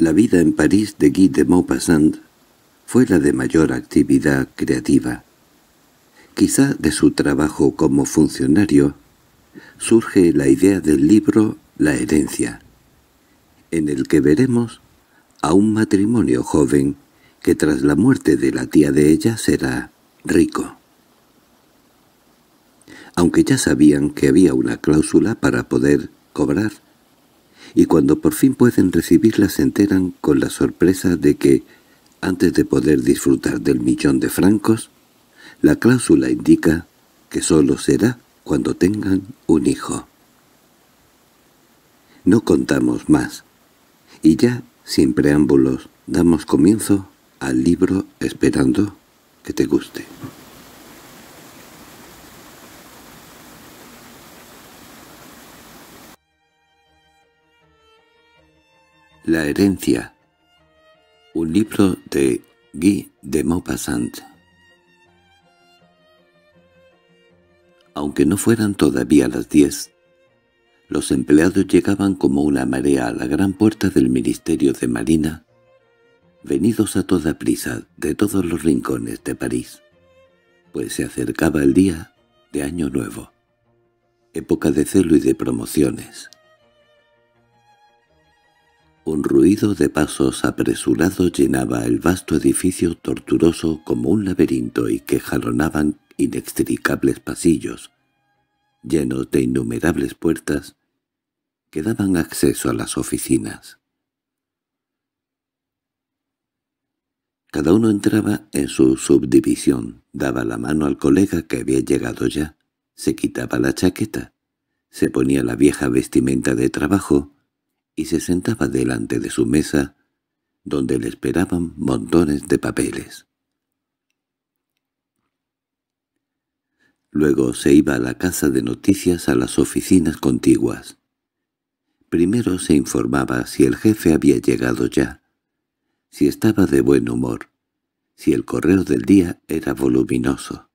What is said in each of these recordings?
La vida en París de Guy de Maupassant fue la de mayor actividad creativa. Quizá de su trabajo como funcionario surge la idea del libro La herencia, en el que veremos a un matrimonio joven que tras la muerte de la tía de ella será rico. Aunque ya sabían que había una cláusula para poder cobrar y cuando por fin pueden recibirla se enteran con la sorpresa de que, antes de poder disfrutar del millón de francos, la cláusula indica que solo será cuando tengan un hijo. No contamos más, y ya, sin preámbulos, damos comienzo al libro esperando que te guste. La herencia. Un libro de Guy de Maupassant. Aunque no fueran todavía las diez, los empleados llegaban como una marea a la gran puerta del Ministerio de Marina, venidos a toda prisa de todos los rincones de París, pues se acercaba el día de Año Nuevo, época de celo y de promociones. Un ruido de pasos apresurados llenaba el vasto edificio torturoso como un laberinto y que jalonaban inextricables pasillos, llenos de innumerables puertas que daban acceso a las oficinas. Cada uno entraba en su subdivisión, daba la mano al colega que había llegado ya, se quitaba la chaqueta, se ponía la vieja vestimenta de trabajo, y se sentaba delante de su mesa, donde le esperaban montones de papeles. Luego se iba a la casa de noticias a las oficinas contiguas. Primero se informaba si el jefe había llegado ya, si estaba de buen humor, si el correo del día era voluminoso.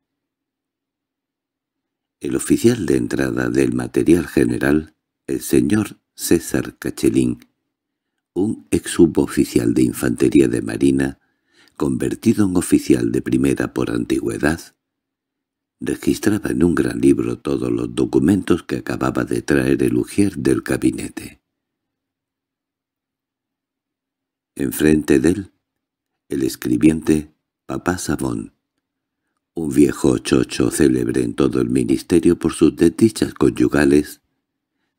El oficial de entrada del material general, el señor César Cachelín, un ex suboficial de infantería de marina, convertido en oficial de primera por antigüedad, registraba en un gran libro todos los documentos que acababa de traer el ujier del gabinete. Enfrente de él, el escribiente Papá Sabón, un viejo chocho célebre en todo el ministerio por sus desdichas conyugales,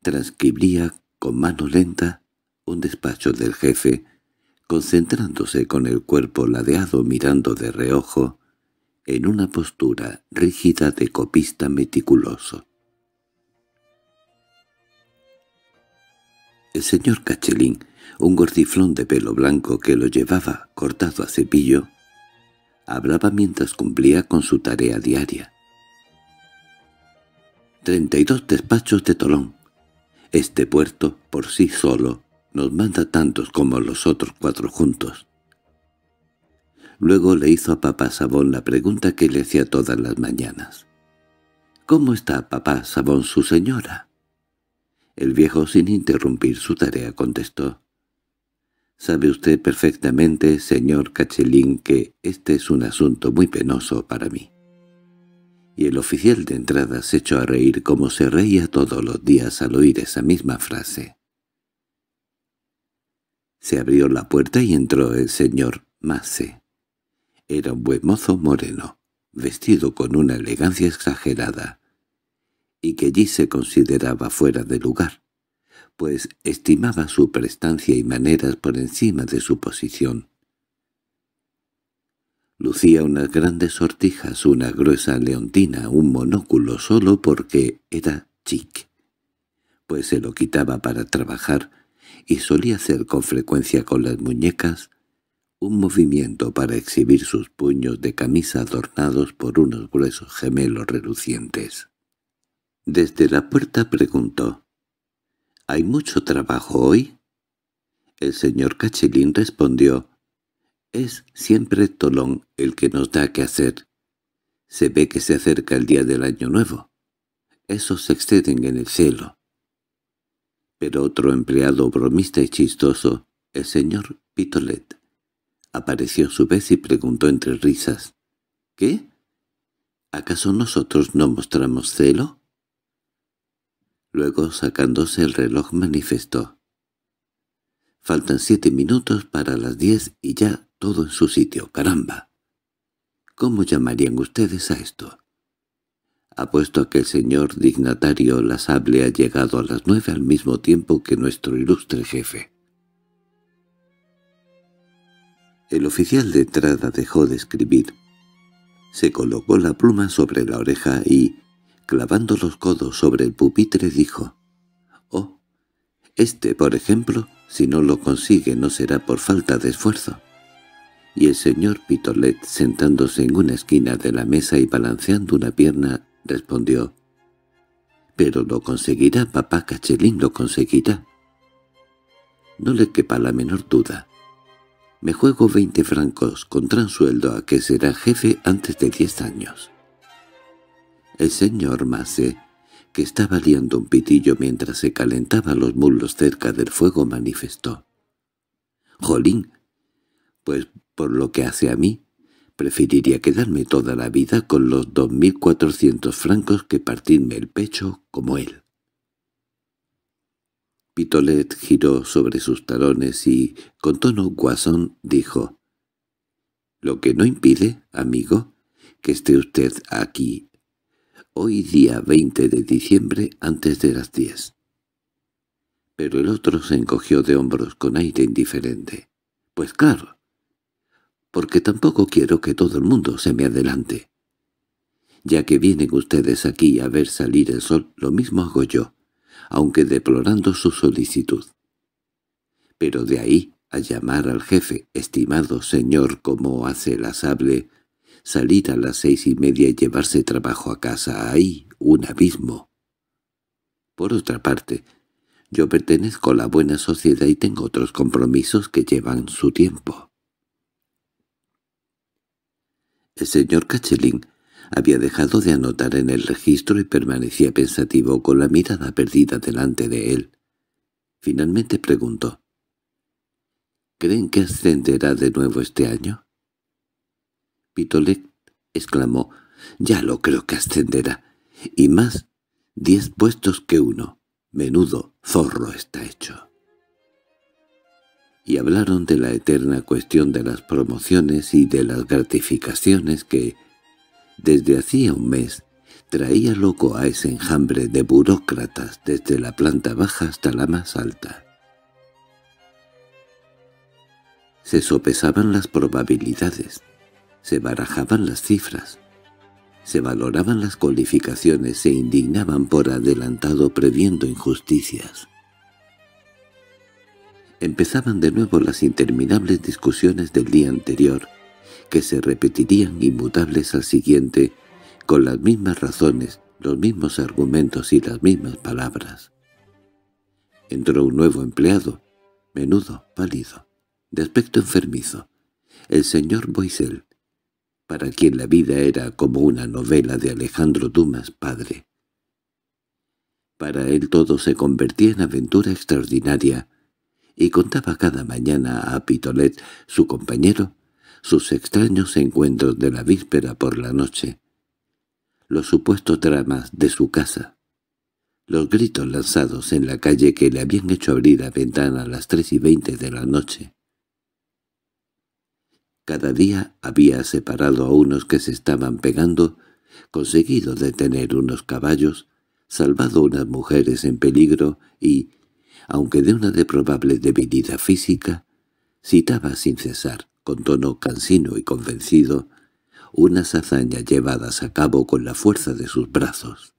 transcribía con mano lenta un despacho del jefe, concentrándose con el cuerpo ladeado mirando de reojo, en una postura rígida de copista meticuloso. El señor Cachelín, un gordiflón de pelo blanco que lo llevaba cortado a cepillo, hablaba mientras cumplía con su tarea diaria. —¡32 despachos de Tolón! Este puerto, por sí solo, nos manda tantos como los otros cuatro juntos. Luego le hizo a papá Sabón la pregunta que le hacía todas las mañanas. —¿Cómo está papá Sabón su señora? El viejo, sin interrumpir su tarea, contestó. —Sabe usted perfectamente, señor Cachelín, que este es un asunto muy penoso para mí y el oficial de entrada se echó a reír como se reía todos los días al oír esa misma frase. Se abrió la puerta y entró el señor Masse. Era un buen mozo moreno, vestido con una elegancia exagerada, y que allí se consideraba fuera de lugar, pues estimaba su prestancia y maneras por encima de su posición. Lucía unas grandes sortijas, una gruesa leontina, un monóculo solo porque era chic, pues se lo quitaba para trabajar y solía hacer con frecuencia con las muñecas un movimiento para exhibir sus puños de camisa adornados por unos gruesos gemelos relucientes. Desde la puerta preguntó, —¿Hay mucho trabajo hoy? El señor Cachelín respondió, es siempre Tolón el que nos da que hacer. Se ve que se acerca el día del año nuevo. Esos se exceden en el cielo. Pero otro empleado bromista y chistoso, el señor Pitolet, apareció a su vez y preguntó entre risas. —¿Qué? ¿Acaso nosotros no mostramos celo? Luego, sacándose el reloj, manifestó. Faltan siete minutos para las diez y ya todo en su sitio, caramba. ¿Cómo llamarían ustedes a esto? Apuesto a que el señor dignatario la sable ha llegado a las nueve al mismo tiempo que nuestro ilustre jefe. El oficial de entrada dejó de escribir. Se colocó la pluma sobre la oreja y, clavando los codos sobre el pupitre, dijo, «Oh, este, por ejemplo, si no lo consigue no será por falta de esfuerzo» y el señor Pitolet, sentándose en una esquina de la mesa y balanceando una pierna, respondió, «Pero lo conseguirá, papá Cachelín, lo conseguirá». No le quepa la menor duda. Me juego veinte francos con transueldo, a que será jefe antes de diez años. El señor Masse, que estaba liando un pitillo mientras se calentaba los mulos cerca del fuego, manifestó. —¡Jolín! pues por lo que hace a mí, preferiría quedarme toda la vida con los dos mil cuatrocientos francos que partirme el pecho como él. Pitolet giró sobre sus talones y, con tono guasón, dijo, «Lo que no impide, amigo, que esté usted aquí, hoy día 20 de diciembre antes de las diez. Pero el otro se encogió de hombros con aire indiferente. «Pues claro, porque tampoco quiero que todo el mundo se me adelante. Ya que vienen ustedes aquí a ver salir el sol, lo mismo hago yo, aunque deplorando su solicitud. Pero de ahí a llamar al jefe, estimado señor, como hace la sable, salir a las seis y media y llevarse trabajo a casa, hay un abismo. Por otra parte, yo pertenezco a la buena sociedad y tengo otros compromisos que llevan su tiempo. El señor Cachelín había dejado de anotar en el registro y permanecía pensativo con la mirada perdida delante de él. Finalmente preguntó. —¿Creen que ascenderá de nuevo este año? Pitolet exclamó. —Ya lo creo que ascenderá. Y más, diez puestos que uno. Menudo zorro está hecho y hablaron de la eterna cuestión de las promociones y de las gratificaciones que, desde hacía un mes, traía loco a ese enjambre de burócratas desde la planta baja hasta la más alta. Se sopesaban las probabilidades, se barajaban las cifras, se valoraban las cualificaciones, se indignaban por adelantado previendo injusticias empezaban de nuevo las interminables discusiones del día anterior, que se repetirían inmutables al siguiente, con las mismas razones, los mismos argumentos y las mismas palabras. Entró un nuevo empleado, menudo, pálido, de aspecto enfermizo, el señor Boisel, para quien la vida era como una novela de Alejandro Dumas padre. Para él todo se convertía en aventura extraordinaria, y contaba cada mañana a Pitolet, su compañero, sus extraños encuentros de la víspera por la noche, los supuestos dramas de su casa, los gritos lanzados en la calle que le habían hecho abrir la ventana a las tres y veinte de la noche. Cada día había separado a unos que se estaban pegando, conseguido detener unos caballos, salvado unas mujeres en peligro y, aunque de una de probable debilidad física, citaba sin cesar, con tono cansino y convencido, unas hazañas llevadas a cabo con la fuerza de sus brazos.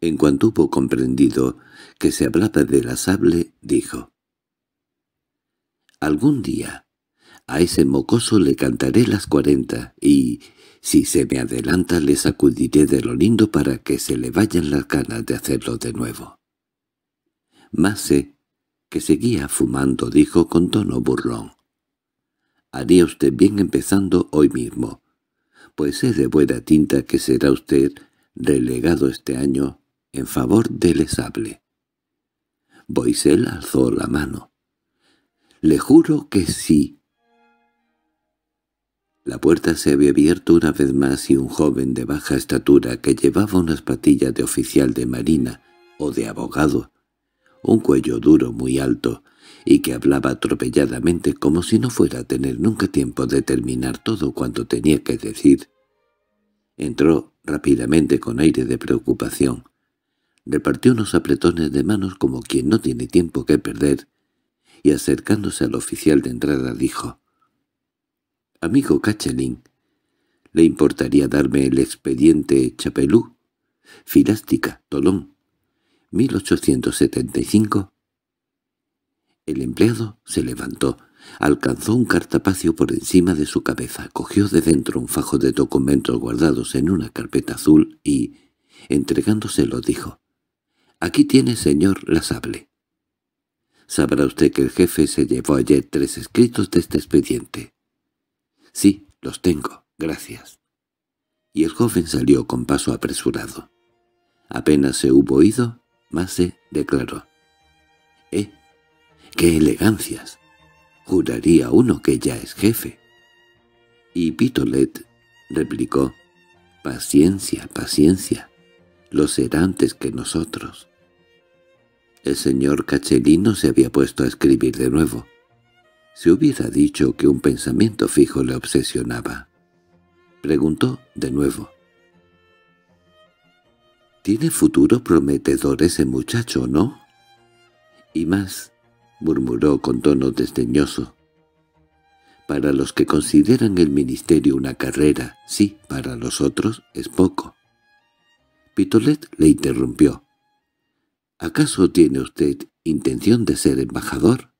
En cuanto hubo comprendido que se hablaba de la sable, dijo, «Algún día a ese mocoso le cantaré las cuarenta y si se me adelanta le sacudiré de lo lindo para que se le vayan las ganas de hacerlo de nuevo. Mase, que seguía fumando, dijo con tono burlón. «Haría usted bien empezando hoy mismo, pues es de buena tinta que será usted relegado este año en favor del esable». Boisel alzó la mano. «Le juro que sí», la puerta se había abierto una vez más y un joven de baja estatura que llevaba unas patillas de oficial de marina o de abogado, un cuello duro muy alto, y que hablaba atropelladamente como si no fuera a tener nunca tiempo de terminar todo cuanto tenía que decir. Entró rápidamente con aire de preocupación. Repartió unos apretones de manos como quien no tiene tiempo que perder, y acercándose al oficial de entrada dijo Amigo Cachelín, ¿le importaría darme el expediente Chapelú? Filástica, Tolón, 1875. El empleado se levantó, alcanzó un cartapacio por encima de su cabeza, cogió de dentro un fajo de documentos guardados en una carpeta azul y, entregándoselo, dijo, «Aquí tiene, señor, la sable». Sabrá usted que el jefe se llevó ayer tres escritos de este expediente. —Sí, los tengo, gracias. Y el joven salió con paso apresurado. Apenas se hubo ido, Mase declaró. —¡Eh! ¡Qué elegancias! Juraría uno que ya es jefe. Y Pitolet replicó, «Paciencia, paciencia, lo será antes que nosotros». El señor Cachelino se había puesto a escribir de nuevo se hubiera dicho que un pensamiento fijo le obsesionaba. Preguntó de nuevo. —¿Tiene futuro prometedor ese muchacho, no? —Y más —murmuró con tono desdeñoso—. Para los que consideran el ministerio una carrera, sí, para los otros es poco. Pitolet le interrumpió. —¿Acaso tiene usted intención de ser embajador?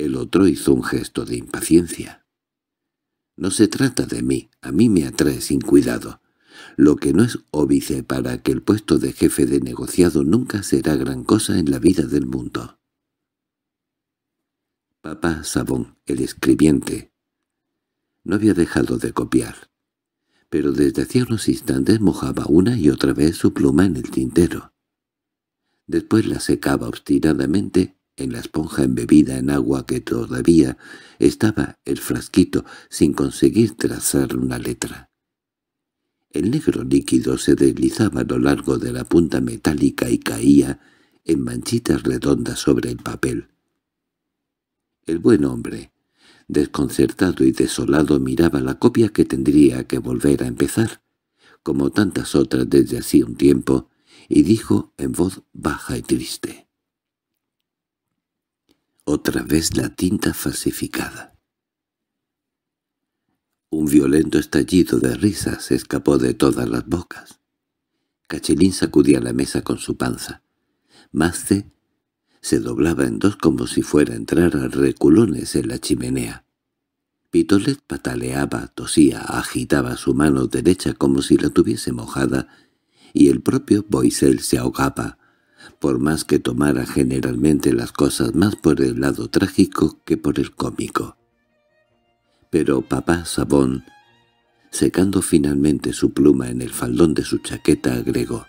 El otro hizo un gesto de impaciencia. No se trata de mí, a mí me atrae sin cuidado. Lo que no es óbice para que el puesto de jefe de negociado nunca será gran cosa en la vida del mundo. Papá Sabón, el escribiente, no había dejado de copiar, pero desde hacía unos instantes mojaba una y otra vez su pluma en el tintero. Después la secaba obstinadamente en la esponja embebida en agua que todavía estaba el frasquito sin conseguir trazar una letra. El negro líquido se deslizaba a lo largo de la punta metálica y caía en manchitas redondas sobre el papel. El buen hombre, desconcertado y desolado, miraba la copia que tendría que volver a empezar, como tantas otras desde hacía un tiempo, y dijo en voz baja y triste otra vez la tinta falsificada. Un violento estallido de risas escapó de todas las bocas. Cachelín sacudía la mesa con su panza. Maste se doblaba en dos como si fuera a entrar a reculones en la chimenea. Pitolet pataleaba, tosía, agitaba su mano derecha como si la tuviese mojada, y el propio Boisel se ahogaba por más que tomara generalmente las cosas más por el lado trágico que por el cómico. Pero papá Sabón, secando finalmente su pluma en el faldón de su chaqueta, agregó,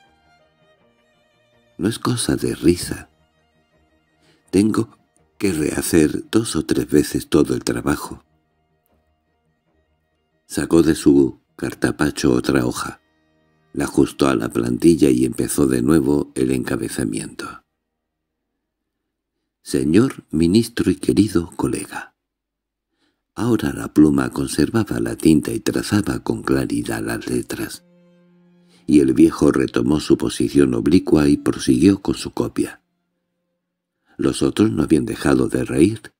«No es cosa de risa. Tengo que rehacer dos o tres veces todo el trabajo». Sacó de su cartapacho otra hoja la ajustó a la plantilla y empezó de nuevo el encabezamiento. Señor ministro y querido colega, ahora la pluma conservaba la tinta y trazaba con claridad las letras, y el viejo retomó su posición oblicua y prosiguió con su copia. Los otros no habían dejado de reír,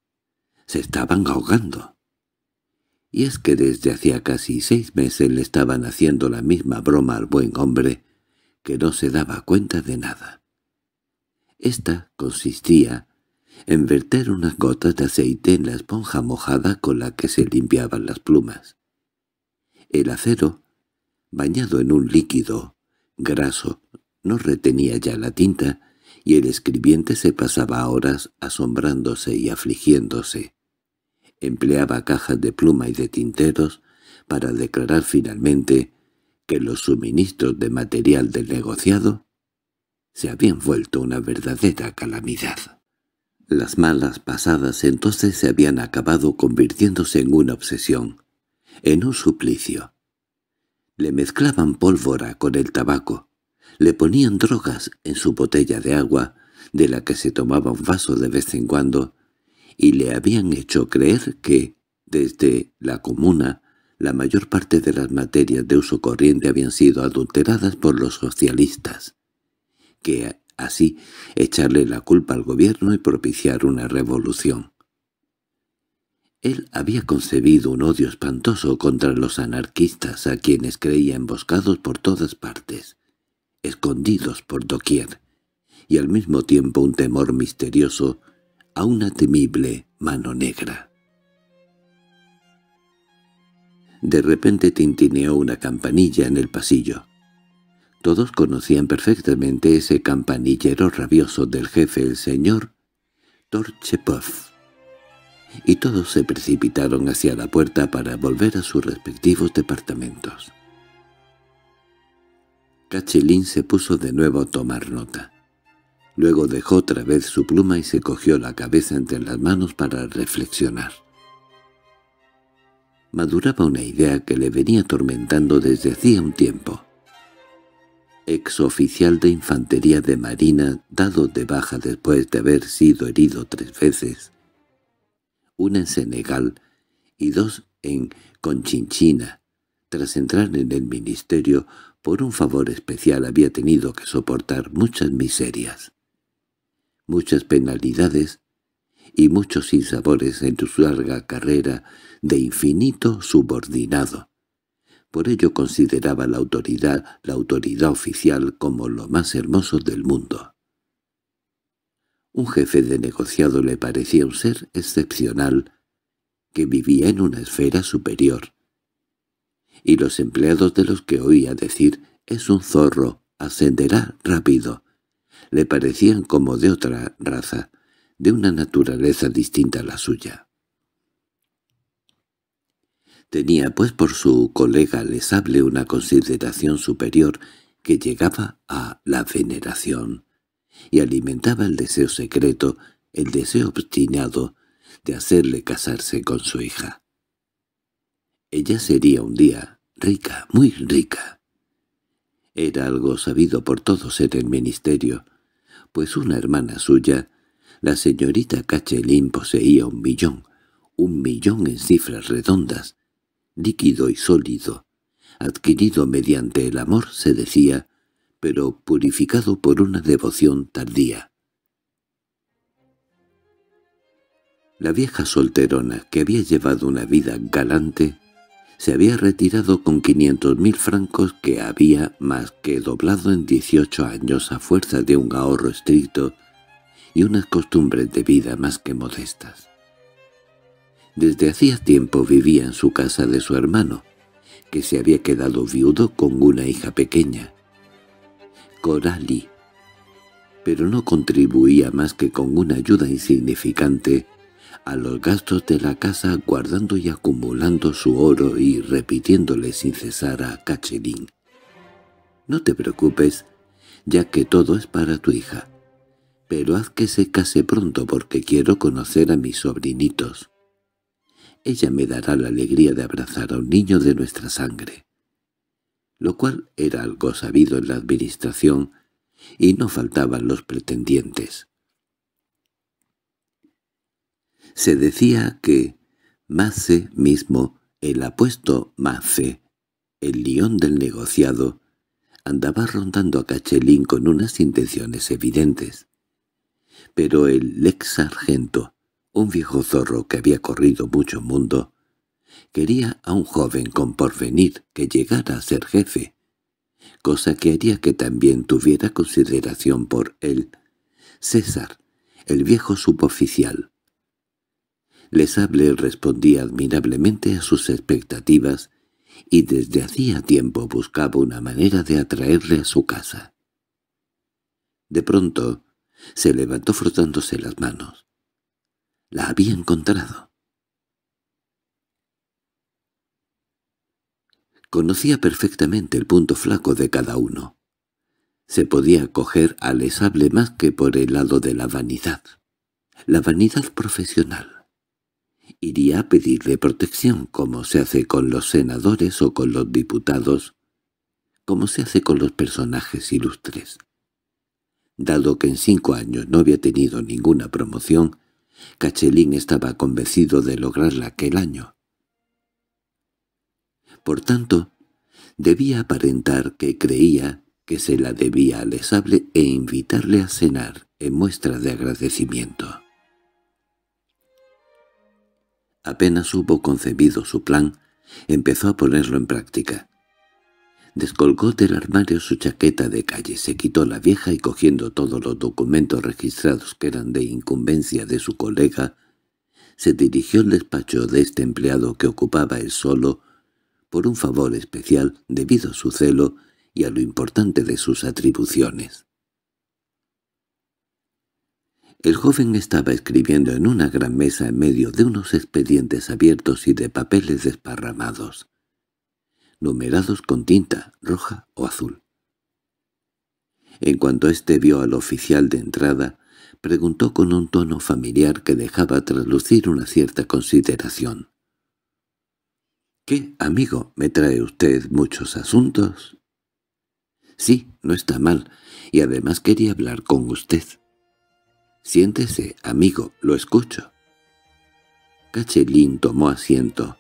se estaban ahogando y es que desde hacía casi seis meses le estaban haciendo la misma broma al buen hombre, que no se daba cuenta de nada. Esta consistía en verter unas gotas de aceite en la esponja mojada con la que se limpiaban las plumas. El acero, bañado en un líquido graso, no retenía ya la tinta, y el escribiente se pasaba horas asombrándose y afligiéndose empleaba cajas de pluma y de tinteros para declarar finalmente que los suministros de material del negociado se habían vuelto una verdadera calamidad. Las malas pasadas entonces se habían acabado convirtiéndose en una obsesión, en un suplicio. Le mezclaban pólvora con el tabaco, le ponían drogas en su botella de agua, de la que se tomaba un vaso de vez en cuando, y le habían hecho creer que, desde la comuna, la mayor parte de las materias de uso corriente habían sido adulteradas por los socialistas, que así echarle la culpa al gobierno y propiciar una revolución. Él había concebido un odio espantoso contra los anarquistas a quienes creía emboscados por todas partes, escondidos por doquier, y al mismo tiempo un temor misterioso a una temible mano negra. De repente tintineó una campanilla en el pasillo. Todos conocían perfectamente ese campanillero rabioso del jefe, el señor Torchepuff, y todos se precipitaron hacia la puerta para volver a sus respectivos departamentos. Cachelín se puso de nuevo a tomar nota. Luego dejó otra vez su pluma y se cogió la cabeza entre las manos para reflexionar. Maduraba una idea que le venía atormentando desde hacía un tiempo. Exoficial de infantería de marina, dado de baja después de haber sido herido tres veces, una en Senegal y dos en Conchinchina, tras entrar en el ministerio, por un favor especial había tenido que soportar muchas miserias muchas penalidades y muchos sinsabores en su larga carrera de infinito subordinado. Por ello consideraba la autoridad, la autoridad oficial, como lo más hermoso del mundo. Un jefe de negociado le parecía un ser excepcional, que vivía en una esfera superior. Y los empleados de los que oía decir «es un zorro, ascenderá rápido», le parecían como de otra raza, de una naturaleza distinta a la suya. Tenía pues por su colega lesable una consideración superior que llegaba a la veneración, y alimentaba el deseo secreto, el deseo obstinado, de hacerle casarse con su hija. Ella sería un día rica, muy rica. Era algo sabido por todos en el ministerio, pues una hermana suya, la señorita Cachelín poseía un millón, un millón en cifras redondas, líquido y sólido, adquirido mediante el amor, se decía, pero purificado por una devoción tardía. La vieja solterona, que había llevado una vida galante, se había retirado con mil francos que había más que doblado en 18 años a fuerza de un ahorro estricto y unas costumbres de vida más que modestas. Desde hacía tiempo vivía en su casa de su hermano, que se había quedado viudo con una hija pequeña, Coralie, pero no contribuía más que con una ayuda insignificante a los gastos de la casa guardando y acumulando su oro y repitiéndole sin cesar a Cachelín. «No te preocupes, ya que todo es para tu hija, pero haz que se case pronto porque quiero conocer a mis sobrinitos. Ella me dará la alegría de abrazar a un niño de nuestra sangre» lo cual era algo sabido en la administración, y no faltaban los pretendientes. Se decía que Mace mismo, el apuesto Mace, el león del negociado, andaba rondando a Cachelín con unas intenciones evidentes. Pero el ex sargento, un viejo zorro que había corrido mucho mundo, quería a un joven con porvenir que llegara a ser jefe, cosa que haría que también tuviera consideración por él. César, el viejo suboficial, Lesable respondía admirablemente a sus expectativas y desde hacía tiempo buscaba una manera de atraerle a su casa. De pronto se levantó frotándose las manos. La había encontrado. Conocía perfectamente el punto flaco de cada uno. Se podía acoger a Lesable más que por el lado de la vanidad. La vanidad profesional iría a pedirle protección, como se hace con los senadores o con los diputados, como se hace con los personajes ilustres. Dado que en cinco años no había tenido ninguna promoción, Cachelín estaba convencido de lograrla aquel año. Por tanto, debía aparentar que creía que se la debía a Lesable e invitarle a cenar en muestra de agradecimiento. Apenas hubo concebido su plan, empezó a ponerlo en práctica. Descolgó del armario su chaqueta de calle, se quitó la vieja y cogiendo todos los documentos registrados que eran de incumbencia de su colega, se dirigió al despacho de este empleado que ocupaba él solo, por un favor especial debido a su celo y a lo importante de sus atribuciones. El joven estaba escribiendo en una gran mesa en medio de unos expedientes abiertos y de papeles desparramados, numerados con tinta roja o azul. En cuanto éste vio al oficial de entrada, preguntó con un tono familiar que dejaba traslucir una cierta consideración. —¿Qué, amigo, me trae usted muchos asuntos? —Sí, no está mal, y además quería hablar con usted. —Siéntese, amigo, lo escucho. Cachelín tomó asiento,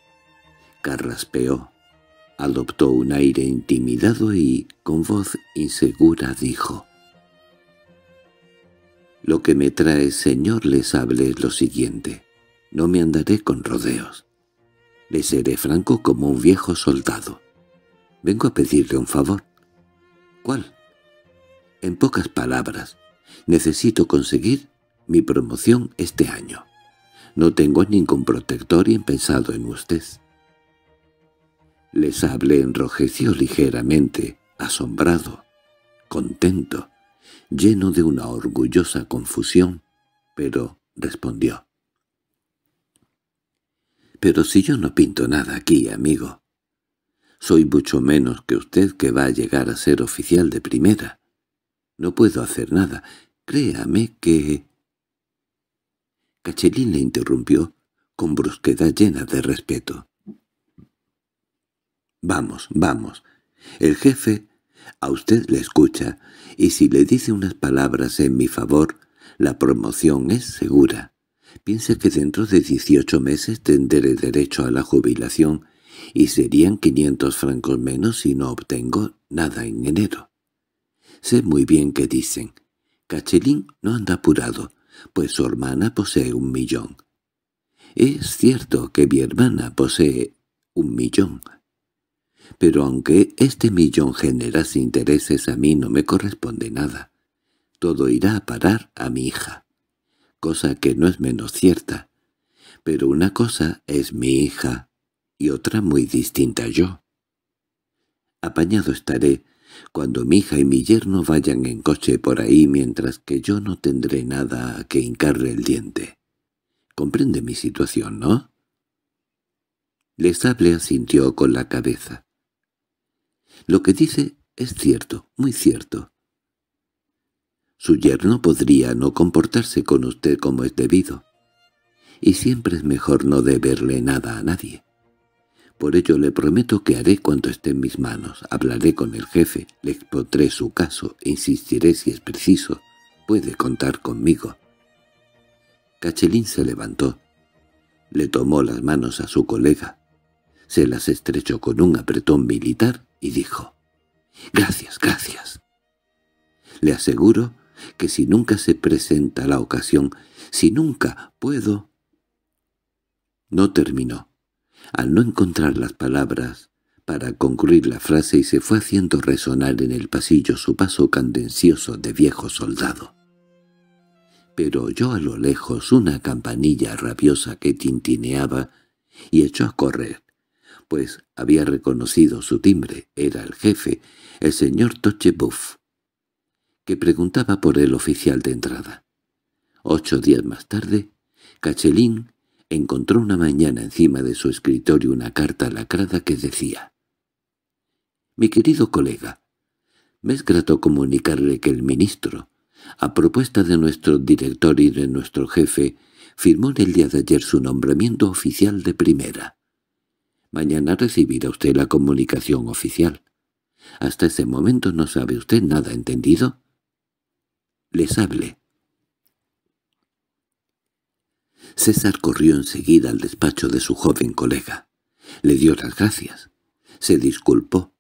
carraspeó, adoptó un aire intimidado y, con voz insegura, dijo. —Lo que me trae, señor, les hable es lo siguiente. No me andaré con rodeos. Le seré franco como un viejo soldado. Vengo a pedirle un favor. —¿Cuál? —En pocas palabras, necesito conseguir mi promoción este año. No tengo ningún protector y he pensado en usted. Les hablé enrojeció ligeramente, asombrado, contento, lleno de una orgullosa confusión, pero respondió. «Pero si yo no pinto nada aquí, amigo. Soy mucho menos que usted que va a llegar a ser oficial de primera. No puedo hacer nada. Créame que Cachelín le interrumpió con brusquedad llena de respeto. «Vamos, vamos. El jefe a usted le escucha, y si le dice unas palabras en mi favor, la promoción es segura. Piense que dentro de 18 meses tendré derecho a la jubilación y serían 500 francos menos si no obtengo nada en enero. Sé muy bien qué dicen. Cachelín no anda apurado pues su hermana posee un millón. Es cierto que mi hermana posee un millón. Pero aunque este millón generase intereses a mí no me corresponde nada. Todo irá a parar a mi hija, cosa que no es menos cierta. Pero una cosa es mi hija y otra muy distinta yo. Apañado estaré, cuando mi hija y mi yerno vayan en coche por ahí mientras que yo no tendré nada a que hincarle el diente. Comprende mi situación, ¿no? Lesable asintió con la cabeza. Lo que dice es cierto, muy cierto. Su yerno podría no comportarse con usted como es debido. Y siempre es mejor no deberle nada a nadie. Por ello le prometo que haré cuanto esté en mis manos. Hablaré con el jefe, le expondré su caso e insistiré si es preciso. Puede contar conmigo. Cachelín se levantó. Le tomó las manos a su colega. Se las estrechó con un apretón militar y dijo, «Gracias, gracias». Le aseguro que si nunca se presenta la ocasión, si nunca puedo... No terminó al no encontrar las palabras para concluir la frase y se fue haciendo resonar en el pasillo su paso candencioso de viejo soldado. Pero oyó a lo lejos una campanilla rabiosa que tintineaba y echó a correr, pues había reconocido su timbre, era el jefe, el señor Tochebuff, que preguntaba por el oficial de entrada. Ocho días más tarde, Cachelín encontró una mañana encima de su escritorio una carta lacrada que decía «Mi querido colega, me es grato comunicarle que el ministro, a propuesta de nuestro director y de nuestro jefe, firmó el día de ayer su nombramiento oficial de primera. Mañana recibirá usted la comunicación oficial. Hasta ese momento no sabe usted nada, ¿entendido? Les hable César corrió enseguida al despacho de su joven colega. Le dio las gracias. Se disculpó.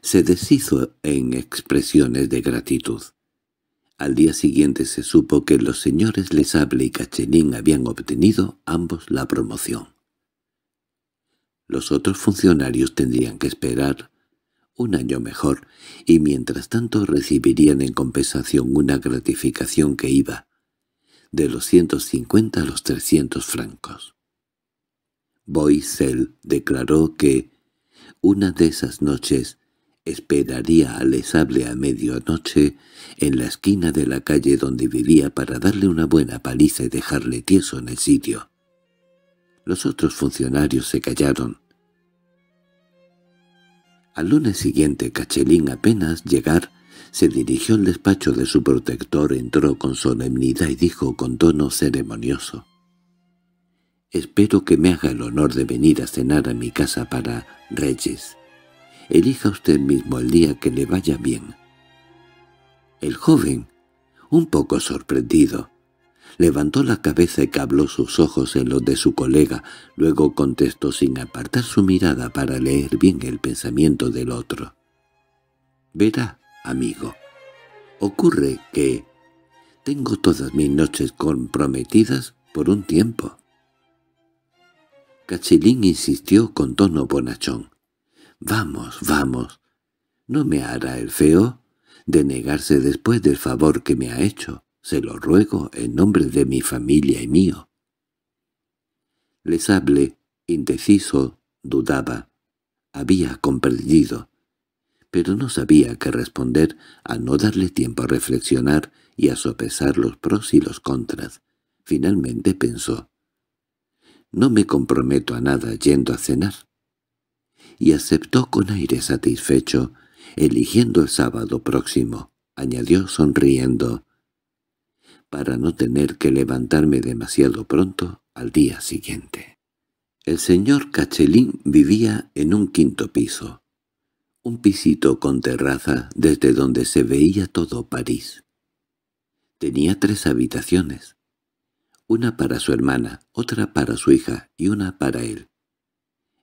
Se deshizo en expresiones de gratitud. Al día siguiente se supo que los señores Lesable y Cachenín habían obtenido ambos la promoción. Los otros funcionarios tendrían que esperar un año mejor, y mientras tanto recibirían en compensación una gratificación que iba, de los 150 a los 300 francos. Boisel declaró que una de esas noches esperaría a Lesable a medianoche en la esquina de la calle donde vivía para darle una buena paliza y dejarle tieso en el sitio. Los otros funcionarios se callaron. Al lunes siguiente Cachelín apenas llegar se dirigió al despacho de su protector, entró con solemnidad y dijo con tono ceremonioso. «Espero que me haga el honor de venir a cenar a mi casa para Reyes. Elija usted mismo el día que le vaya bien». El joven, un poco sorprendido, levantó la cabeza y cabló sus ojos en los de su colega, luego contestó sin apartar su mirada para leer bien el pensamiento del otro. «Verá», amigo. Ocurre que tengo todas mis noches comprometidas por un tiempo. Cachilín insistió con tono bonachón. «Vamos, vamos. No me hará el feo de negarse después del favor que me ha hecho. Se lo ruego en nombre de mi familia y mío». Les hablé, indeciso, dudaba. Había comprendido pero no sabía qué responder a no darle tiempo a reflexionar y a sopesar los pros y los contras. Finalmente pensó, «No me comprometo a nada yendo a cenar». Y aceptó con aire satisfecho, eligiendo el sábado próximo, añadió sonriendo, «para no tener que levantarme demasiado pronto al día siguiente». El señor Cachelín vivía en un quinto piso, un pisito con terraza desde donde se veía todo París. Tenía tres habitaciones, una para su hermana, otra para su hija y una para él.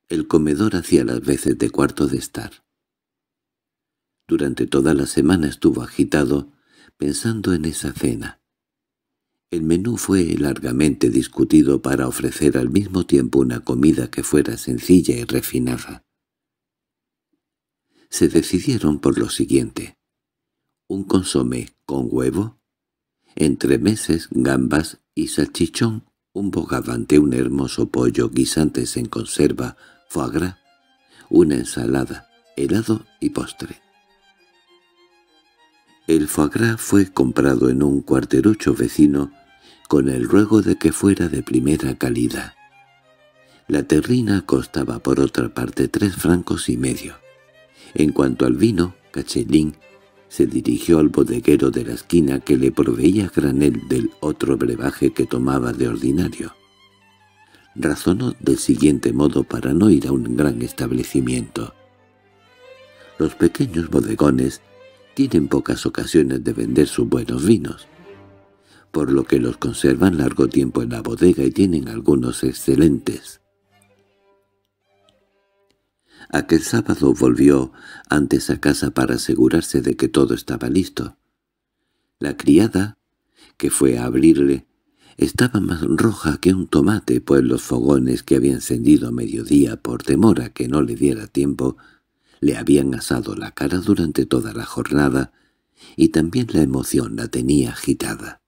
El comedor hacía las veces de cuarto de estar. Durante toda la semana estuvo agitado, pensando en esa cena. El menú fue largamente discutido para ofrecer al mismo tiempo una comida que fuera sencilla y refinada se decidieron por lo siguiente. Un consomé con huevo, entre meses gambas y salchichón, un bogavante, un hermoso pollo, guisantes en conserva, foie gras, una ensalada, helado y postre. El foie gras fue comprado en un cuarterocho vecino con el ruego de que fuera de primera calidad. La terrina costaba por otra parte tres francos y medio. En cuanto al vino, Cachelín se dirigió al bodeguero de la esquina que le proveía granel del otro brebaje que tomaba de ordinario. Razonó del siguiente modo para no ir a un gran establecimiento. Los pequeños bodegones tienen pocas ocasiones de vender sus buenos vinos, por lo que los conservan largo tiempo en la bodega y tienen algunos excelentes. Aquel sábado volvió antes a casa para asegurarse de que todo estaba listo. La criada, que fue a abrirle, estaba más roja que un tomate, pues los fogones que había encendido a mediodía por temor a que no le diera tiempo, le habían asado la cara durante toda la jornada, y también la emoción la tenía agitada.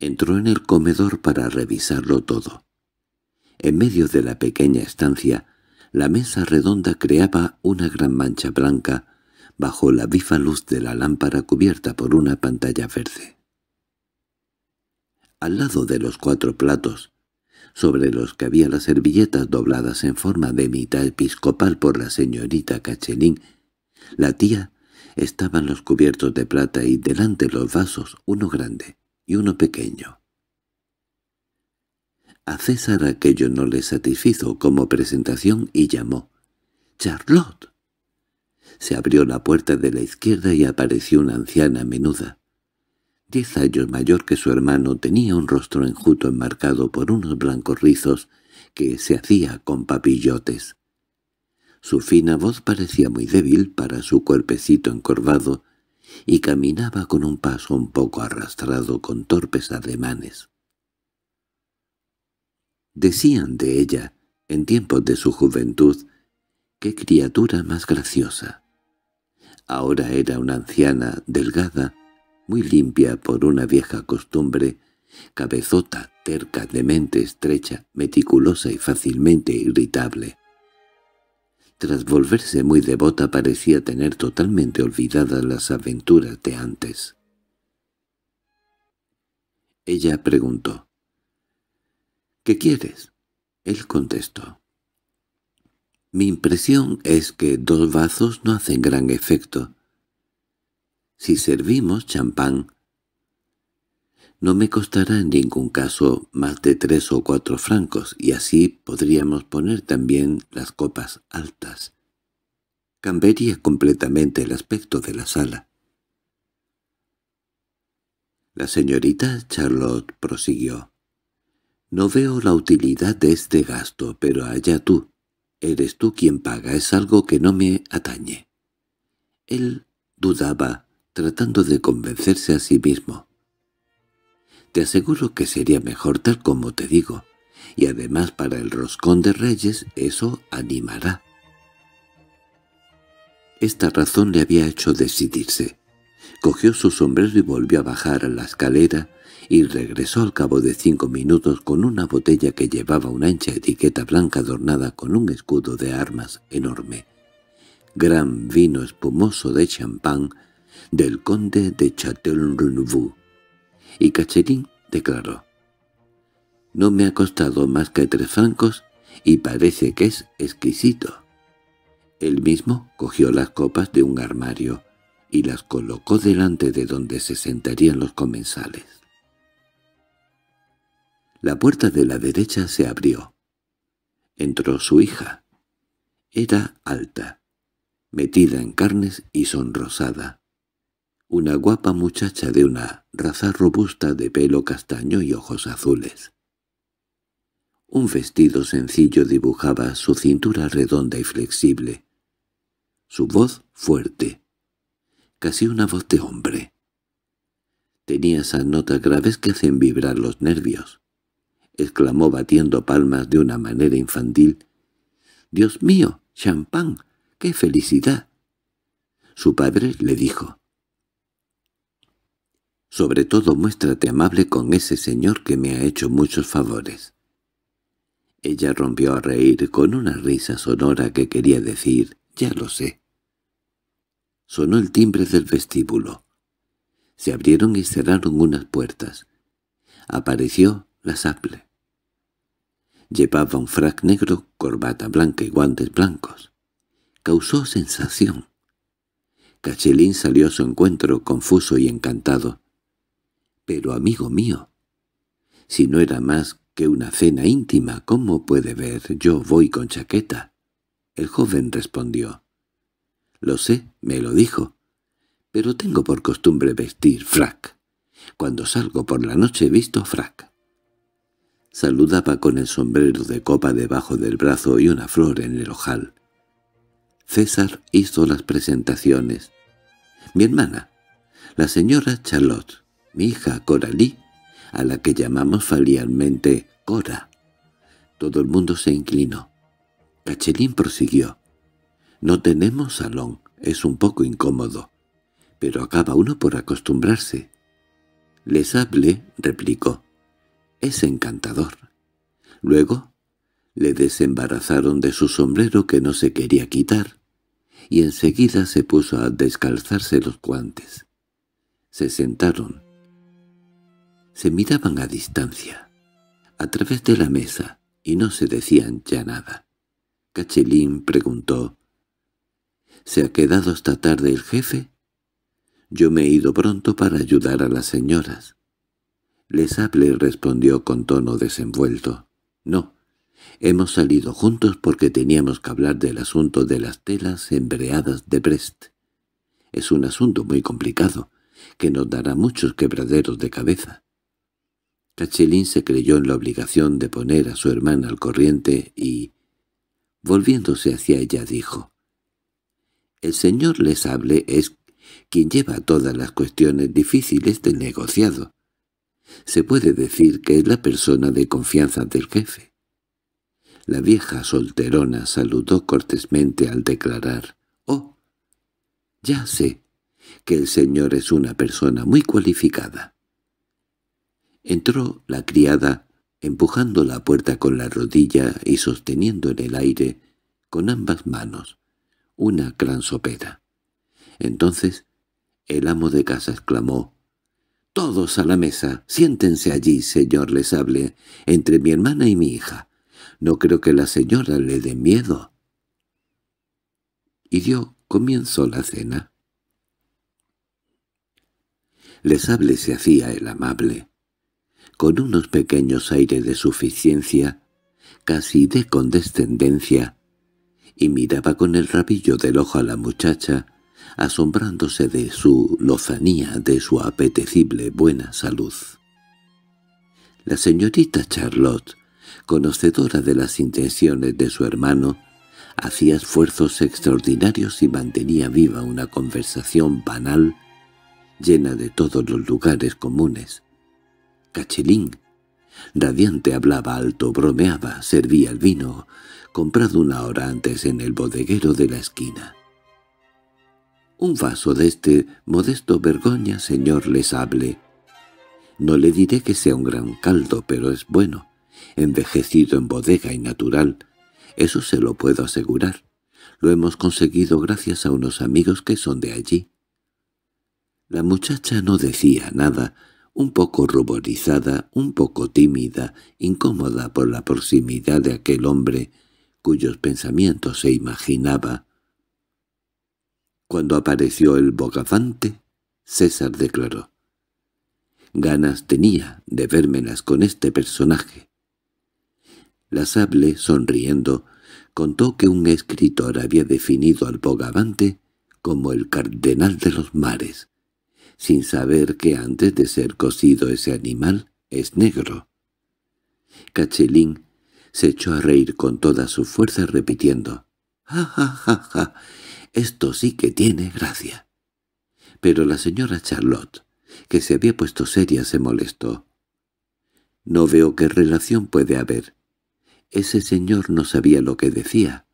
Entró en el comedor para revisarlo todo. En medio de la pequeña estancia, la mesa redonda creaba una gran mancha blanca bajo la viva luz de la lámpara cubierta por una pantalla verde. Al lado de los cuatro platos, sobre los que había las servilletas dobladas en forma de mitad episcopal por la señorita Cachelín, la tía, estaban los cubiertos de plata y delante los vasos, uno grande y uno pequeño. A César aquello no le satisfizo como presentación y llamó. —¡Charlotte! Se abrió la puerta de la izquierda y apareció una anciana menuda. Diez años mayor que su hermano tenía un rostro enjuto enmarcado por unos blancos rizos que se hacía con papillotes. Su fina voz parecía muy débil para su cuerpecito encorvado y caminaba con un paso un poco arrastrado con torpes ademanes. Decían de ella, en tiempos de su juventud, qué criatura más graciosa. Ahora era una anciana, delgada, muy limpia por una vieja costumbre, cabezota, terca, de mente estrecha, meticulosa y fácilmente irritable. Tras volverse muy devota parecía tener totalmente olvidadas las aventuras de antes. Ella preguntó, ¿Qué quieres? Él contestó. Mi impresión es que dos vasos no hacen gran efecto. Si servimos champán, no me costará en ningún caso más de tres o cuatro francos, y así podríamos poner también las copas altas. Cambiaría completamente el aspecto de la sala. La señorita Charlotte prosiguió. No veo la utilidad de este gasto, pero allá tú. Eres tú quien paga, es algo que no me atañe. Él dudaba, tratando de convencerse a sí mismo. Te aseguro que sería mejor tal como te digo, y además para el roscón de reyes eso animará. Esta razón le había hecho decidirse. Cogió su sombrero y volvió a bajar a la escalera, y regresó al cabo de cinco minutos con una botella que llevaba una ancha etiqueta blanca adornada con un escudo de armas enorme. Gran vino espumoso de champán del conde de Château renouveau Y Cacherín declaró, «No me ha costado más que tres francos y parece que es exquisito». Él mismo cogió las copas de un armario y las colocó delante de donde se sentarían los comensales. La puerta de la derecha se abrió. Entró su hija. Era alta, metida en carnes y sonrosada. Una guapa muchacha de una raza robusta de pelo castaño y ojos azules. Un vestido sencillo dibujaba su cintura redonda y flexible. Su voz fuerte, casi una voz de hombre. Tenía esas notas graves que hacen vibrar los nervios. —exclamó batiendo palmas de una manera infantil. —¡Dios mío, champán! ¡Qué felicidad! Su padre le dijo. —Sobre todo muéstrate amable con ese señor que me ha hecho muchos favores. Ella rompió a reír con una risa sonora que quería decir, ya lo sé. Sonó el timbre del vestíbulo. Se abrieron y cerraron unas puertas. Apareció la sable. Llevaba un frac negro, corbata blanca y guantes blancos. Causó sensación. Cachelín salió a su encuentro, confuso y encantado. —Pero, amigo mío, si no era más que una cena íntima, ¿cómo puede ver? Yo voy con chaqueta. El joven respondió. —Lo sé, me lo dijo. Pero tengo por costumbre vestir frac. Cuando salgo por la noche visto frac. Saludaba con el sombrero de copa debajo del brazo y una flor en el ojal. César hizo las presentaciones. Mi hermana, la señora Charlotte, mi hija Coralí, a la que llamamos falialmente Cora. Todo el mundo se inclinó. Cachelín prosiguió. No tenemos salón, es un poco incómodo, pero acaba uno por acostumbrarse. Les hable replicó, es encantador. Luego le desembarazaron de su sombrero que no se quería quitar, y enseguida se puso a descalzarse los guantes. Se sentaron. Se miraban a distancia, a través de la mesa, y no se decían ya nada. Cachelín preguntó, —¿Se ha quedado esta tarde el jefe? Yo me he ido pronto para ayudar a las señoras. Lesable respondió con tono desenvuelto. No, hemos salido juntos porque teníamos que hablar del asunto de las telas embreadas de Brest. Es un asunto muy complicado, que nos dará muchos quebraderos de cabeza. Cachelín se creyó en la obligación de poner a su hermana al corriente y, volviéndose hacia ella, dijo, «El señor Lesable es quien lleva todas las cuestiones difíciles del negociado. Se puede decir que es la persona de confianza del jefe. La vieja solterona saludó cortésmente al declarar, «Oh, ya sé que el señor es una persona muy cualificada». Entró la criada, empujando la puerta con la rodilla y sosteniendo en el aire, con ambas manos, una gran sopera. Entonces el amo de casa exclamó, todos a la mesa. Siéntense allí, señor, les entre mi hermana y mi hija. No creo que la señora le dé miedo. Y dio comienzo la cena. Les hable se hacía el amable. Con unos pequeños aires de suficiencia, casi de condescendencia, y miraba con el rabillo del ojo a la muchacha, asombrándose de su lozanía, de su apetecible buena salud. La señorita Charlotte, conocedora de las intenciones de su hermano, hacía esfuerzos extraordinarios y mantenía viva una conversación banal llena de todos los lugares comunes. Cachelín, radiante hablaba alto, bromeaba, servía el vino, comprado una hora antes en el bodeguero de la esquina un vaso de este modesto vergoña, señor, les hable. No le diré que sea un gran caldo, pero es bueno, envejecido en bodega y natural. Eso se lo puedo asegurar. Lo hemos conseguido gracias a unos amigos que son de allí. La muchacha no decía nada, un poco ruborizada, un poco tímida, incómoda por la proximidad de aquel hombre, cuyos pensamientos se imaginaba cuando apareció el bogavante, César declaró. Ganas tenía de vérmelas con este personaje. La sable, sonriendo, contó que un escritor había definido al bogavante como el cardenal de los mares, sin saber que antes de ser cosido ese animal es negro. Cachelín se echó a reír con toda su fuerza repitiendo «¡Ja, ja, ja, ja! Esto sí que tiene gracia. Pero la señora Charlotte, que se había puesto seria, se molestó. No veo qué relación puede haber. Ese señor no sabía lo que decía.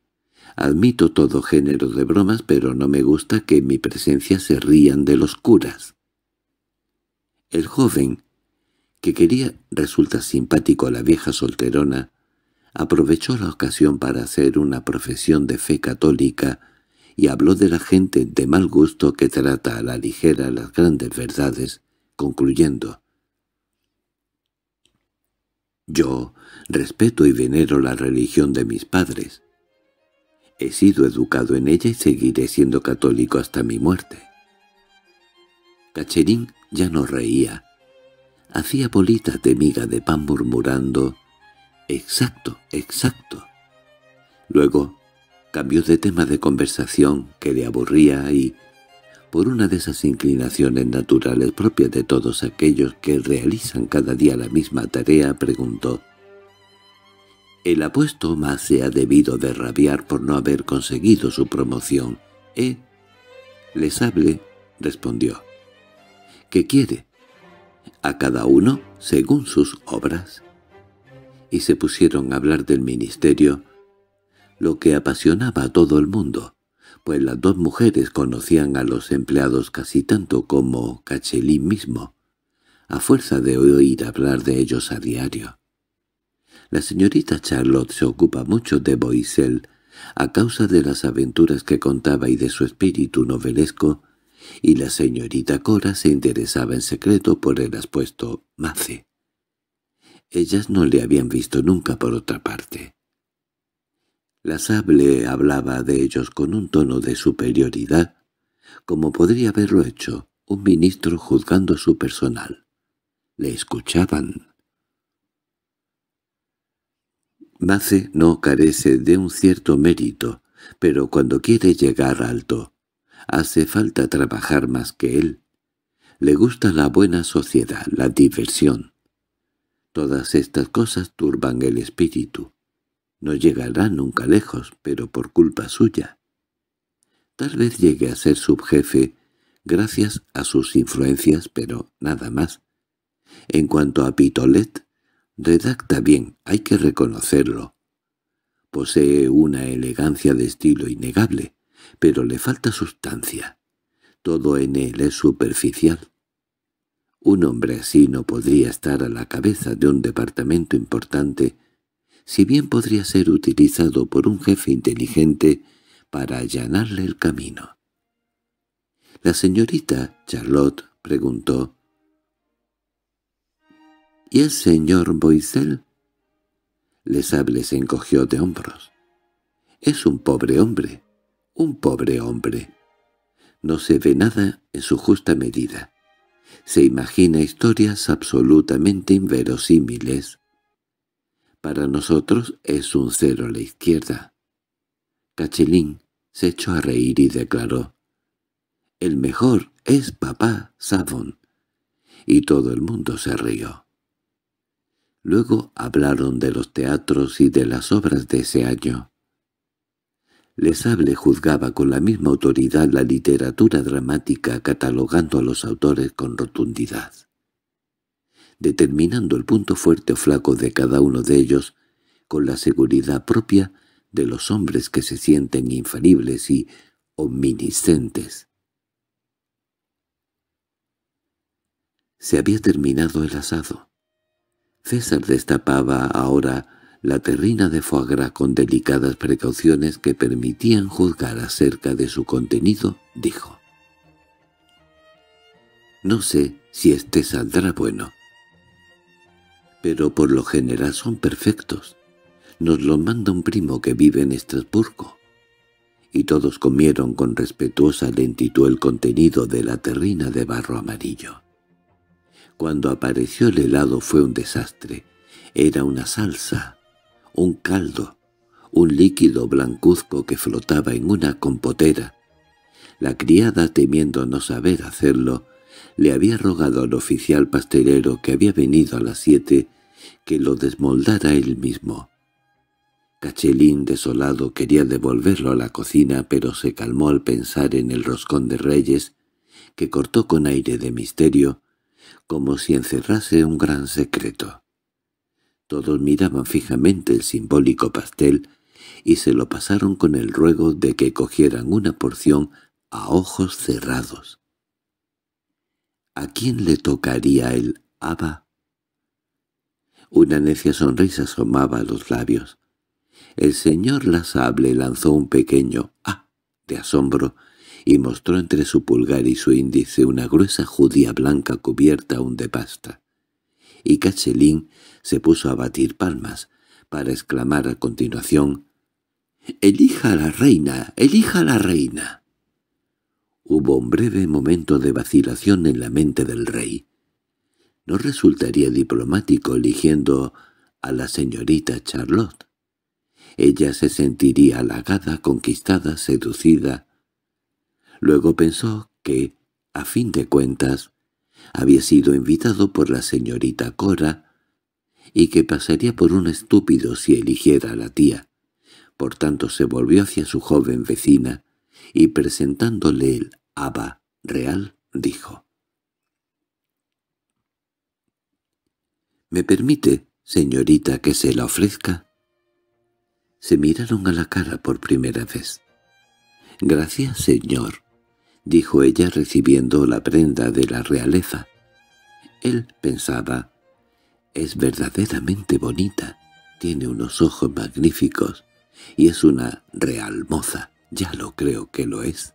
Admito todo género de bromas, pero no me gusta que en mi presencia se rían de los curas. El joven, que quería resulta simpático a la vieja solterona, aprovechó la ocasión para hacer una profesión de fe católica y habló de la gente de mal gusto que trata a la ligera las grandes verdades, concluyendo. Yo respeto y venero la religión de mis padres. He sido educado en ella y seguiré siendo católico hasta mi muerte. Cacherín ya no reía. Hacía bolitas de miga de pan murmurando, «Exacto, exacto». Luego Cambió de tema de conversación que le aburría y, por una de esas inclinaciones naturales propias de todos aquellos que realizan cada día la misma tarea, preguntó. «El apuesto más se ha debido de rabiar por no haber conseguido su promoción, ¿eh?» «Les hable», respondió. «¿Qué quiere?» «A cada uno, según sus obras». Y se pusieron a hablar del ministerio, lo que apasionaba a todo el mundo, pues las dos mujeres conocían a los empleados casi tanto como Cachelín mismo, a fuerza de oír hablar de ellos a diario. La señorita Charlotte se ocupa mucho de Boisel, a causa de las aventuras que contaba y de su espíritu novelesco, y la señorita Cora se interesaba en secreto por el aspuesto Mace. Ellas no le habían visto nunca por otra parte. La sable hablaba de ellos con un tono de superioridad, como podría haberlo hecho un ministro juzgando su personal. Le escuchaban. Mace no carece de un cierto mérito, pero cuando quiere llegar alto, hace falta trabajar más que él. Le gusta la buena sociedad, la diversión. Todas estas cosas turban el espíritu. No llegará nunca lejos, pero por culpa suya. Tal vez llegue a ser subjefe gracias a sus influencias, pero nada más. En cuanto a Pitolet, redacta bien, hay que reconocerlo. Posee una elegancia de estilo innegable, pero le falta sustancia. Todo en él es superficial. Un hombre así no podría estar a la cabeza de un departamento importante si bien podría ser utilizado por un jefe inteligente para allanarle el camino. La señorita Charlotte preguntó, —¿Y el señor Boisel? Les se encogió de hombros. —Es un pobre hombre, un pobre hombre. No se ve nada en su justa medida. Se imagina historias absolutamente inverosímiles para nosotros es un cero a la izquierda. Cachelín se echó a reír y declaró, «El mejor es papá Savon». Y todo el mundo se rió. Luego hablaron de los teatros y de las obras de ese año. Lesable juzgaba con la misma autoridad la literatura dramática catalogando a los autores con rotundidad determinando el punto fuerte o flaco de cada uno de ellos con la seguridad propia de los hombres que se sienten infalibles y omniscientes. Se había terminado el asado. César destapaba ahora la terrina de foie gras con delicadas precauciones que permitían juzgar acerca de su contenido, dijo. «No sé si este saldrá bueno, pero por lo general son perfectos. Nos los manda un primo que vive en Estrasburgo. Y todos comieron con respetuosa lentitud el contenido de la terrina de barro amarillo. Cuando apareció el helado fue un desastre. Era una salsa, un caldo, un líquido blancuzco que flotaba en una compotera. La criada, temiendo no saber hacerlo, le había rogado al oficial pastelero que había venido a las siete que lo desmoldara él mismo. Cachelín, desolado, quería devolverlo a la cocina, pero se calmó al pensar en el roscón de reyes, que cortó con aire de misterio, como si encerrase un gran secreto. Todos miraban fijamente el simbólico pastel y se lo pasaron con el ruego de que cogieran una porción a ojos cerrados. ¿A quién le tocaría el aba? Una necia sonrisa asomaba los labios. El señor Lasable lanzó un pequeño «ah» de asombro y mostró entre su pulgar y su índice una gruesa judía blanca cubierta aún de pasta. Y Cachelín se puso a batir palmas para exclamar a continuación «¡Elija a la reina! ¡Elija la reina!». Hubo un breve momento de vacilación en la mente del rey. ¿No resultaría diplomático eligiendo a la señorita Charlotte? Ella se sentiría halagada, conquistada, seducida. Luego pensó que, a fin de cuentas, había sido invitado por la señorita Cora y que pasaría por un estúpido si eligiera a la tía. Por tanto se volvió hacia su joven vecina y presentándole el Aba Real dijo. —¿Me permite, señorita, que se la ofrezca? Se miraron a la cara por primera vez. —Gracias, señor —dijo ella recibiendo la prenda de la realeza. Él pensaba, «Es verdaderamente bonita, tiene unos ojos magníficos, y es una real moza, ya lo creo que lo es».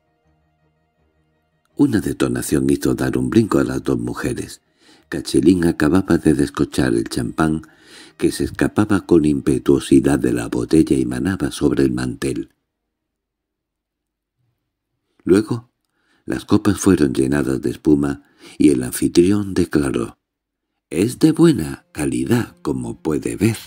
Una detonación hizo dar un brinco a las dos mujeres. Cachelín acababa de descochar el champán, que se escapaba con impetuosidad de la botella y manaba sobre el mantel. Luego, las copas fueron llenadas de espuma y el anfitrión declaró, «Es de buena calidad, como puede ver».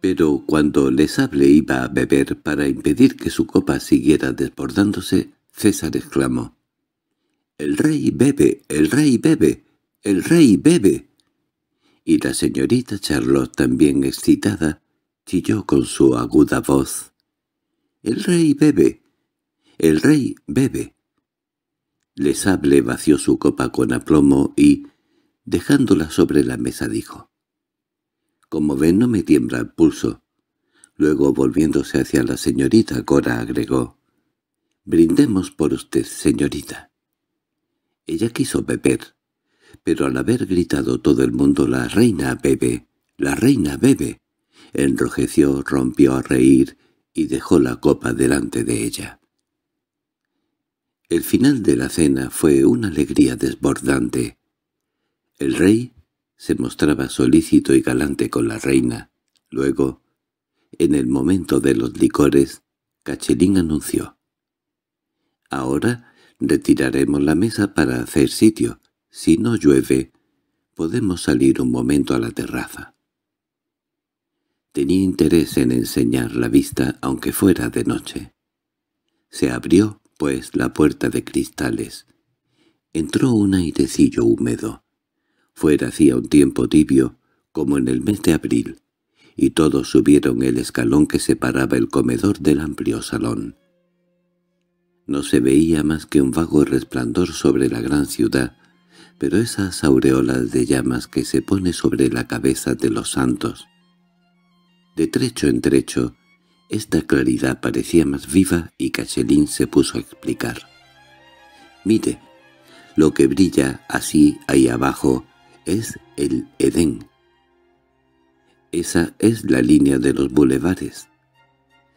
Pero cuando les hable iba a beber para impedir que su copa siguiera desbordándose, César exclamó. —¡El rey bebe! ¡El rey bebe! ¡El rey bebe! Y la señorita Charlotte, también excitada, chilló con su aguda voz. —¡El rey bebe! ¡El rey bebe! Lesable vació su copa con aplomo y, dejándola sobre la mesa, dijo. —Como ven, no me tiembla el pulso. Luego, volviéndose hacia la señorita Cora, agregó. —Brindemos por usted, señorita. Ella quiso beber, pero al haber gritado todo el mundo «¡La reina bebe! ¡La reina bebe!», enrojeció, rompió a reír y dejó la copa delante de ella. El final de la cena fue una alegría desbordante. El rey se mostraba solícito y galante con la reina. Luego, en el momento de los licores, Cachelín anunció. Ahora retiraremos la mesa para hacer sitio. Si no llueve, podemos salir un momento a la terraza. Tenía interés en enseñar la vista, aunque fuera de noche. Se abrió, pues, la puerta de cristales. Entró un airecillo húmedo. Fuera hacía un tiempo tibio, como en el mes de abril, y todos subieron el escalón que separaba el comedor del amplio salón. No se veía más que un vago resplandor sobre la gran ciudad, pero esas aureolas de llamas que se pone sobre la cabeza de los santos. De trecho en trecho, esta claridad parecía más viva y Cachelín se puso a explicar. «Mire, lo que brilla así ahí abajo es el Edén. Esa es la línea de los bulevares.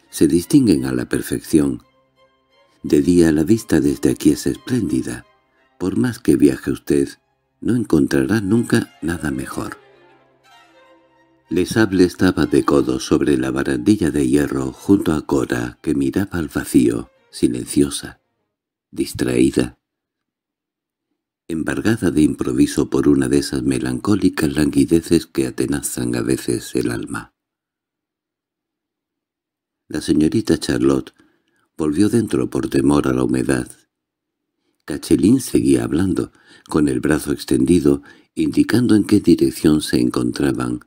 Se distinguen a la perfección, de día la vista desde aquí es espléndida. Por más que viaje usted, no encontrará nunca nada mejor. Lesable estaba de codo sobre la barandilla de hierro junto a Cora, que miraba al vacío, silenciosa, distraída, embargada de improviso por una de esas melancólicas languideces que atenazan a veces el alma. La señorita Charlotte Volvió dentro por temor a la humedad. Cachelín seguía hablando, con el brazo extendido, indicando en qué dirección se encontraban.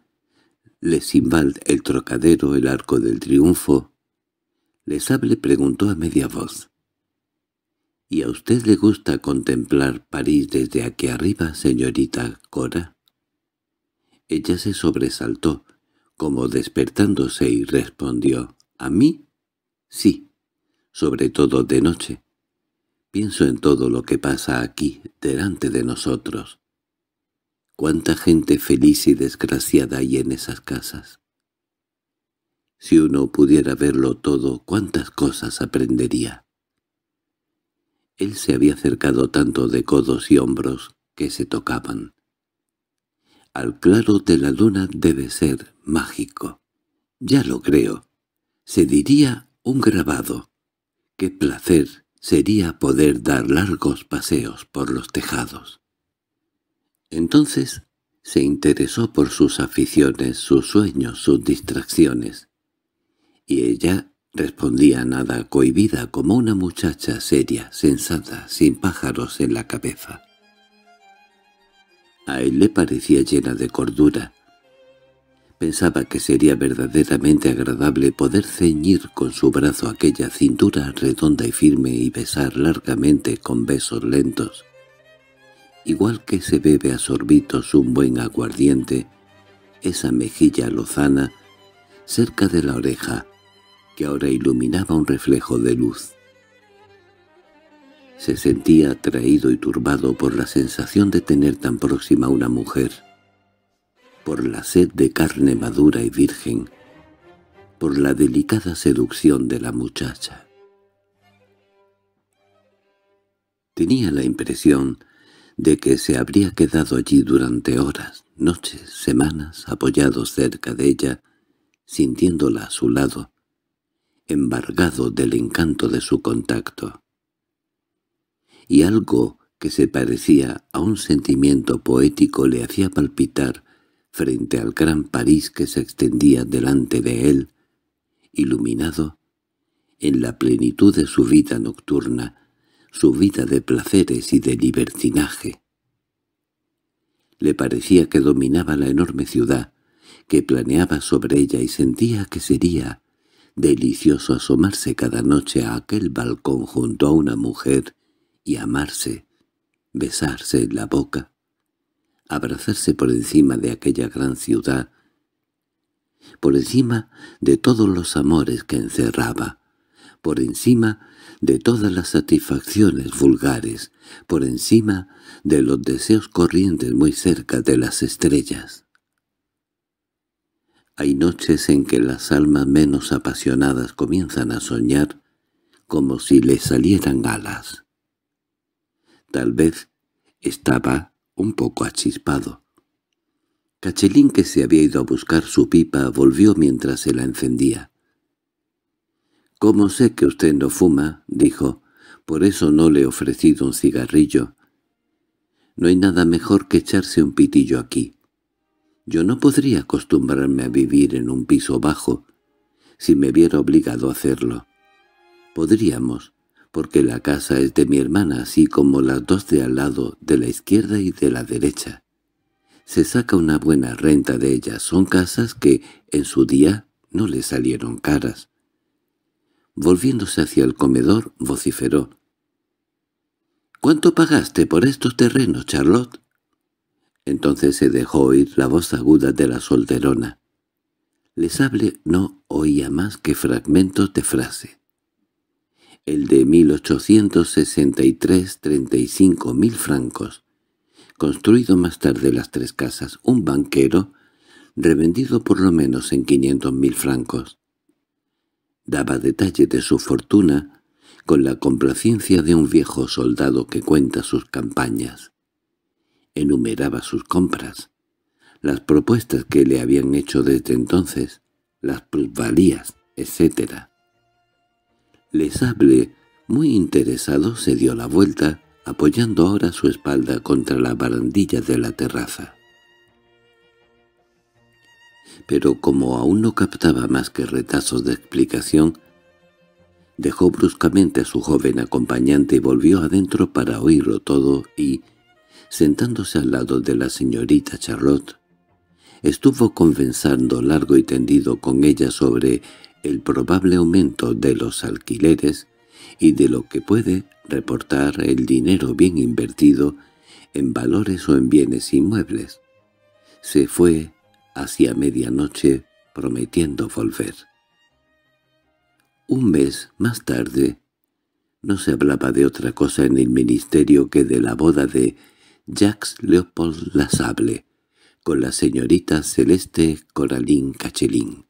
Lesimbal, el trocadero, el arco del triunfo. Lesable preguntó a media voz. —¿Y a usted le gusta contemplar París desde aquí arriba, señorita Cora? Ella se sobresaltó, como despertándose, y respondió. —¿A mí? —Sí sobre todo de noche. Pienso en todo lo que pasa aquí, delante de nosotros. Cuánta gente feliz y desgraciada hay en esas casas. Si uno pudiera verlo todo, cuántas cosas aprendería. Él se había acercado tanto de codos y hombros que se tocaban. Al claro de la luna debe ser mágico. Ya lo creo. Se diría un grabado. Qué placer sería poder dar largos paseos por los tejados. Entonces se interesó por sus aficiones, sus sueños, sus distracciones. Y ella respondía nada cohibida como una muchacha seria, sensata, sin pájaros en la cabeza. A él le parecía llena de cordura, Pensaba que sería verdaderamente agradable poder ceñir con su brazo aquella cintura redonda y firme y besar largamente con besos lentos. Igual que se bebe a sorbitos un buen aguardiente, esa mejilla lozana, cerca de la oreja, que ahora iluminaba un reflejo de luz. Se sentía atraído y turbado por la sensación de tener tan próxima una mujer por la sed de carne madura y virgen, por la delicada seducción de la muchacha. Tenía la impresión de que se habría quedado allí durante horas, noches, semanas, apoyado cerca de ella, sintiéndola a su lado, embargado del encanto de su contacto. Y algo que se parecía a un sentimiento poético le hacía palpitar frente al gran París que se extendía delante de él, iluminado, en la plenitud de su vida nocturna, su vida de placeres y de libertinaje. Le parecía que dominaba la enorme ciudad, que planeaba sobre ella y sentía que sería delicioso asomarse cada noche a aquel balcón junto a una mujer y amarse, besarse en la boca, abrazarse por encima de aquella gran ciudad, por encima de todos los amores que encerraba, por encima de todas las satisfacciones vulgares, por encima de los deseos corrientes muy cerca de las estrellas. Hay noches en que las almas menos apasionadas comienzan a soñar como si le salieran alas. Tal vez estaba un poco achispado. Cachelín, que se había ido a buscar su pipa, volvió mientras se la encendía. —¿Cómo sé que usted no fuma», dijo, «por eso no le he ofrecido un cigarrillo. No hay nada mejor que echarse un pitillo aquí. Yo no podría acostumbrarme a vivir en un piso bajo si me viera obligado a hacerlo. Podríamos, porque la casa es de mi hermana, así como las dos de al lado, de la izquierda y de la derecha. Se saca una buena renta de ellas, son casas que, en su día, no le salieron caras. Volviéndose hacia el comedor, vociferó. —¿Cuánto pagaste por estos terrenos, Charlotte? Entonces se dejó oír la voz aguda de la solterona. Les hable no oía más que fragmentos de frase el de 1863 mil francos. Construido más tarde las tres casas, un banquero, revendido por lo menos en mil francos. Daba detalle de su fortuna con la complacencia de un viejo soldado que cuenta sus campañas. Enumeraba sus compras, las propuestas que le habían hecho desde entonces, las plusvalías, etcétera les muy interesado se dio la vuelta, apoyando ahora su espalda contra la barandilla de la terraza. Pero como aún no captaba más que retazos de explicación, dejó bruscamente a su joven acompañante y volvió adentro para oírlo todo y, sentándose al lado de la señorita Charlotte, estuvo conversando largo y tendido con ella sobre el probable aumento de los alquileres y de lo que puede reportar el dinero bien invertido en valores o en bienes inmuebles. Se fue hacia medianoche prometiendo volver. Un mes más tarde, no se hablaba de otra cosa en el ministerio que de la boda de Jacques Leopold Lasable con la señorita Celeste Coralín Cachelín.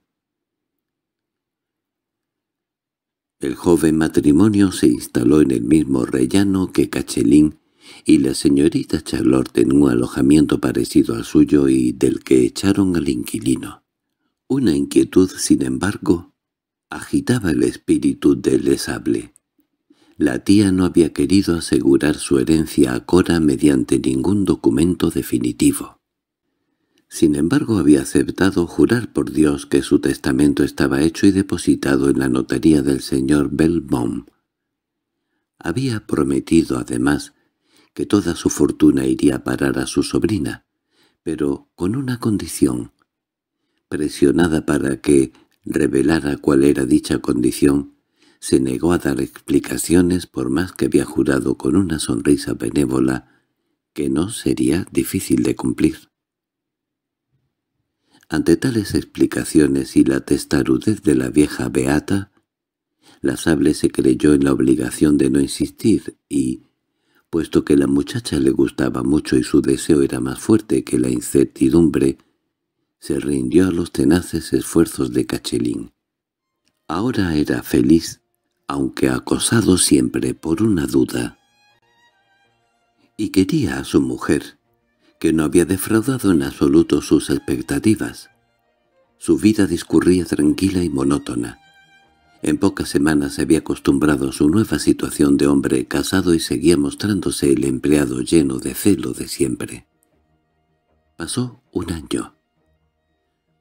El joven matrimonio se instaló en el mismo rellano que Cachelín y la señorita Charlotte en un alojamiento parecido al suyo y del que echaron al inquilino. Una inquietud, sin embargo, agitaba el espíritu del lesable. La tía no había querido asegurar su herencia a Cora mediante ningún documento definitivo. Sin embargo, había aceptado jurar por Dios que su testamento estaba hecho y depositado en la notaría del señor Belmont. Había prometido, además, que toda su fortuna iría a parar a su sobrina, pero con una condición. Presionada para que revelara cuál era dicha condición, se negó a dar explicaciones por más que había jurado con una sonrisa benévola que no sería difícil de cumplir. Ante tales explicaciones y la testarudez de la vieja beata, la sable se creyó en la obligación de no insistir y, puesto que la muchacha le gustaba mucho y su deseo era más fuerte que la incertidumbre, se rindió a los tenaces esfuerzos de Cachelín. Ahora era feliz, aunque acosado siempre por una duda. Y quería a su mujer, que no había defraudado en absoluto sus expectativas. Su vida discurría tranquila y monótona. En pocas semanas se había acostumbrado a su nueva situación de hombre casado y seguía mostrándose el empleado lleno de celo de siempre. Pasó un año.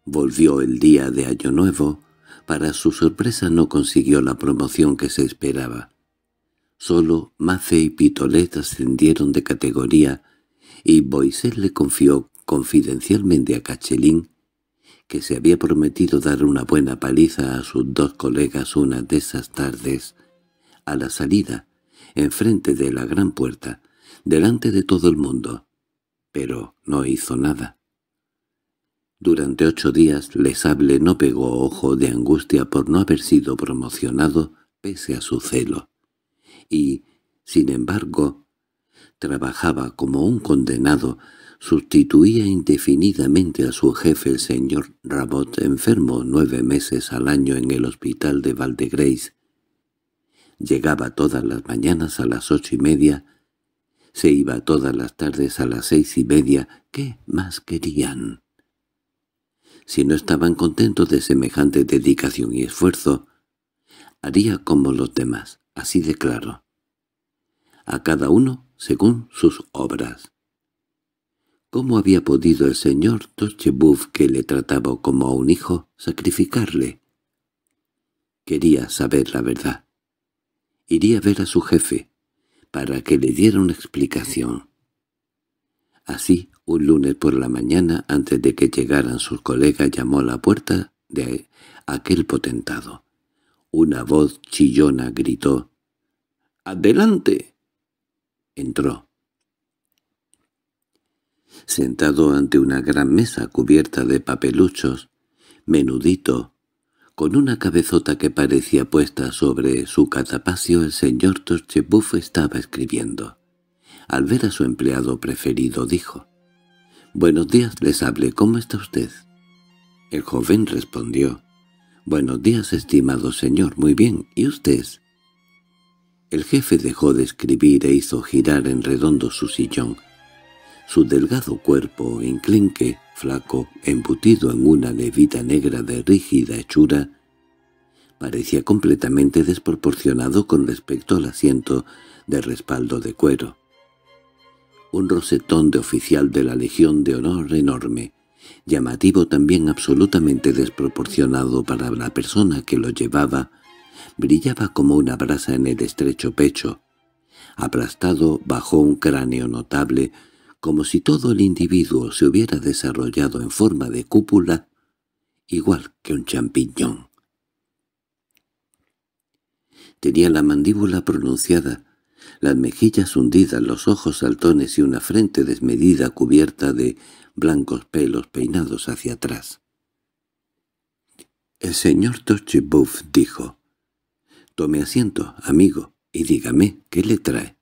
Volvió el día de Año Nuevo. Para su sorpresa no consiguió la promoción que se esperaba. Solo Mace y Pitolet ascendieron de categoría y Boisset le confió confidencialmente a Cachelín que se había prometido dar una buena paliza a sus dos colegas una de esas tardes, a la salida, enfrente de la gran puerta, delante de todo el mundo. Pero no hizo nada. Durante ocho días Lesable no pegó ojo de angustia por no haber sido promocionado pese a su celo. Y, sin embargo, Trabajaba como un condenado, sustituía indefinidamente a su jefe el señor Rabot, enfermo nueve meses al año en el hospital de Valdegrace. Llegaba todas las mañanas a las ocho y media, se iba todas las tardes a las seis y media. ¿Qué más querían? Si no estaban contentos de semejante dedicación y esfuerzo, haría como los demás, así de claro. A cada uno según sus obras. ¿Cómo había podido el señor Tochebuf, que le trataba como a un hijo, sacrificarle? Quería saber la verdad. Iría a ver a su jefe, para que le diera una explicación. Así, un lunes por la mañana, antes de que llegaran sus colegas, llamó a la puerta de aquel potentado. Una voz chillona gritó, «¡Adelante! entró. Sentado ante una gran mesa cubierta de papeluchos, menudito, con una cabezota que parecía puesta sobre su catapacio, el señor Torchebuff estaba escribiendo. Al ver a su empleado preferido dijo, «Buenos días, les hable, ¿cómo está usted?» El joven respondió, «Buenos días, estimado señor, muy bien, ¿y usted?» El jefe dejó de escribir e hizo girar en redondo su sillón. Su delgado cuerpo, inclinque, flaco, embutido en una levita negra de rígida hechura, parecía completamente desproporcionado con respecto al asiento de respaldo de cuero. Un rosetón de oficial de la Legión de Honor enorme, llamativo también absolutamente desproporcionado para la persona que lo llevaba, brillaba como una brasa en el estrecho pecho, aplastado bajo un cráneo notable, como si todo el individuo se hubiera desarrollado en forma de cúpula, igual que un champiñón. Tenía la mandíbula pronunciada, las mejillas hundidas, los ojos saltones y una frente desmedida cubierta de blancos pelos peinados hacia atrás. El señor Torchibuff dijo, Tome asiento, amigo, y dígame, ¿qué le trae?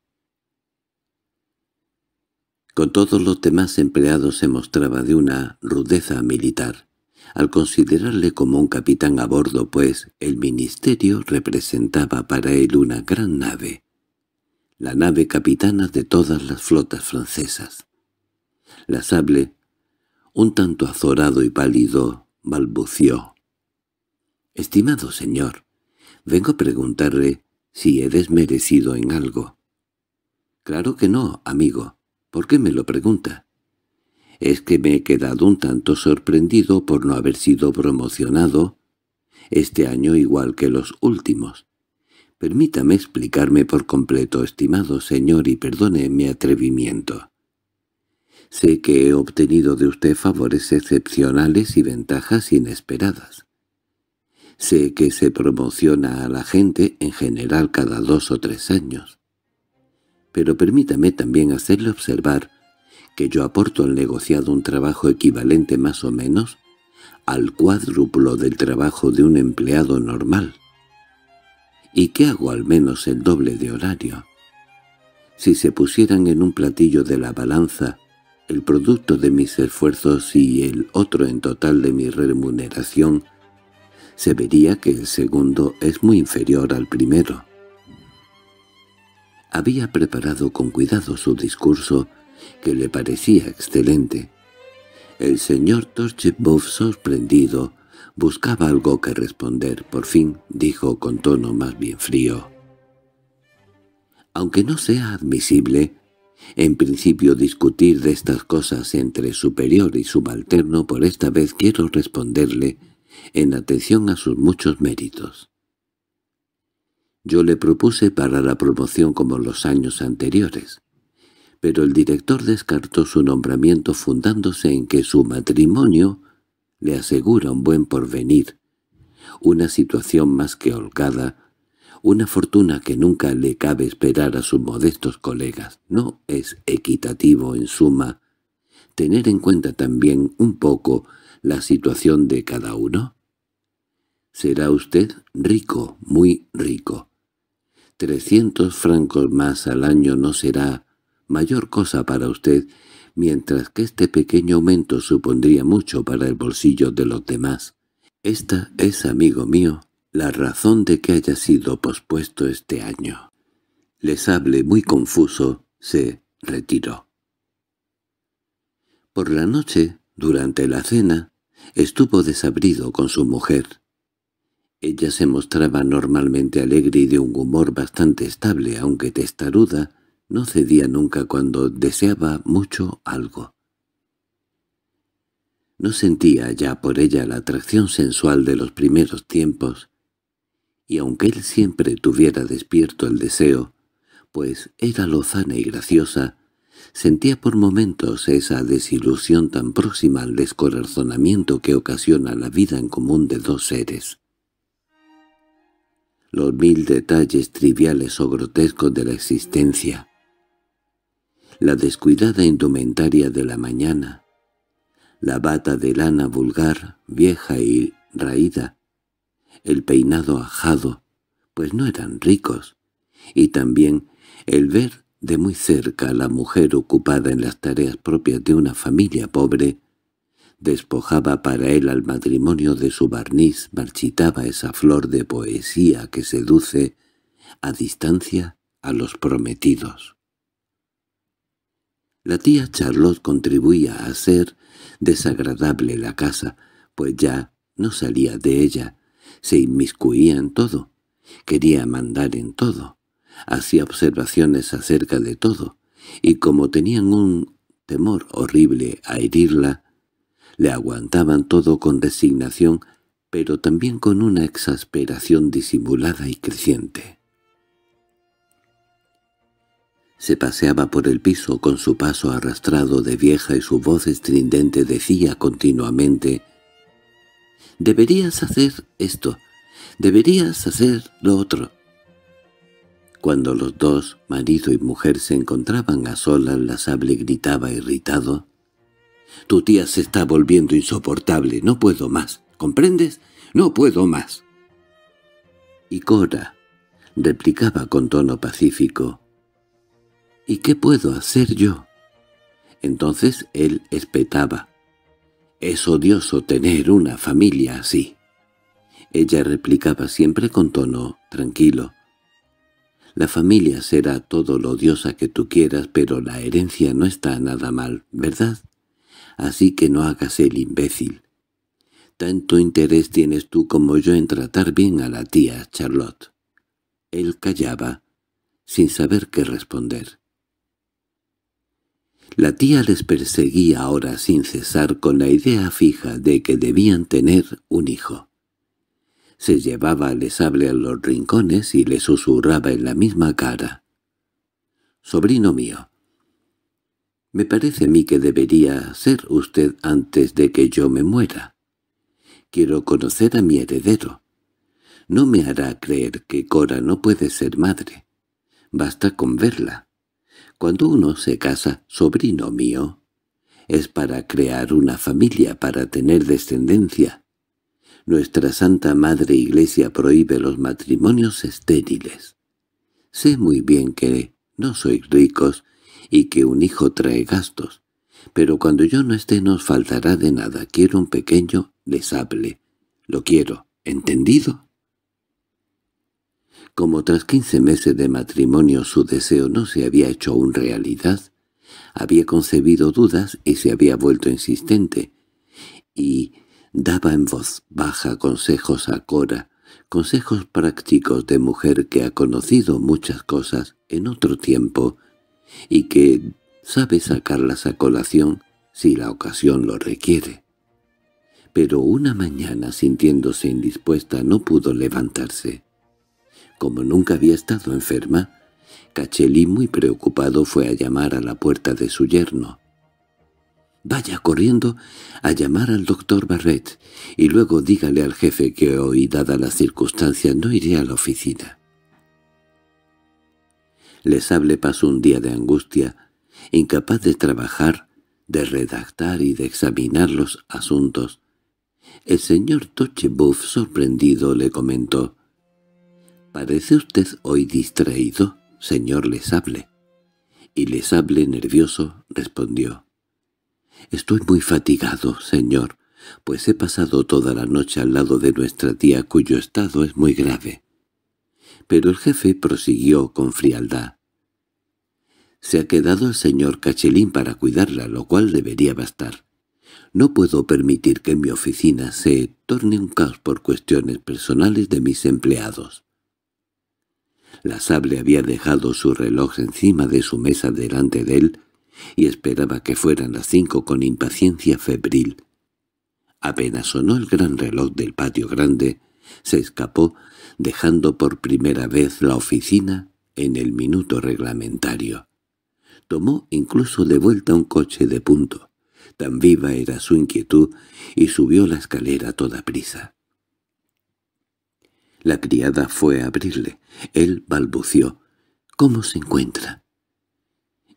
Con todos los demás empleados se mostraba de una rudeza militar, al considerarle como un capitán a bordo, pues el ministerio representaba para él una gran nave, la nave capitana de todas las flotas francesas. La sable, un tanto azorado y pálido, balbució. —Estimado señor, Vengo a preguntarle si he desmerecido en algo. —Claro que no, amigo. ¿Por qué me lo pregunta? —Es que me he quedado un tanto sorprendido por no haber sido promocionado este año igual que los últimos. Permítame explicarme por completo, estimado señor, y perdone mi atrevimiento. Sé que he obtenido de usted favores excepcionales y ventajas inesperadas. Sé que se promociona a la gente en general cada dos o tres años. Pero permítame también hacerle observar que yo aporto al negociado un trabajo equivalente más o menos al cuádruplo del trabajo de un empleado normal. ¿Y que hago al menos el doble de horario? Si se pusieran en un platillo de la balanza el producto de mis esfuerzos y el otro en total de mi remuneración, se vería que el segundo es muy inferior al primero. Había preparado con cuidado su discurso, que le parecía excelente. El señor Torchebov, sorprendido, buscaba algo que responder. Por fin dijo con tono más bien frío. Aunque no sea admisible, en principio discutir de estas cosas entre superior y subalterno por esta vez quiero responderle en atención a sus muchos méritos. Yo le propuse para la promoción como los años anteriores, pero el director descartó su nombramiento fundándose en que su matrimonio le asegura un buen porvenir, una situación más que holgada, una fortuna que nunca le cabe esperar a sus modestos colegas. No es equitativo, en suma, tener en cuenta también un poco la situación de cada uno? Será usted rico, muy rico. Trescientos francos más al año no será mayor cosa para usted, mientras que este pequeño aumento supondría mucho para el bolsillo de los demás. Esta es, amigo mío, la razón de que haya sido pospuesto este año. Les hable muy confuso, se retiró. Por la noche, durante la cena, Estuvo desabrido con su mujer. Ella se mostraba normalmente alegre y de un humor bastante estable, aunque testaruda, no cedía nunca cuando deseaba mucho algo. No sentía ya por ella la atracción sensual de los primeros tiempos, y aunque él siempre tuviera despierto el deseo, pues era lozana y graciosa, Sentía por momentos esa desilusión tan próxima al descorazonamiento que ocasiona la vida en común de dos seres. Los mil detalles triviales o grotescos de la existencia. La descuidada indumentaria de la mañana. La bata de lana vulgar, vieja y raída. El peinado ajado, pues no eran ricos. Y también el ver de muy cerca la mujer ocupada en las tareas propias de una familia pobre, despojaba para él al matrimonio de su barniz, marchitaba esa flor de poesía que seduce a distancia a los prometidos. La tía Charlotte contribuía a hacer desagradable la casa, pues ya no salía de ella, se inmiscuía en todo, quería mandar en todo hacía observaciones acerca de todo, y como tenían un temor horrible a herirla, le aguantaban todo con resignación, pero también con una exasperación disimulada y creciente. Se paseaba por el piso con su paso arrastrado de vieja y su voz estridente decía continuamente «Deberías hacer esto, deberías hacer lo otro». Cuando los dos, marido y mujer, se encontraban a solas, la sable gritaba irritado. «Tu tía se está volviendo insoportable, no puedo más, ¿comprendes? No puedo más». Y Cora replicaba con tono pacífico. «¿Y qué puedo hacer yo?» Entonces él espetaba. «Es odioso tener una familia así». Ella replicaba siempre con tono tranquilo. La familia será todo lo odiosa que tú quieras, pero la herencia no está nada mal, ¿verdad? Así que no hagas el imbécil. Tanto interés tienes tú como yo en tratar bien a la tía Charlotte. Él callaba, sin saber qué responder. La tía les perseguía ahora sin cesar con la idea fija de que debían tener un hijo se llevaba el sable a los rincones y le susurraba en la misma cara. «Sobrino mío, me parece a mí que debería ser usted antes de que yo me muera. Quiero conocer a mi heredero. No me hará creer que Cora no puede ser madre. Basta con verla. Cuando uno se casa, sobrino mío, es para crear una familia, para tener descendencia. Nuestra Santa Madre Iglesia prohíbe los matrimonios estériles. Sé muy bien que no sois ricos y que un hijo trae gastos, pero cuando yo no esté nos faltará de nada. Quiero un pequeño hable, Lo quiero. ¿Entendido? Como tras quince meses de matrimonio su deseo no se había hecho aún realidad, había concebido dudas y se había vuelto insistente, y Daba en voz baja consejos a Cora, consejos prácticos de mujer que ha conocido muchas cosas en otro tiempo y que sabe sacarlas a colación si la ocasión lo requiere. Pero una mañana, sintiéndose indispuesta, no pudo levantarse. Como nunca había estado enferma, Cachelí, muy preocupado, fue a llamar a la puerta de su yerno. Vaya corriendo a llamar al doctor Barret, y luego dígale al jefe que hoy, dada la circunstancia, no iré a la oficina. Lesable pasó un día de angustia, incapaz de trabajar, de redactar y de examinar los asuntos. El señor Tochebuff, sorprendido, le comentó, «Parece usted hoy distraído, señor Lesable». Y Lesable, nervioso, respondió, Estoy muy fatigado, señor, pues he pasado toda la noche al lado de nuestra tía cuyo estado es muy grave. Pero el jefe prosiguió con frialdad. Se ha quedado el señor Cachelín para cuidarla, lo cual debería bastar. No puedo permitir que mi oficina se torne un caos por cuestiones personales de mis empleados. La sable había dejado su reloj encima de su mesa delante de él, y esperaba que fueran las cinco con impaciencia febril. Apenas sonó el gran reloj del patio grande, se escapó, dejando por primera vez la oficina en el minuto reglamentario. Tomó incluso de vuelta un coche de punto. Tan viva era su inquietud y subió la escalera toda prisa. La criada fue a abrirle. Él balbució. —¿Cómo se encuentra?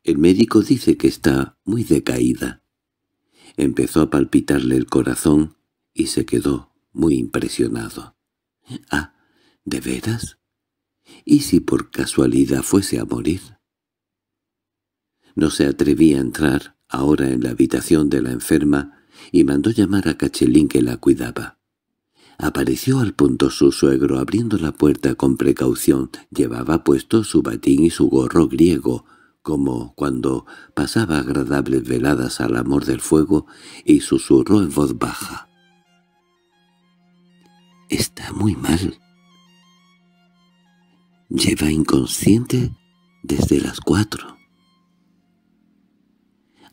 El médico dice que está muy decaída. Empezó a palpitarle el corazón y se quedó muy impresionado. —Ah, ¿de veras? ¿Y si por casualidad fuese a morir? No se atrevía a entrar ahora en la habitación de la enferma y mandó llamar a Cachelín que la cuidaba. Apareció al punto su suegro abriendo la puerta con precaución. Llevaba puesto su batín y su gorro griego, como cuando pasaba agradables veladas al amor del fuego, y susurró en voz baja. «Está muy mal. Lleva inconsciente desde las cuatro».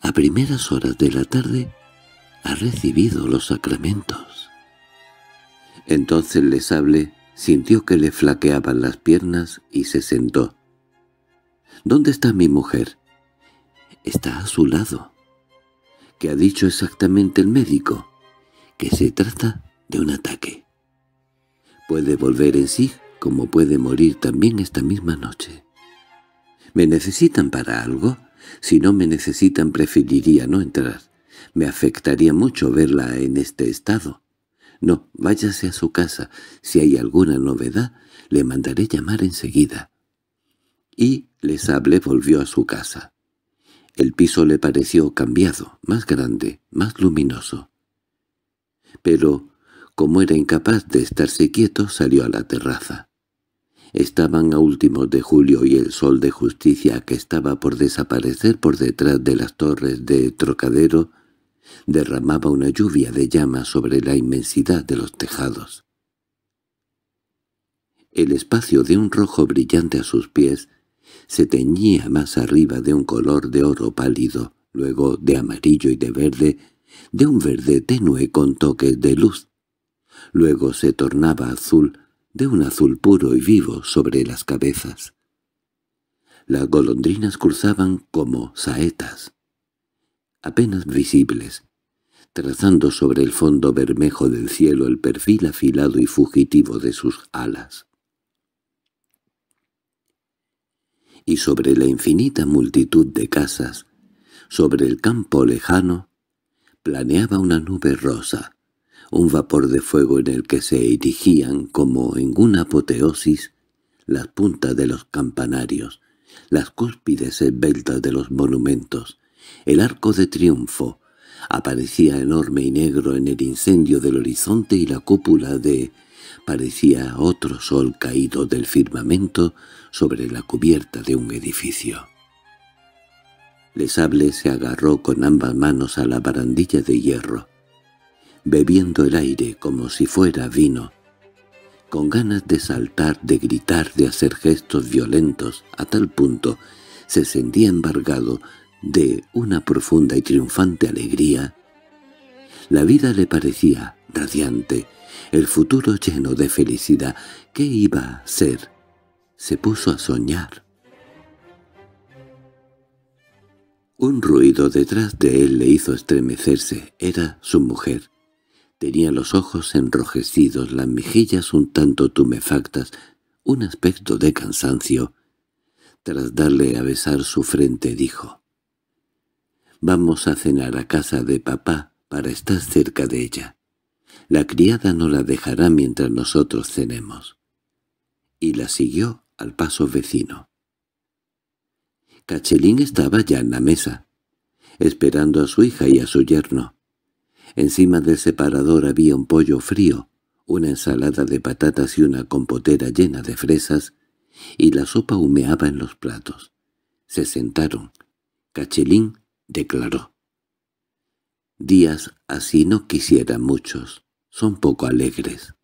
A primeras horas de la tarde ha recibido los sacramentos. Entonces les hablé, sintió que le flaqueaban las piernas y se sentó. ¿Dónde está mi mujer? Está a su lado. ¿Qué ha dicho exactamente el médico? Que se trata de un ataque. Puede volver en sí como puede morir también esta misma noche. ¿Me necesitan para algo? Si no me necesitan preferiría no entrar. Me afectaría mucho verla en este estado. No, váyase a su casa. Si hay alguna novedad, le mandaré llamar enseguida y Les Sable volvió a su casa. El piso le pareció cambiado, más grande, más luminoso. Pero, como era incapaz de estarse quieto, salió a la terraza. Estaban a últimos de julio y el sol de justicia que estaba por desaparecer por detrás de las torres de Trocadero derramaba una lluvia de llamas sobre la inmensidad de los tejados. El espacio de un rojo brillante a sus pies se teñía más arriba de un color de oro pálido, luego de amarillo y de verde, de un verde tenue con toques de luz. Luego se tornaba azul, de un azul puro y vivo sobre las cabezas. Las golondrinas cruzaban como saetas, apenas visibles, trazando sobre el fondo bermejo del cielo el perfil afilado y fugitivo de sus alas. y sobre la infinita multitud de casas, sobre el campo lejano, planeaba una nube rosa, un vapor de fuego en el que se erigían como en una apoteosis las puntas de los campanarios, las cúspides esbeltas de los monumentos, el arco de triunfo, aparecía enorme y negro en el incendio del horizonte y la cúpula de parecía otro sol caído del firmamento sobre la cubierta de un edificio. Lesable se agarró con ambas manos a la barandilla de hierro, bebiendo el aire como si fuera vino, con ganas de saltar, de gritar, de hacer gestos violentos, a tal punto se sentía embargado de una profunda y triunfante alegría. La vida le parecía radiante, el futuro lleno de felicidad. ¿Qué iba a ser? Se puso a soñar. Un ruido detrás de él le hizo estremecerse. Era su mujer. Tenía los ojos enrojecidos, las mejillas un tanto tumefactas, un aspecto de cansancio. Tras darle a besar su frente dijo, «Vamos a cenar a casa de papá para estar cerca de ella». La criada no la dejará mientras nosotros cenemos. Y la siguió al paso vecino. Cachelín estaba ya en la mesa, esperando a su hija y a su yerno. Encima del separador había un pollo frío, una ensalada de patatas y una compotera llena de fresas, y la sopa humeaba en los platos. Se sentaron. Cachelín declaró. Días así no quisieran muchos son poco alegres.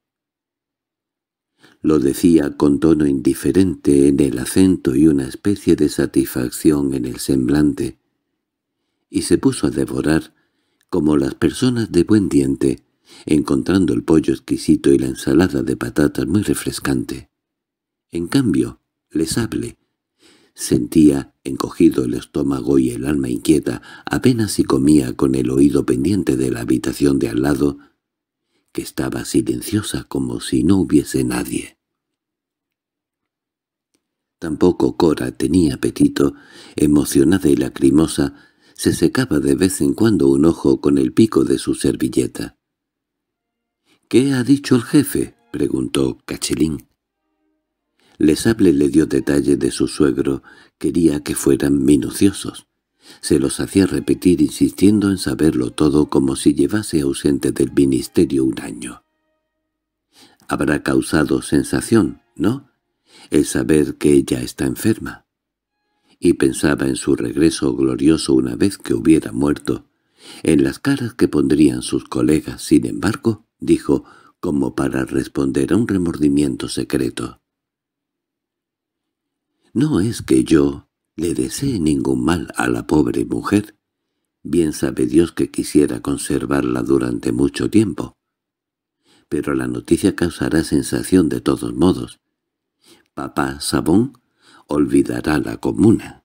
Lo decía con tono indiferente en el acento y una especie de satisfacción en el semblante, y se puso a devorar, como las personas de buen diente, encontrando el pollo exquisito y la ensalada de patatas muy refrescante. En cambio, les hablé. Sentía encogido el estómago y el alma inquieta, apenas si comía con el oído pendiente de la habitación de al lado, que estaba silenciosa como si no hubiese nadie. Tampoco Cora tenía apetito, emocionada y lacrimosa, se secaba de vez en cuando un ojo con el pico de su servilleta. —¿Qué ha dicho el jefe? —preguntó Cachelín. Lesable le dio detalle de su suegro, quería que fueran minuciosos. Se los hacía repetir insistiendo en saberlo todo como si llevase ausente del ministerio un año. Habrá causado sensación, ¿no? El saber que ella está enferma. Y pensaba en su regreso glorioso una vez que hubiera muerto, en las caras que pondrían sus colegas, sin embargo, dijo, como para responder a un remordimiento secreto. «No es que yo le desee ningún mal a la pobre mujer. Bien sabe Dios que quisiera conservarla durante mucho tiempo. Pero la noticia causará sensación de todos modos. Papá Sabón olvidará la comuna.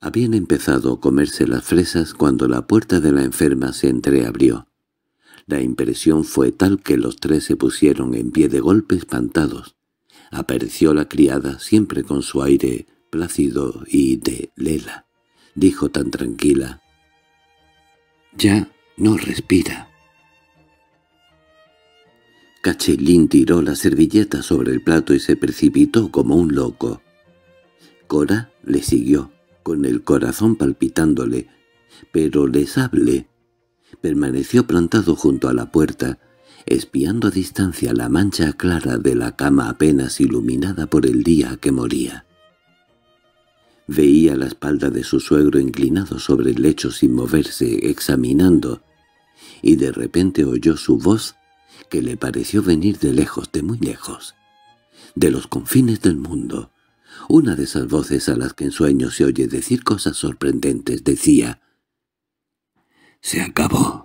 Habían empezado a comerse las fresas cuando la puerta de la enferma se entreabrió. La impresión fue tal que los tres se pusieron en pie de golpe espantados. Apareció la criada, siempre con su aire plácido y de lela. Dijo tan tranquila. «Ya no respira». Cachelín tiró la servilleta sobre el plato y se precipitó como un loco. Cora le siguió, con el corazón palpitándole, pero les hable». Permaneció plantado junto a la puerta, espiando a distancia la mancha clara de la cama apenas iluminada por el día que moría. Veía la espalda de su suegro inclinado sobre el lecho sin moverse, examinando, y de repente oyó su voz, que le pareció venir de lejos, de muy lejos, de los confines del mundo. Una de esas voces a las que en sueños se oye decir cosas sorprendentes decía «Se acabó».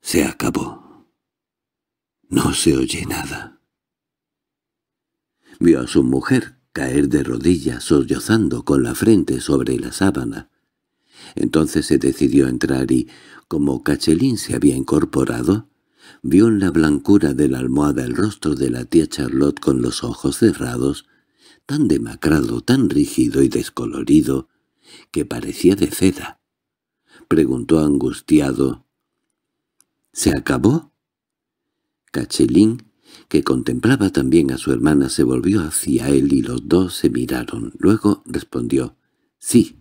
Se acabó. No se oye nada. Vio a su mujer caer de rodillas sollozando con la frente sobre la sábana. Entonces se decidió entrar y, como Cachelín se había incorporado, vio en la blancura de la almohada el rostro de la tía Charlotte con los ojos cerrados, tan demacrado, tan rígido y descolorido, que parecía de seda. Preguntó angustiado, —¿Se acabó? Cachelín, que contemplaba también a su hermana, se volvió hacia él y los dos se miraron. Luego respondió —Sí.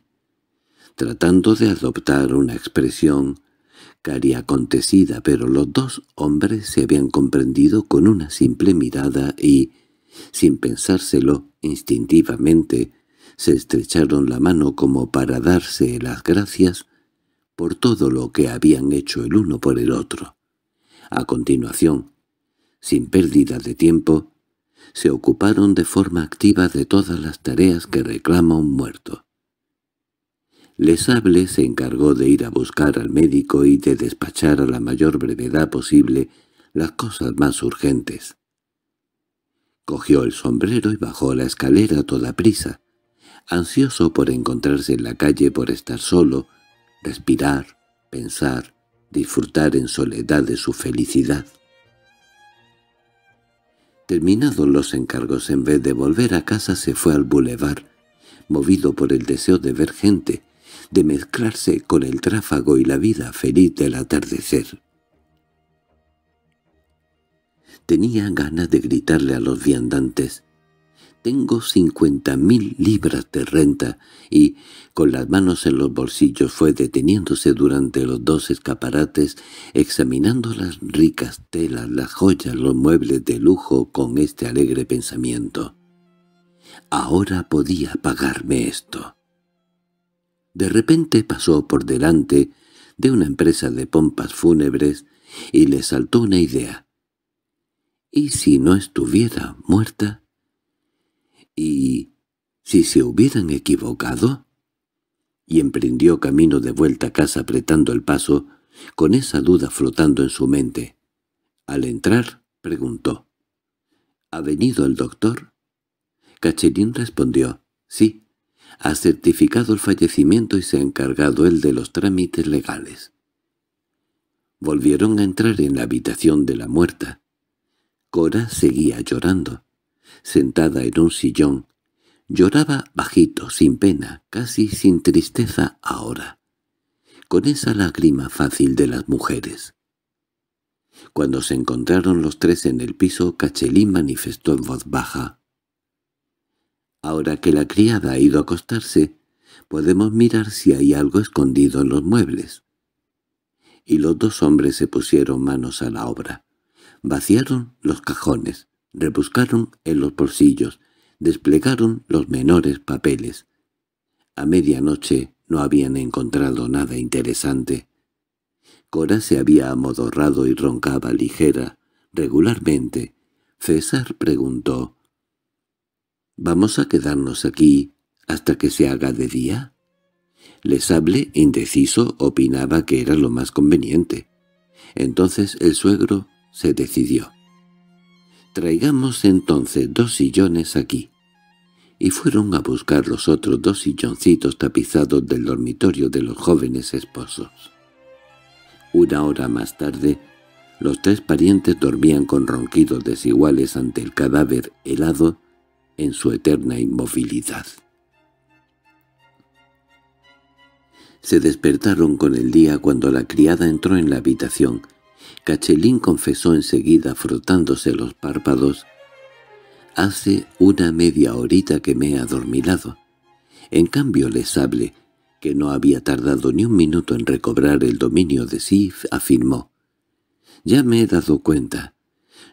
Tratando de adoptar una expresión acontecida, pero los dos hombres se habían comprendido con una simple mirada y, sin pensárselo instintivamente, se estrecharon la mano como para darse las gracias por todo lo que habían hecho el uno por el otro. A continuación, sin pérdida de tiempo, se ocuparon de forma activa de todas las tareas que reclama un muerto. Lesable se encargó de ir a buscar al médico y de despachar a la mayor brevedad posible las cosas más urgentes. Cogió el sombrero y bajó la escalera a toda prisa, ansioso por encontrarse en la calle por estar solo, respirar, pensar, disfrutar en soledad de su felicidad. Terminados los encargos, en vez de volver a casa se fue al bulevar, movido por el deseo de ver gente, de mezclarse con el tráfago y la vida feliz del atardecer. Tenía ganas de gritarle a los viandantes, tengo cincuenta mil libras de renta, y, con las manos en los bolsillos, fue deteniéndose durante los dos escaparates, examinando las ricas telas, las joyas, los muebles de lujo con este alegre pensamiento. Ahora podía pagarme esto. De repente pasó por delante de una empresa de pompas fúnebres y le saltó una idea. ¿Y si no estuviera muerta? ¿Y si se hubieran equivocado? Y emprendió camino de vuelta a casa apretando el paso, con esa duda flotando en su mente. Al entrar, preguntó. —¿Ha venido el doctor? Cacherín respondió. —Sí. Ha certificado el fallecimiento y se ha encargado él de los trámites legales. Volvieron a entrar en la habitación de la muerta. Cora seguía llorando sentada en un sillón, lloraba bajito, sin pena, casi sin tristeza ahora, con esa lágrima fácil de las mujeres. Cuando se encontraron los tres en el piso, Cachelín manifestó en voz baja. «Ahora que la criada ha ido a acostarse, podemos mirar si hay algo escondido en los muebles». Y los dos hombres se pusieron manos a la obra. Vaciaron los cajones, Rebuscaron en los bolsillos, desplegaron los menores papeles. A medianoche no habían encontrado nada interesante. Cora se había amodorrado y roncaba ligera, regularmente. César preguntó, «¿Vamos a quedarnos aquí hasta que se haga de día?» Les indeciso opinaba que era lo más conveniente. Entonces el suegro se decidió. Traigamos entonces dos sillones aquí. Y fueron a buscar los otros dos silloncitos tapizados del dormitorio de los jóvenes esposos. Una hora más tarde, los tres parientes dormían con ronquidos desiguales ante el cadáver helado en su eterna inmovilidad. Se despertaron con el día cuando la criada entró en la habitación Cachelín confesó enseguida frotándose los párpados. «Hace una media horita que me he adormilado». En cambio les que no había tardado ni un minuto en recobrar el dominio de sí, afirmó. «Ya me he dado cuenta.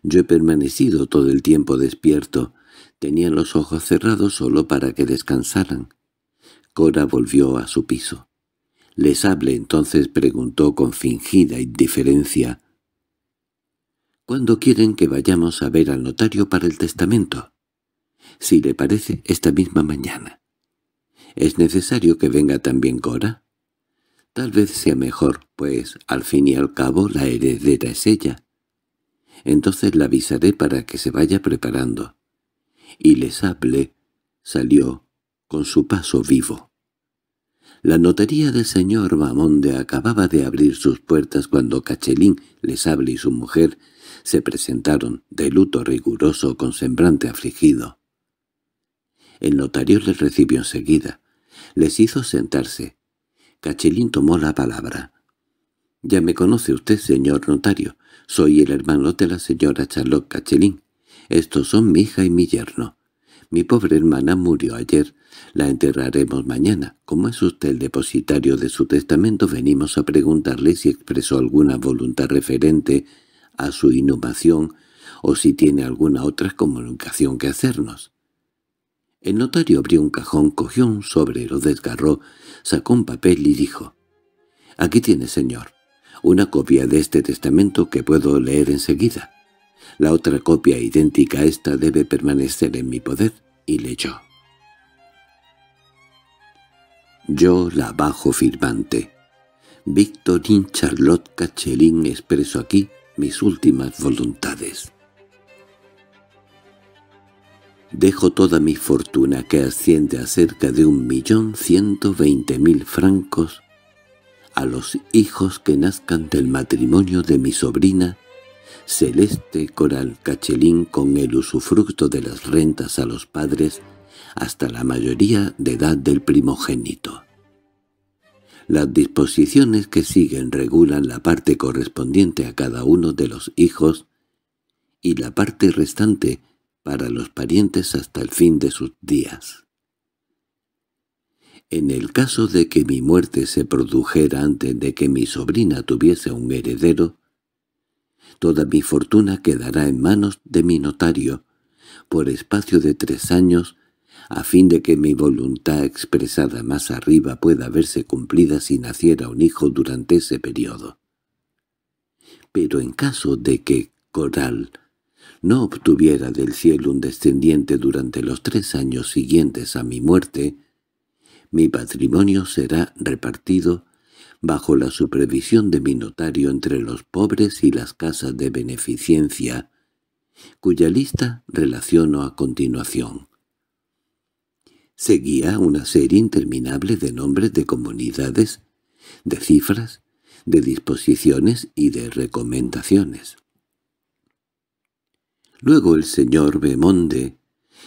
Yo he permanecido todo el tiempo despierto. Tenía los ojos cerrados solo para que descansaran». Cora volvió a su piso. Les entonces preguntó con fingida indiferencia. —¿Cuándo quieren que vayamos a ver al notario para el testamento? —Si le parece, esta misma mañana. —¿Es necesario que venga también Cora? —Tal vez sea mejor, pues al fin y al cabo la heredera es ella. Entonces la avisaré para que se vaya preparando. Y les hable salió con su paso vivo. La notaría del señor Mamonde acababa de abrir sus puertas cuando Cachelín, Lesable y su mujer se presentaron de luto riguroso con semblante afligido. El notario les recibió enseguida. Les hizo sentarse. Cachelín tomó la palabra. «Ya me conoce usted, señor notario. Soy el hermano de la señora Charlotte Cachelín. Estos son mi hija y mi yerno. Mi pobre hermana murió ayer la enterraremos mañana. Como es usted el depositario de su testamento, venimos a preguntarle si expresó alguna voluntad referente a su inhumación o si tiene alguna otra comunicación que hacernos. El notario abrió un cajón, cogió un sobre, lo desgarró, sacó un papel y dijo, «Aquí tiene, señor, una copia de este testamento que puedo leer enseguida. La otra copia idéntica a esta debe permanecer en mi poder», y leyó. Yo la bajo firmante. Victorin Charlotte Cachelín expreso aquí mis últimas voluntades. Dejo toda mi fortuna que asciende a cerca de un millón ciento veinte mil francos a los hijos que nazcan del matrimonio de mi sobrina Celeste Coral Cachelín con el usufructo de las rentas a los padres hasta la mayoría de edad del primogénito. Las disposiciones que siguen regulan la parte correspondiente a cada uno de los hijos y la parte restante para los parientes hasta el fin de sus días. En el caso de que mi muerte se produjera antes de que mi sobrina tuviese un heredero, toda mi fortuna quedará en manos de mi notario, por espacio de tres años, a fin de que mi voluntad expresada más arriba pueda verse cumplida si naciera un hijo durante ese periodo. Pero en caso de que Coral no obtuviera del cielo un descendiente durante los tres años siguientes a mi muerte, mi patrimonio será repartido bajo la supervisión de mi notario entre los pobres y las casas de beneficencia, cuya lista relaciono a continuación. Seguía una serie interminable de nombres de comunidades, de cifras, de disposiciones y de recomendaciones. Luego el señor Bemonde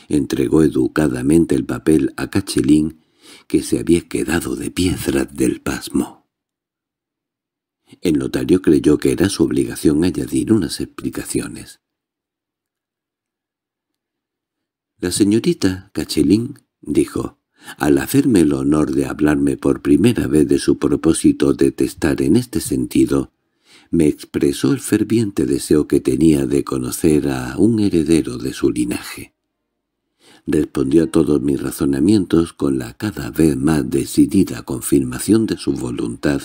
entregó educadamente el papel a Cachelín, que se había quedado de piedra del pasmo. El notario creyó que era su obligación añadir unas explicaciones. La señorita Cachelín dijo, al hacerme el honor de hablarme por primera vez de su propósito de testar en este sentido, me expresó el ferviente deseo que tenía de conocer a un heredero de su linaje. Respondió a todos mis razonamientos con la cada vez más decidida confirmación de su voluntad,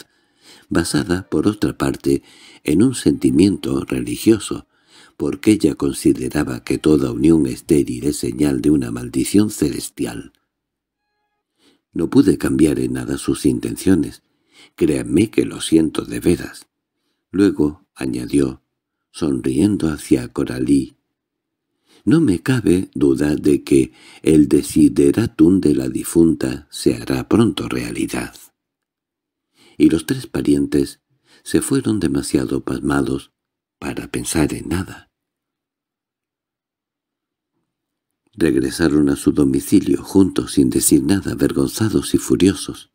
basada, por otra parte, en un sentimiento religioso, porque ella consideraba que toda unión estéril es señal de una maldición celestial. No pude cambiar en nada sus intenciones. Créanme que lo siento de veras. Luego añadió, sonriendo hacia Coralí, no me cabe duda de que el desideratum de la difunta se hará pronto realidad. Y los tres parientes se fueron demasiado pasmados para pensar en nada. Regresaron a su domicilio juntos sin decir nada, avergonzados y furiosos,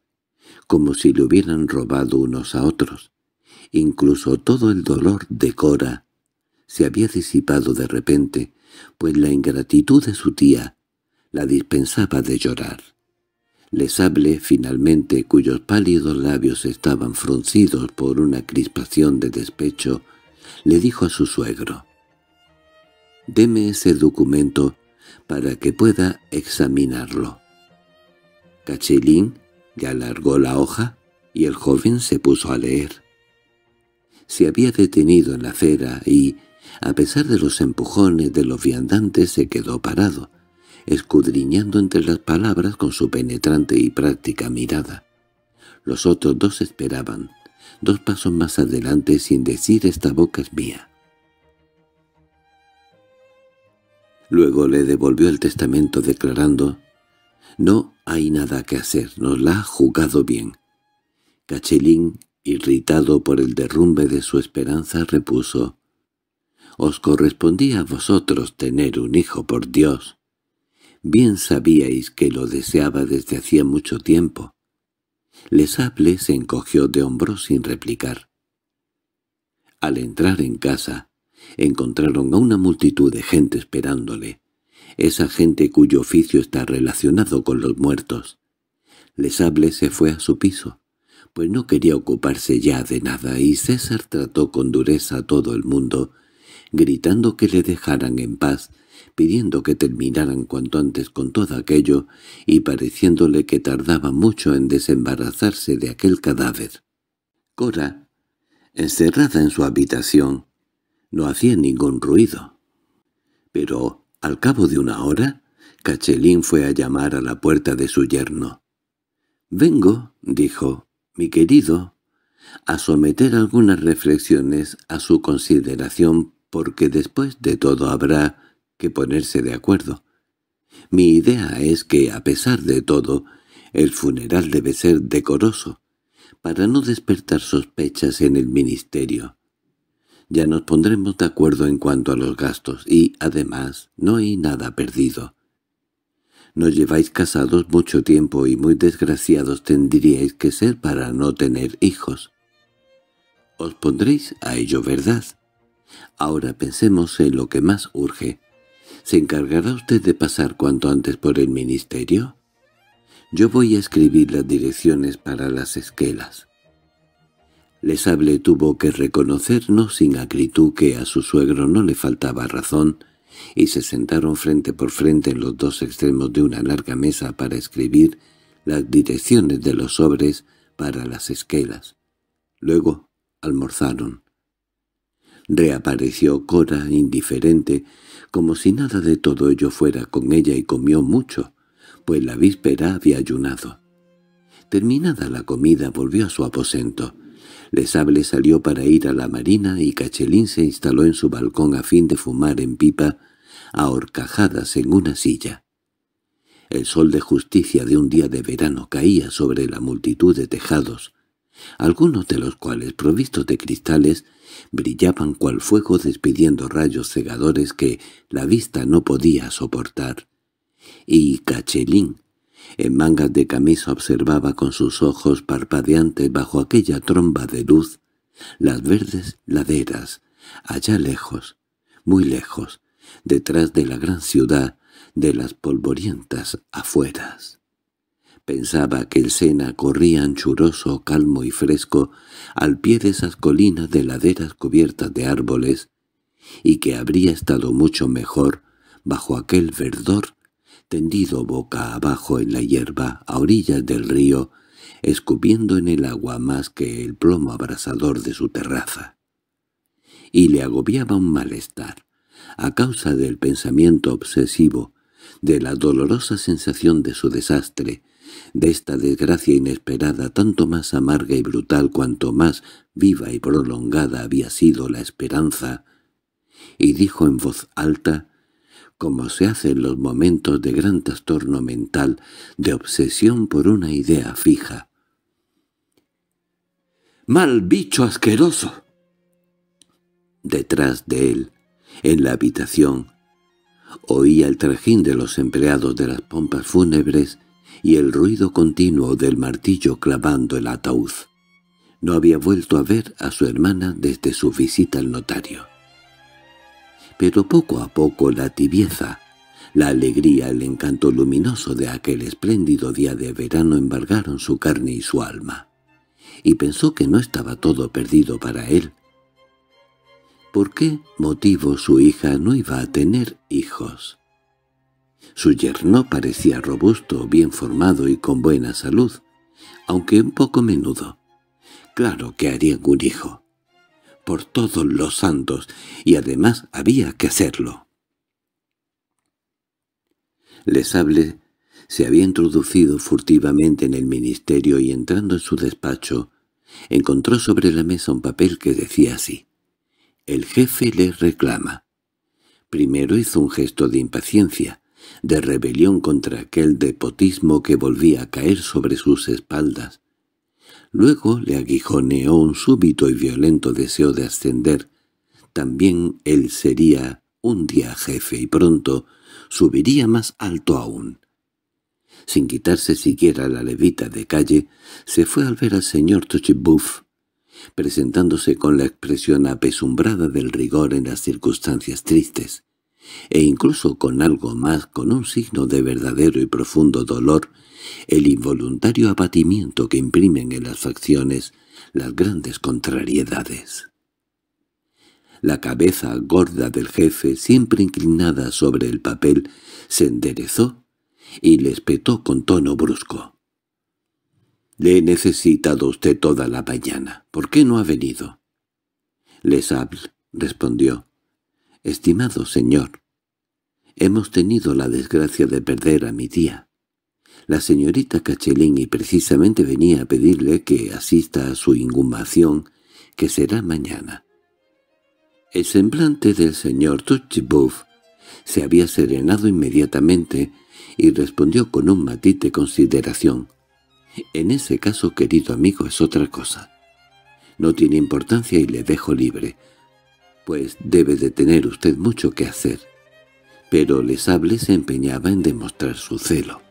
como si le hubieran robado unos a otros. Incluso todo el dolor de Cora se había disipado de repente, pues la ingratitud de su tía la dispensaba de llorar. Les hablé finalmente, cuyos pálidos labios estaban fruncidos por una crispación de despecho, le dijo a su suegro, «Deme ese documento para que pueda examinarlo. Cachelín ya alargó la hoja y el joven se puso a leer. Se había detenido en la acera y, a pesar de los empujones de los viandantes, se quedó parado, escudriñando entre las palabras con su penetrante y práctica mirada. Los otros dos esperaban, dos pasos más adelante sin decir «esta boca es mía». Luego le devolvió el testamento declarando, «No hay nada que hacer, nos la ha jugado bien». Cachelín, irritado por el derrumbe de su esperanza, repuso, «Os correspondía a vosotros tener un hijo, por Dios. Bien sabíais que lo deseaba desde hacía mucho tiempo». Lesable se encogió de hombros sin replicar. Al entrar en casa, encontraron a una multitud de gente esperándole, esa gente cuyo oficio está relacionado con los muertos. Lesable se fue a su piso, pues no quería ocuparse ya de nada y César trató con dureza a todo el mundo, gritando que le dejaran en paz, pidiendo que terminaran cuanto antes con todo aquello y pareciéndole que tardaba mucho en desembarazarse de aquel cadáver. Cora, encerrada en su habitación, no hacía ningún ruido. Pero, al cabo de una hora, Cachelín fue a llamar a la puerta de su yerno. «Vengo», dijo, «mi querido, a someter algunas reflexiones a su consideración porque después de todo habrá que ponerse de acuerdo. Mi idea es que, a pesar de todo, el funeral debe ser decoroso, para no despertar sospechas en el ministerio. Ya nos pondremos de acuerdo en cuanto a los gastos, y, además, no hay nada perdido. No lleváis casados mucho tiempo y muy desgraciados tendríais que ser para no tener hijos. Os pondréis a ello, ¿verdad? Ahora pensemos en lo que más urge. ¿Se encargará usted de pasar cuanto antes por el ministerio? Yo voy a escribir las direcciones para las esquelas. Lesable tuvo que reconocer no sin acritud que a su suegro no le faltaba razón, y se sentaron frente por frente en los dos extremos de una larga mesa para escribir las direcciones de los sobres para las esquelas. Luego almorzaron. Reapareció Cora, indiferente, como si nada de todo ello fuera con ella y comió mucho, pues la víspera había ayunado. Terminada la comida volvió a su aposento. Lesable salió para ir a la marina y Cachelín se instaló en su balcón a fin de fumar en pipa, ahorcajadas en una silla. El sol de justicia de un día de verano caía sobre la multitud de tejados, algunos de los cuales, provistos de cristales, brillaban cual fuego despidiendo rayos cegadores que la vista no podía soportar. Y Cachelín, en mangas de camisa observaba con sus ojos parpadeantes bajo aquella tromba de luz las verdes laderas, allá lejos, muy lejos, detrás de la gran ciudad, de las polvorientas afueras. Pensaba que el Sena corría anchuroso, calmo y fresco al pie de esas colinas de laderas cubiertas de árboles, y que habría estado mucho mejor bajo aquel verdor tendido boca abajo en la hierba a orillas del río, escupiendo en el agua más que el plomo abrasador de su terraza. Y le agobiaba un malestar, a causa del pensamiento obsesivo, de la dolorosa sensación de su desastre, de esta desgracia inesperada tanto más amarga y brutal cuanto más viva y prolongada había sido la esperanza, y dijo en voz alta como se hace en los momentos de gran trastorno mental, de obsesión por una idea fija. —¡Mal bicho asqueroso! Detrás de él, en la habitación, oía el trajín de los empleados de las pompas fúnebres y el ruido continuo del martillo clavando el ataúd. No había vuelto a ver a su hermana desde su visita al notario pero poco a poco la tibieza, la alegría, el encanto luminoso de aquel espléndido día de verano embargaron su carne y su alma, y pensó que no estaba todo perdido para él. ¿Por qué motivo su hija no iba a tener hijos? Su yerno parecía robusto, bien formado y con buena salud, aunque un poco menudo. Claro que haría un hijo por todos los santos, y además había que hacerlo. Lesable se había introducido furtivamente en el ministerio y entrando en su despacho, encontró sobre la mesa un papel que decía así. El jefe le reclama. Primero hizo un gesto de impaciencia, de rebelión contra aquel depotismo que volvía a caer sobre sus espaldas, Luego le aguijoneó un súbito y violento deseo de ascender. También él sería un día jefe y pronto subiría más alto aún. Sin quitarse siquiera la levita de calle, se fue al ver al señor Tochibouf, presentándose con la expresión apesumbrada del rigor en las circunstancias tristes e incluso con algo más, con un signo de verdadero y profundo dolor, el involuntario abatimiento que imprimen en las facciones las grandes contrariedades. La cabeza gorda del jefe, siempre inclinada sobre el papel, se enderezó y le espetó con tono brusco. —Le he necesitado usted toda la mañana. ¿Por qué no ha venido? —Les hablo —respondió. «Estimado señor, hemos tenido la desgracia de perder a mi tía. La señorita Cachelini precisamente venía a pedirle que asista a su inhumación, que será mañana». El semblante del señor Tuchibuf se había serenado inmediatamente y respondió con un matiz de consideración. «En ese caso, querido amigo, es otra cosa. No tiene importancia y le dejo libre» pues debe de tener usted mucho que hacer. Pero Lesable se empeñaba en demostrar su celo.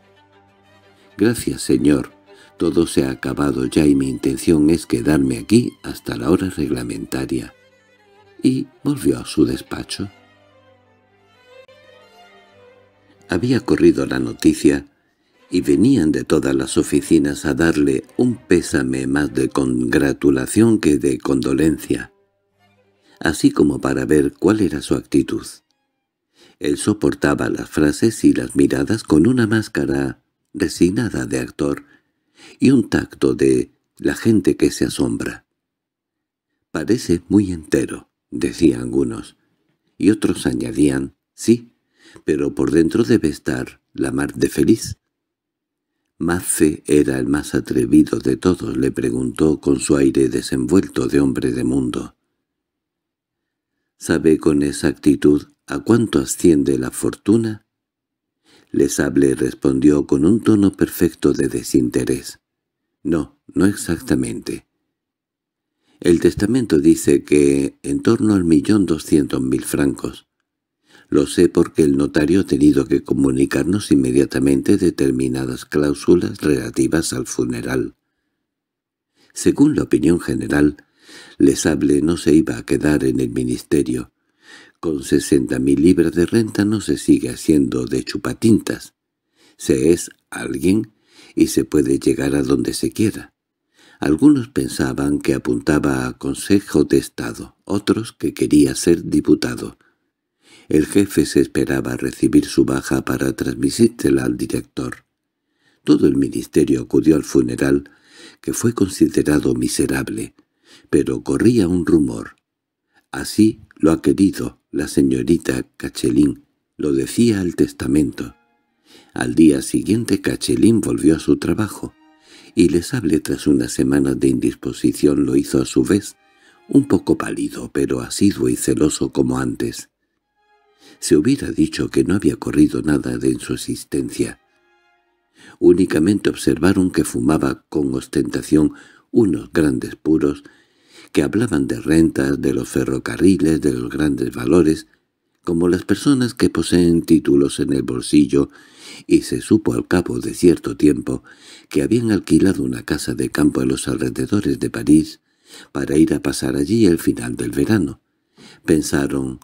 «Gracias, señor. Todo se ha acabado ya y mi intención es quedarme aquí hasta la hora reglamentaria». Y volvió a su despacho. Había corrido la noticia y venían de todas las oficinas a darle un pésame más de congratulación que de condolencia así como para ver cuál era su actitud. Él soportaba las frases y las miradas con una máscara resignada de actor y un tacto de la gente que se asombra. «Parece muy entero», decían algunos, y otros añadían, «sí, pero por dentro debe estar la mar de feliz». Maffe era el más atrevido de todos, le preguntó con su aire desenvuelto de hombre de mundo sabe con exactitud a cuánto asciende la fortuna? Lesable respondió con un tono perfecto de desinterés. No, no exactamente. El testamento dice que en torno al millón doscientos mil francos. Lo sé porque el notario ha tenido que comunicarnos inmediatamente determinadas cláusulas relativas al funeral. Según la opinión general, les hable, no se iba a quedar en el ministerio. Con sesenta mil libras de renta no se sigue haciendo de chupatintas. Se es alguien y se puede llegar a donde se quiera. Algunos pensaban que apuntaba a consejo de Estado, otros que quería ser diputado. El jefe se esperaba recibir su baja para transmitírsela al director. Todo el ministerio acudió al funeral, que fue considerado miserable pero corría un rumor. Así lo ha querido la señorita Cachelín, lo decía el testamento. Al día siguiente Cachelín volvió a su trabajo, y les hablé tras unas semanas de indisposición lo hizo a su vez, un poco pálido, pero asiduo y celoso como antes. Se hubiera dicho que no había corrido nada de en su existencia. Únicamente observaron que fumaba con ostentación unos grandes puros que hablaban de rentas, de los ferrocarriles, de los grandes valores, como las personas que poseen títulos en el bolsillo, y se supo al cabo de cierto tiempo que habían alquilado una casa de campo en los alrededores de París para ir a pasar allí el final del verano. Pensaron,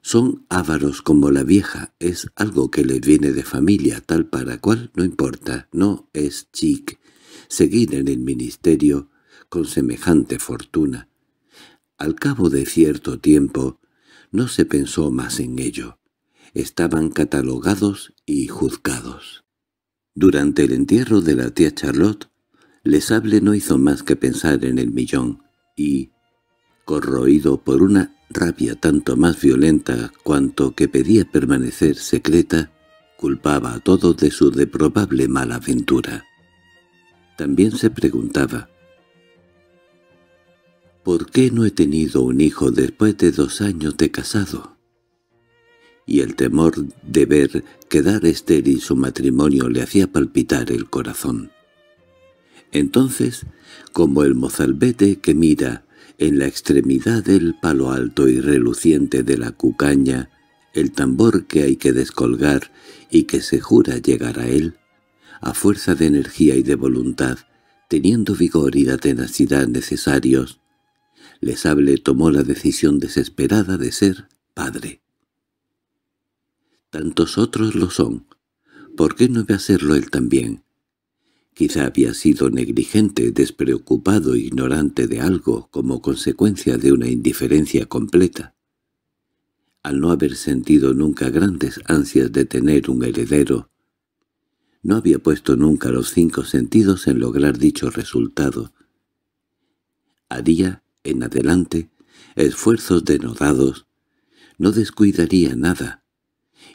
son ávaros como la vieja, es algo que les viene de familia, tal para cual no importa, no es chic. Seguir en el ministerio con semejante fortuna. Al cabo de cierto tiempo, no se pensó más en ello. Estaban catalogados y juzgados. Durante el entierro de la tía Charlotte, Lesable no hizo más que pensar en el millón, y, corroído por una rabia tanto más violenta cuanto que pedía permanecer secreta, culpaba a todos de su deprobable mala También se preguntaba, ¿Por qué no he tenido un hijo después de dos años de casado? Y el temor de ver quedar y su matrimonio le hacía palpitar el corazón. Entonces, como el mozalbete que mira en la extremidad del palo alto y reluciente de la cucaña, el tambor que hay que descolgar y que se jura llegar a él, a fuerza de energía y de voluntad, teniendo vigor y la tenacidad necesarios, Lesable tomó la decisión desesperada de ser padre. Tantos otros lo son. ¿Por qué no ve a él también? Quizá había sido negligente, despreocupado, ignorante de algo como consecuencia de una indiferencia completa. Al no haber sentido nunca grandes ansias de tener un heredero, no había puesto nunca los cinco sentidos en lograr dicho resultado. Haría en adelante, esfuerzos denodados, no descuidaría nada,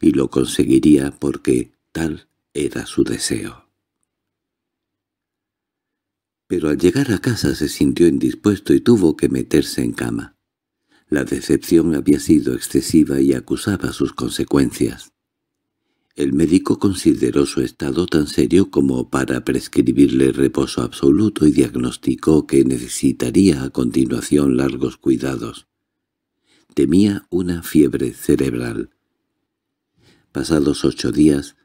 y lo conseguiría porque tal era su deseo. Pero al llegar a casa se sintió indispuesto y tuvo que meterse en cama. La decepción había sido excesiva y acusaba sus consecuencias. El médico consideró su estado tan serio como para prescribirle reposo absoluto y diagnosticó que necesitaría a continuación largos cuidados. Temía una fiebre cerebral. Pasados ocho días,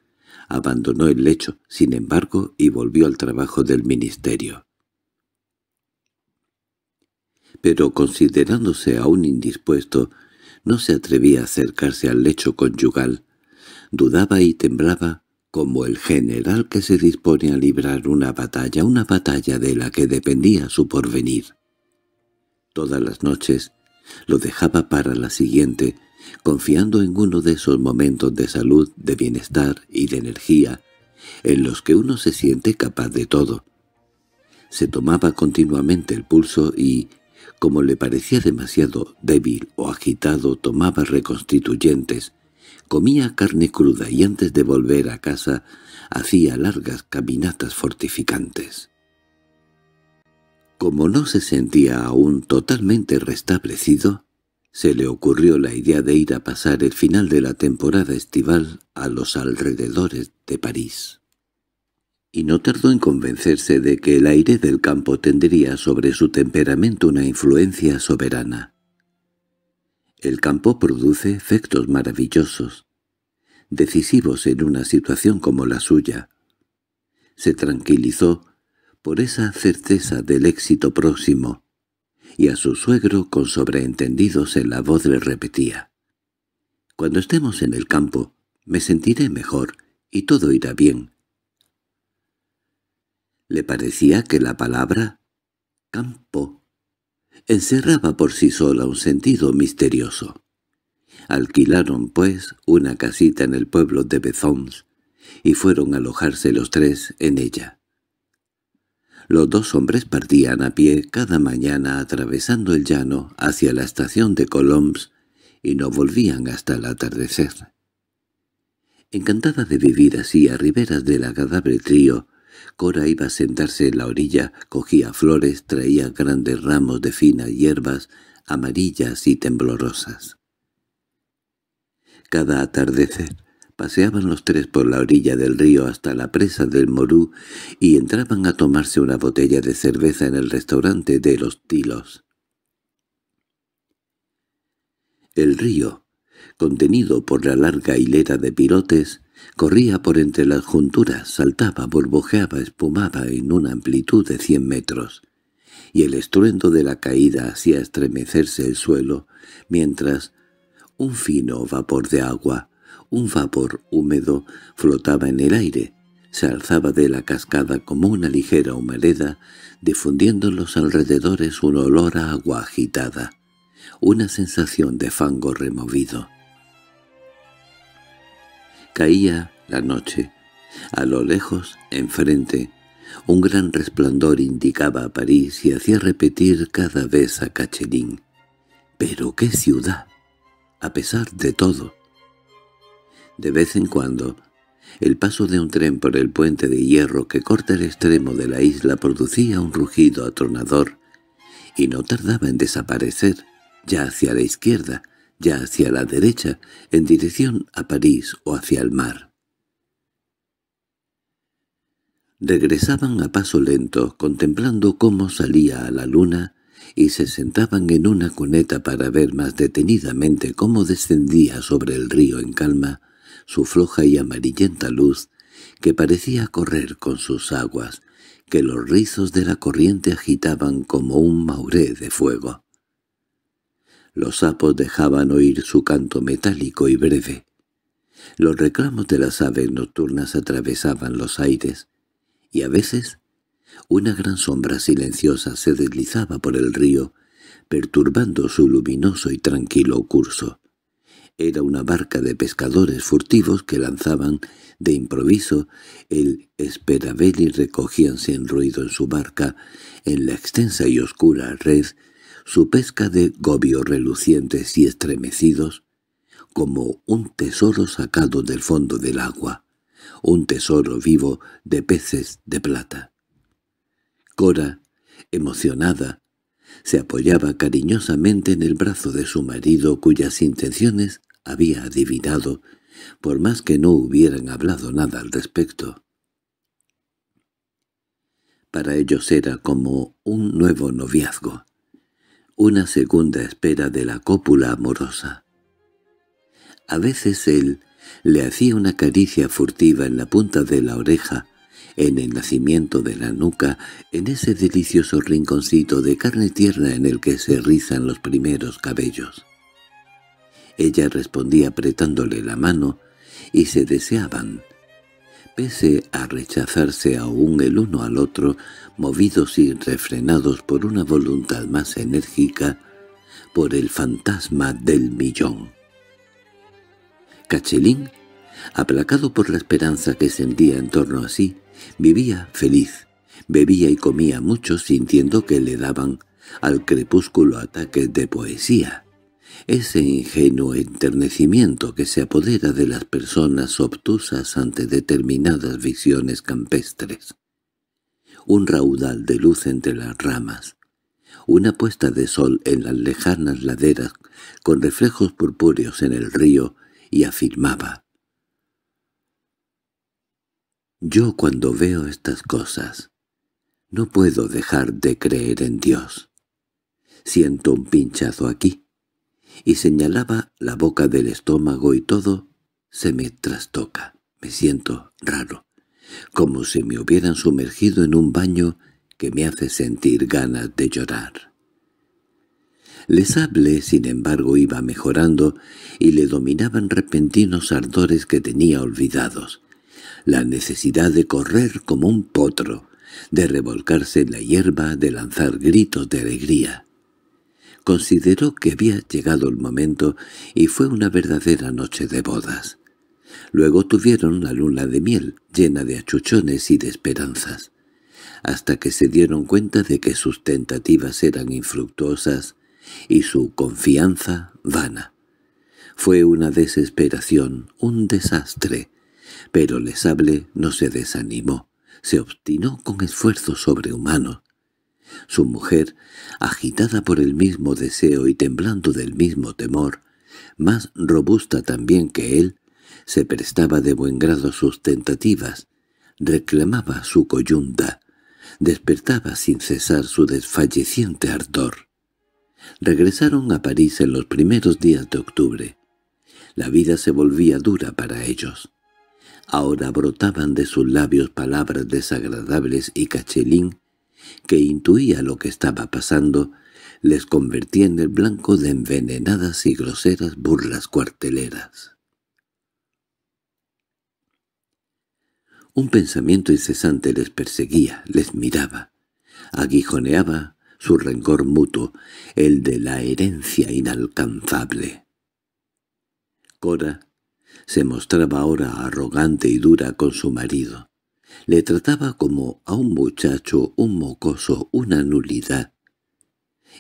abandonó el lecho, sin embargo, y volvió al trabajo del ministerio. Pero considerándose aún indispuesto, no se atrevía a acercarse al lecho conyugal, Dudaba y temblaba como el general que se dispone a librar una batalla, una batalla de la que dependía su porvenir. Todas las noches lo dejaba para la siguiente, confiando en uno de esos momentos de salud, de bienestar y de energía, en los que uno se siente capaz de todo. Se tomaba continuamente el pulso y, como le parecía demasiado débil o agitado, tomaba reconstituyentes, Comía carne cruda y antes de volver a casa hacía largas caminatas fortificantes. Como no se sentía aún totalmente restablecido, se le ocurrió la idea de ir a pasar el final de la temporada estival a los alrededores de París. Y no tardó en convencerse de que el aire del campo tendría sobre su temperamento una influencia soberana. El campo produce efectos maravillosos, decisivos en una situación como la suya. Se tranquilizó por esa certeza del éxito próximo, y a su suegro con sobreentendidos en la voz le repetía. «Cuando estemos en el campo, me sentiré mejor y todo irá bien». Le parecía que la palabra «campo» encerraba por sí sola un sentido misterioso. Alquilaron, pues, una casita en el pueblo de Bezons, y fueron a alojarse los tres en ella. Los dos hombres partían a pie cada mañana atravesando el llano hacia la estación de Colombs y no volvían hasta el atardecer. Encantada de vivir así a riberas del agradable trío, Cora iba a sentarse en la orilla, cogía flores, traía grandes ramos de finas hierbas, amarillas y temblorosas. Cada atardecer paseaban los tres por la orilla del río hasta la presa del Morú y entraban a tomarse una botella de cerveza en el restaurante de los Tilos. El río, contenido por la larga hilera de pilotes, Corría por entre las junturas, saltaba, burbujeaba, espumaba en una amplitud de cien metros, y el estruendo de la caída hacía estremecerse el suelo, mientras un fino vapor de agua, un vapor húmedo, flotaba en el aire, se alzaba de la cascada como una ligera humareda, difundiendo en los alrededores un olor a agua agitada, una sensación de fango removido. Caía la noche. A lo lejos, enfrente, un gran resplandor indicaba a París y hacía repetir cada vez a Cachelín. —¡Pero qué ciudad! A pesar de todo. De vez en cuando, el paso de un tren por el puente de hierro que corta el extremo de la isla producía un rugido atronador, y no tardaba en desaparecer, ya hacia la izquierda, ya hacia la derecha, en dirección a París o hacia el mar. Regresaban a paso lento, contemplando cómo salía a la luna, y se sentaban en una cuneta para ver más detenidamente cómo descendía sobre el río en calma su floja y amarillenta luz, que parecía correr con sus aguas, que los rizos de la corriente agitaban como un mauré de fuego. Los sapos dejaban oír su canto metálico y breve. Los reclamos de las aves nocturnas atravesaban los aires, y a veces una gran sombra silenciosa se deslizaba por el río, perturbando su luminoso y tranquilo curso. Era una barca de pescadores furtivos que lanzaban, de improviso, el esperabel y recogían sin ruido en su barca, en la extensa y oscura red su pesca de gobios relucientes y estremecidos, como un tesoro sacado del fondo del agua, un tesoro vivo de peces de plata. Cora, emocionada, se apoyaba cariñosamente en el brazo de su marido cuyas intenciones había adivinado, por más que no hubieran hablado nada al respecto. Para ellos era como un nuevo noviazgo una segunda espera de la cópula amorosa. A veces él le hacía una caricia furtiva en la punta de la oreja, en el nacimiento de la nuca, en ese delicioso rinconcito de carne tierna en el que se rizan los primeros cabellos. Ella respondía apretándole la mano, y se deseaban, pese a rechazarse aún el uno al otro, movidos y refrenados por una voluntad más enérgica, por el fantasma del millón. Cachelín, aplacado por la esperanza que sentía en torno a sí, vivía feliz, bebía y comía mucho sintiendo que le daban al crepúsculo ataques de poesía. Ese ingenuo enternecimiento que se apodera de las personas obtusas ante determinadas visiones campestres. Un raudal de luz entre las ramas. Una puesta de sol en las lejanas laderas con reflejos purpúreos en el río y afirmaba. Yo cuando veo estas cosas no puedo dejar de creer en Dios. Siento un pinchazo aquí, y señalaba la boca del estómago y todo, se me trastoca. Me siento raro, como si me hubieran sumergido en un baño que me hace sentir ganas de llorar. Les hablé, sin embargo, iba mejorando y le dominaban repentinos ardores que tenía olvidados. La necesidad de correr como un potro, de revolcarse en la hierba, de lanzar gritos de alegría. Consideró que había llegado el momento y fue una verdadera noche de bodas. Luego tuvieron la luna de miel, llena de achuchones y de esperanzas, hasta que se dieron cuenta de que sus tentativas eran infructuosas y su confianza vana. Fue una desesperación, un desastre, pero Lesable no se desanimó, se obstinó con esfuerzo sobrehumano, su mujer, agitada por el mismo deseo y temblando del mismo temor, más robusta también que él, se prestaba de buen grado a sus tentativas, reclamaba su coyunda, despertaba sin cesar su desfalleciente ardor. Regresaron a París en los primeros días de octubre. La vida se volvía dura para ellos. Ahora brotaban de sus labios palabras desagradables y Cachelín que intuía lo que estaba pasando, les convertía en el blanco de envenenadas y groseras burlas cuarteleras. Un pensamiento incesante les perseguía, les miraba, aguijoneaba su rencor mutuo, el de la herencia inalcanzable. Cora se mostraba ahora arrogante y dura con su marido. Le trataba como a un muchacho, un mocoso, una nulidad.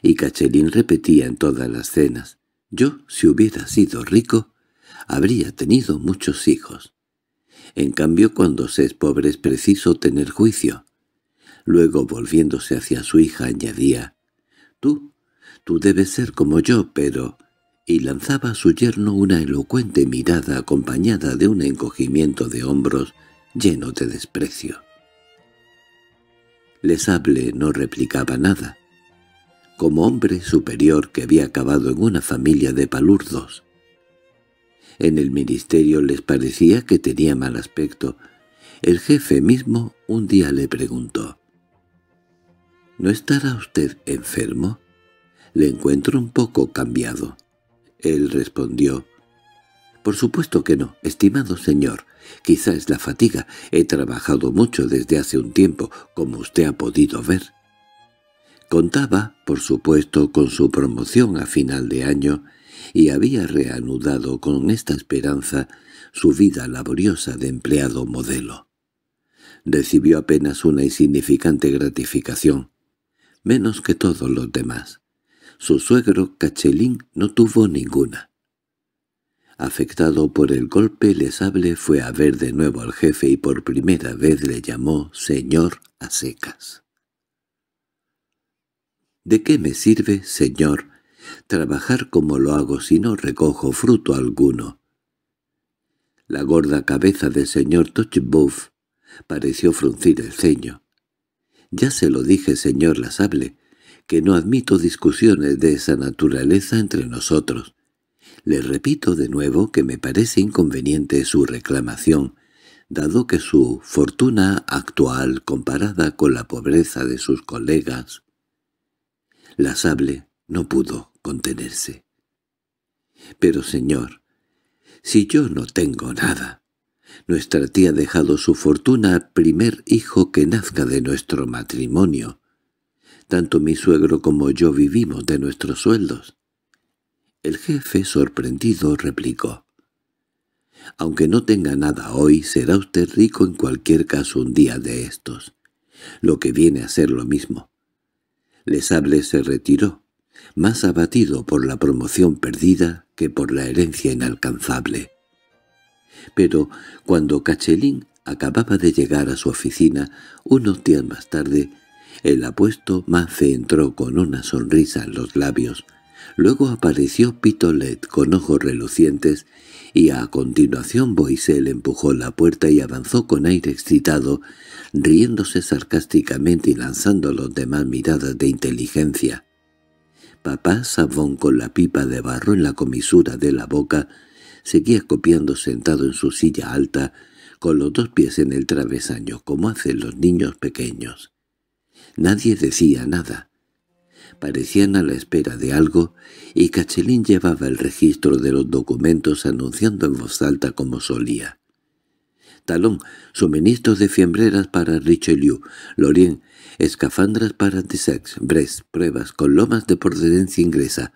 Y Cachelín repetía en todas las cenas, «Yo, si hubiera sido rico, habría tenido muchos hijos». En cambio, cuando se es pobre es preciso tener juicio. Luego, volviéndose hacia su hija, añadía, «Tú, tú debes ser como yo, pero...» y lanzaba a su yerno una elocuente mirada acompañada de un encogimiento de hombros lleno de desprecio. Les hable no replicaba nada, como hombre superior que había acabado en una familia de palurdos. En el ministerio les parecía que tenía mal aspecto. El jefe mismo un día le preguntó, —¿No estará usted enfermo? Le encuentro un poco cambiado. Él respondió, —Por supuesto que no, estimado señor. Quizá es la fatiga. He trabajado mucho desde hace un tiempo, como usted ha podido ver. Contaba, por supuesto, con su promoción a final de año y había reanudado con esta esperanza su vida laboriosa de empleado modelo. Recibió apenas una insignificante gratificación, menos que todos los demás. Su suegro Cachelín no tuvo ninguna. Afectado por el golpe, lesable fue a ver de nuevo al jefe y por primera vez le llamó «señor a secas». «¿De qué me sirve, señor, trabajar como lo hago si no recojo fruto alguno?» La gorda cabeza del señor Touchbuff pareció fruncir el ceño. «Ya se lo dije, señor Lasable, que no admito discusiones de esa naturaleza entre nosotros». Le repito de nuevo que me parece inconveniente su reclamación, dado que su fortuna actual comparada con la pobreza de sus colegas. La sable no pudo contenerse. Pero señor, si yo no tengo nada, nuestra tía ha dejado su fortuna al primer hijo que nazca de nuestro matrimonio. Tanto mi suegro como yo vivimos de nuestros sueldos. El jefe, sorprendido, replicó. Aunque no tenga nada hoy, será usted rico en cualquier caso un día de estos. Lo que viene a ser lo mismo. Lesable se retiró, más abatido por la promoción perdida que por la herencia inalcanzable. Pero cuando Cachelín acababa de llegar a su oficina, unos días más tarde, el apuesto Mance entró con una sonrisa en los labios, Luego apareció Pitolet con ojos relucientes y a continuación Boisel empujó la puerta y avanzó con aire excitado, riéndose sarcásticamente y lanzando a los demás miradas de inteligencia. Papá Sabón con la pipa de barro en la comisura de la boca seguía copiando sentado en su silla alta, con los dos pies en el travesaño como hacen los niños pequeños. Nadie decía nada parecían a la espera de algo, y Cachelín llevaba el registro de los documentos anunciando en voz alta como solía. Talón, suministros de fiembreras para Richelieu, Lorien, escafandras para Desex, Brest, pruebas con lomas de procedencia inglesa.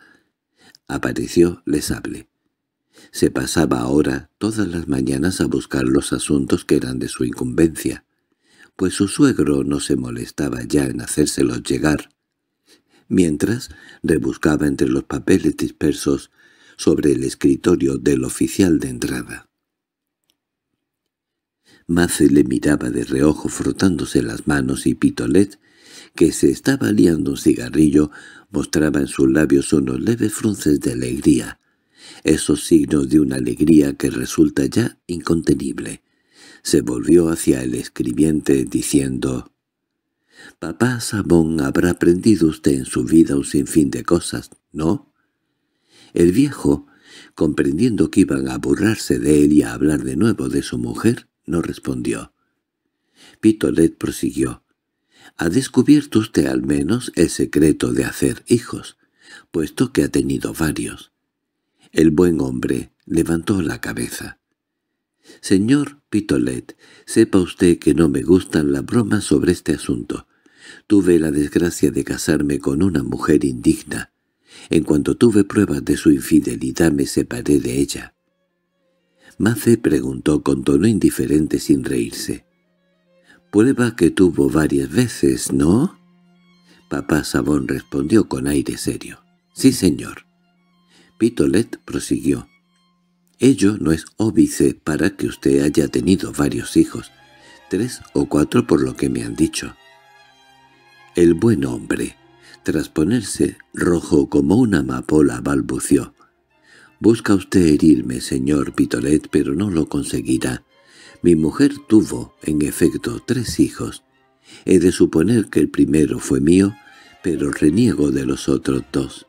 Apareció Lesable. Se pasaba ahora todas las mañanas a buscar los asuntos que eran de su incumbencia, pues su suegro no se molestaba ya en hacérselos llegar mientras rebuscaba entre los papeles dispersos sobre el escritorio del oficial de entrada. Mace le miraba de reojo frotándose las manos y Pitolet, que se estaba liando un cigarrillo, mostraba en sus labios unos leves frunces de alegría, esos signos de una alegría que resulta ya incontenible. Se volvió hacia el escribiente diciendo papá Sabón habrá aprendido usted en su vida un sinfín de cosas, ¿no? El viejo, comprendiendo que iban a burrarse de él y a hablar de nuevo de su mujer, no respondió. Pitolet prosiguió. «Ha descubierto usted al menos el secreto de hacer hijos, puesto que ha tenido varios». El buen hombre levantó la cabeza. «Señor Pitolet, sepa usted que no me gustan las bromas sobre este asunto. Tuve la desgracia de casarme con una mujer indigna. En cuanto tuve pruebas de su infidelidad me separé de ella. Mace preguntó con tono indiferente sin reírse. «Prueba que tuvo varias veces, ¿no?» Papá Sabón respondió con aire serio. «Sí, señor». Pitolet prosiguió. «Ello no es óbice para que usted haya tenido varios hijos, tres o cuatro por lo que me han dicho. El buen hombre, tras ponerse rojo como una amapola, balbució. «Busca usted herirme, señor Pitolet, pero no lo conseguirá. Mi mujer tuvo, en efecto, tres hijos. He de suponer que el primero fue mío, pero reniego de los otros dos».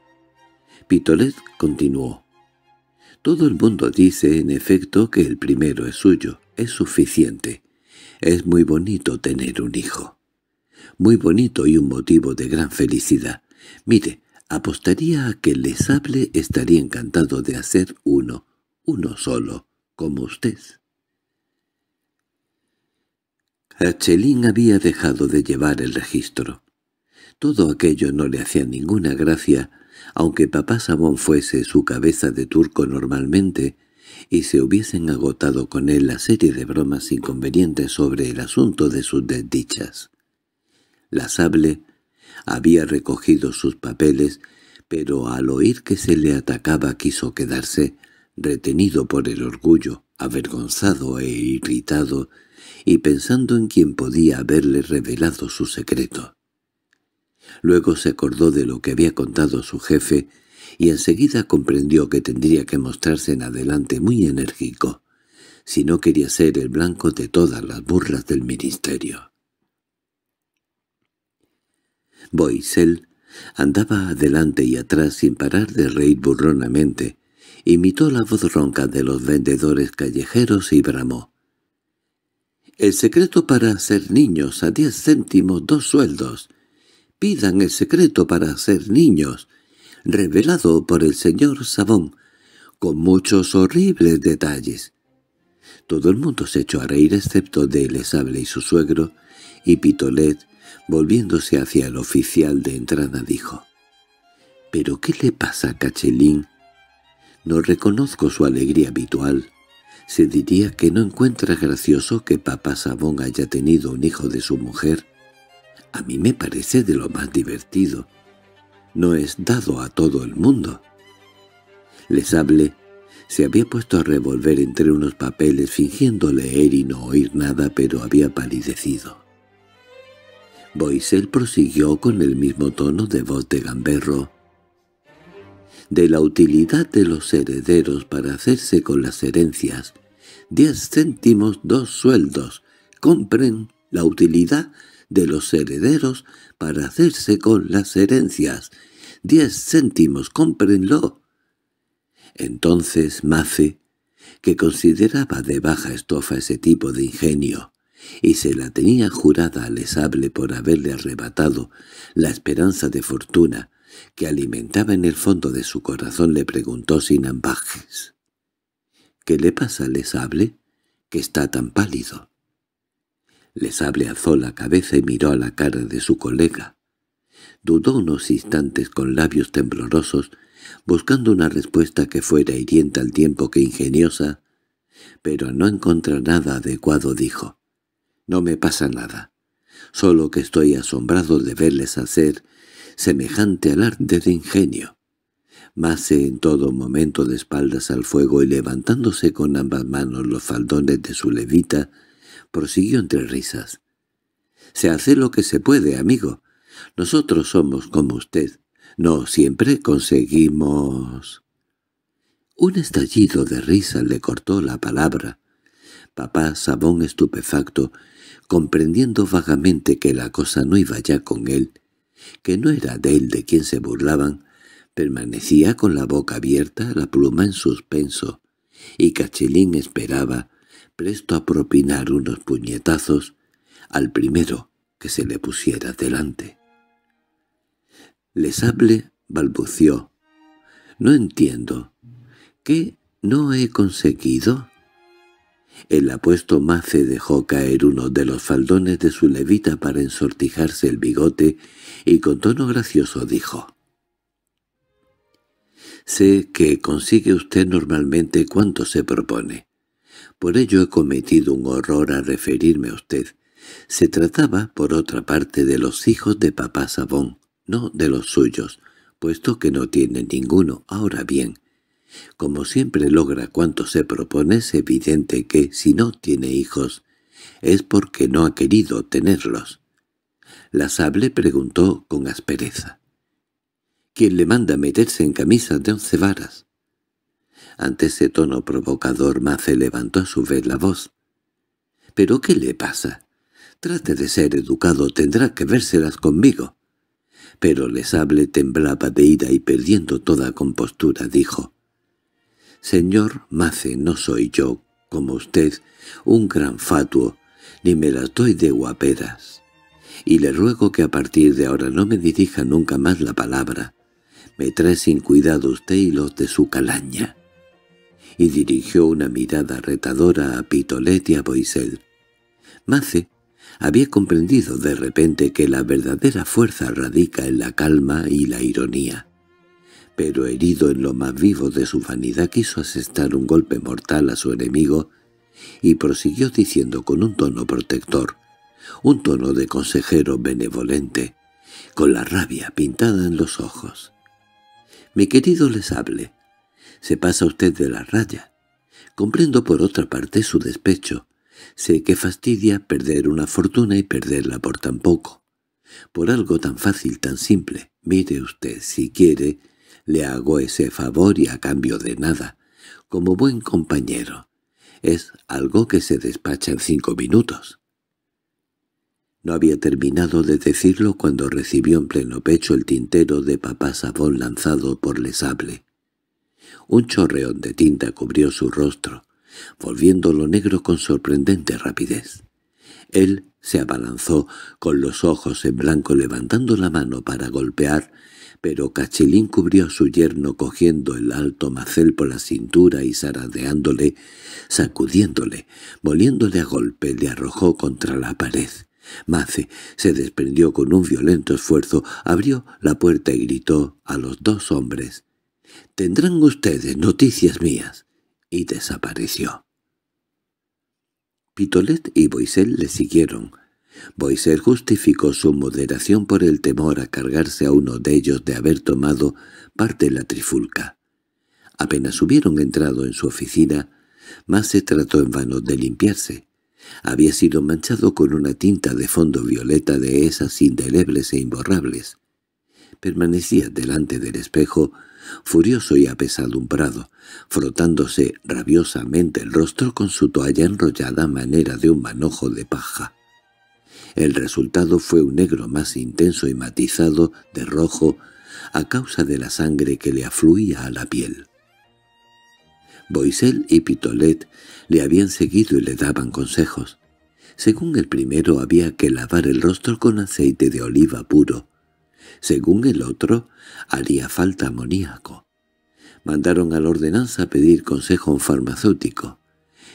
Pitolet continuó. Todo el mundo dice, en efecto, que el primero es suyo. Es suficiente. Es muy bonito tener un hijo muy bonito y un motivo de gran felicidad. Mire, apostaría a que les hable estaría encantado de hacer uno, uno solo, como usted. Achelín había dejado de llevar el registro. Todo aquello no le hacía ninguna gracia, aunque papá Sabón fuese su cabeza de turco normalmente, y se hubiesen agotado con él la serie de bromas inconvenientes sobre el asunto de sus desdichas. La sable había recogido sus papeles, pero al oír que se le atacaba quiso quedarse, retenido por el orgullo, avergonzado e irritado, y pensando en quien podía haberle revelado su secreto. Luego se acordó de lo que había contado su jefe y enseguida comprendió que tendría que mostrarse en adelante muy enérgico, si no quería ser el blanco de todas las burlas del ministerio. Boisel andaba adelante y atrás sin parar de reír burronamente, imitó la voz ronca de los vendedores callejeros y bramó. «El secreto para ser niños a diez céntimos dos sueldos. Pidan el secreto para ser niños, revelado por el señor Sabón, con muchos horribles detalles». Todo el mundo se echó a reír excepto de Lesable y su suegro, y Pitolet, Volviéndose hacia el oficial de entrada dijo, —¿Pero qué le pasa a Cachelín? No reconozco su alegría habitual. Se diría que no encuentra gracioso que papá Sabón haya tenido un hijo de su mujer. A mí me parece de lo más divertido. No es dado a todo el mundo. Les hablé. Se había puesto a revolver entre unos papeles fingiendo leer y no oír nada, pero había palidecido. Boisel prosiguió con el mismo tono de voz de gamberro. De la utilidad de los herederos para hacerse con las herencias, diez céntimos dos sueldos. Compren la utilidad de los herederos para hacerse con las herencias. Diez céntimos, cómprenlo. Entonces Mafe, que consideraba de baja estofa ese tipo de ingenio, y se la tenía jurada a Lesable por haberle arrebatado la esperanza de fortuna que alimentaba en el fondo de su corazón, le preguntó sin ambajes. —¿Qué le pasa Lesable? que está tan pálido. Lesable alzó la cabeza y miró a la cara de su colega. Dudó unos instantes con labios temblorosos, buscando una respuesta que fuera hiriente al tiempo que ingeniosa, pero no encontrar nada adecuado dijo, no me pasa nada, solo que estoy asombrado de verles hacer semejante arte de ingenio. Mase en todo momento de espaldas al fuego y levantándose con ambas manos los faldones de su levita, prosiguió entre risas. «Se hace lo que se puede, amigo. Nosotros somos como usted. No siempre conseguimos...» Un estallido de risa le cortó la palabra. Papá Sabón estupefacto comprendiendo vagamente que la cosa no iba ya con él, que no era de él de quien se burlaban, permanecía con la boca abierta, la pluma en suspenso, y Cachelín esperaba, presto a propinar unos puñetazos, al primero que se le pusiera delante. Lesable balbució. «No entiendo. ¿Qué no he conseguido?» El apuesto Mace dejó caer uno de los faldones de su levita para ensortijarse el bigote y con tono gracioso dijo. «Sé que consigue usted normalmente cuanto se propone. Por ello he cometido un horror a referirme a usted. Se trataba, por otra parte, de los hijos de papá Sabón, no de los suyos, puesto que no tiene ninguno. Ahora bien, como siempre logra cuanto se propone, es evidente que, si no tiene hijos, es porque no ha querido tenerlos. La sable preguntó con aspereza. —¿Quién le manda meterse en camisas de once varas? Ante ese tono provocador, Mace levantó a su vez la voz. —¿Pero qué le pasa? Trate de ser educado, tendrá que vérselas conmigo. Pero sable temblaba de ira y perdiendo toda compostura, dijo. Señor Mace, no soy yo, como usted, un gran fatuo, ni me las doy de guaperas. Y le ruego que a partir de ahora no me dirija nunca más la palabra. Me trae sin cuidado usted y los de su calaña. Y dirigió una mirada retadora a Pitolet y a Boisel. Mace había comprendido de repente que la verdadera fuerza radica en la calma y la ironía pero herido en lo más vivo de su vanidad quiso asestar un golpe mortal a su enemigo y prosiguió diciendo con un tono protector, un tono de consejero benevolente, con la rabia pintada en los ojos. «Mi querido les hable, se pasa usted de la raya. Comprendo por otra parte su despecho. Sé que fastidia perder una fortuna y perderla por tan poco. Por algo tan fácil, tan simple. Mire usted, si quiere, le hago ese favor y a cambio de nada, como buen compañero. Es algo que se despacha en cinco minutos. No había terminado de decirlo cuando recibió en pleno pecho el tintero de papá Sabón lanzado por Lesable. Un chorreón de tinta cubrió su rostro, volviéndolo negro con sorprendente rapidez. Él se abalanzó, con los ojos en blanco levantando la mano para golpear pero Cachilín cubrió a su yerno cogiendo el alto macel por la cintura y zaradeándole, sacudiéndole, moliéndole a golpe, le arrojó contra la pared. Mace se desprendió con un violento esfuerzo, abrió la puerta y gritó a los dos hombres. «Tendrán ustedes noticias mías». y desapareció. Pitolet y Boisel le siguieron, Boiser justificó su moderación por el temor a cargarse a uno de ellos de haber tomado parte la trifulca. Apenas hubieron entrado en su oficina, más se trató en vano de limpiarse. Había sido manchado con una tinta de fondo violeta de esas indelebles e imborrables. Permanecía delante del espejo, furioso y apesadumbrado, frotándose rabiosamente el rostro con su toalla enrollada a manera de un manojo de paja. El resultado fue un negro más intenso y matizado de rojo a causa de la sangre que le afluía a la piel. Boisel y Pitolet le habían seguido y le daban consejos. Según el primero había que lavar el rostro con aceite de oliva puro. Según el otro, haría falta amoníaco. Mandaron a la ordenanza a pedir consejo a un farmacéutico.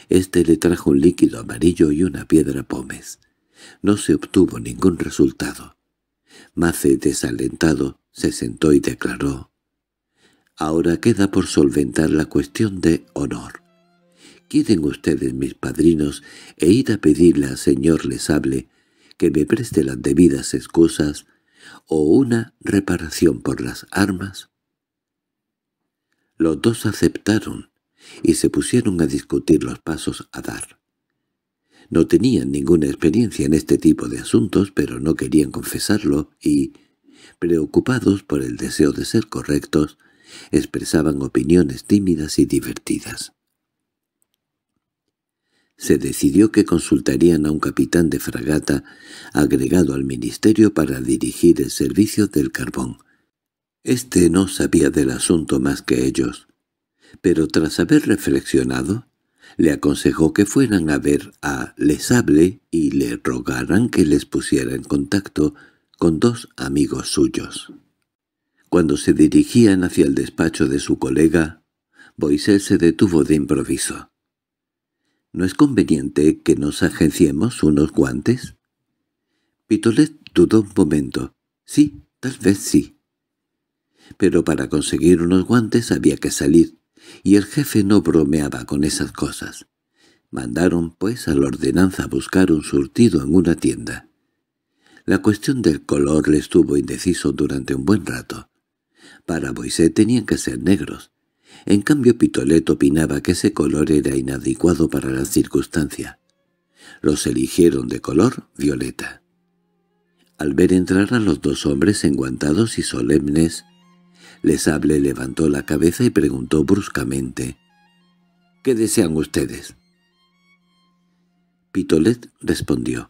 Este le trajo un líquido amarillo y una piedra pómez. No se obtuvo ningún resultado. Mace, desalentado, se sentó y declaró Ahora queda por solventar la cuestión de honor. ¿Quieren ustedes, mis padrinos, e ir a pedirle al señor Lesable que me preste las debidas excusas o una reparación por las armas? Los dos aceptaron y se pusieron a discutir los pasos a dar. No tenían ninguna experiencia en este tipo de asuntos, pero no querían confesarlo y, preocupados por el deseo de ser correctos, expresaban opiniones tímidas y divertidas. Se decidió que consultarían a un capitán de fragata agregado al ministerio para dirigir el servicio del carbón. Este no sabía del asunto más que ellos, pero tras haber reflexionado, le aconsejó que fueran a ver a Lesable y le rogaran que les pusiera en contacto con dos amigos suyos. Cuando se dirigían hacia el despacho de su colega, Boisel se detuvo de improviso. —¿No es conveniente que nos agenciemos unos guantes? Pitolet dudó un momento. —Sí, tal vez sí. Pero para conseguir unos guantes había que salir y el jefe no bromeaba con esas cosas. Mandaron, pues, a la ordenanza a buscar un surtido en una tienda. La cuestión del color le estuvo indeciso durante un buen rato. Para Boisé tenían que ser negros. En cambio Pitolet opinaba que ese color era inadecuado para la circunstancia. Los eligieron de color violeta. Al ver entrar a los dos hombres enguantados y solemnes, Lesable levantó la cabeza y preguntó bruscamente. —¿Qué desean ustedes? Pitolet respondió.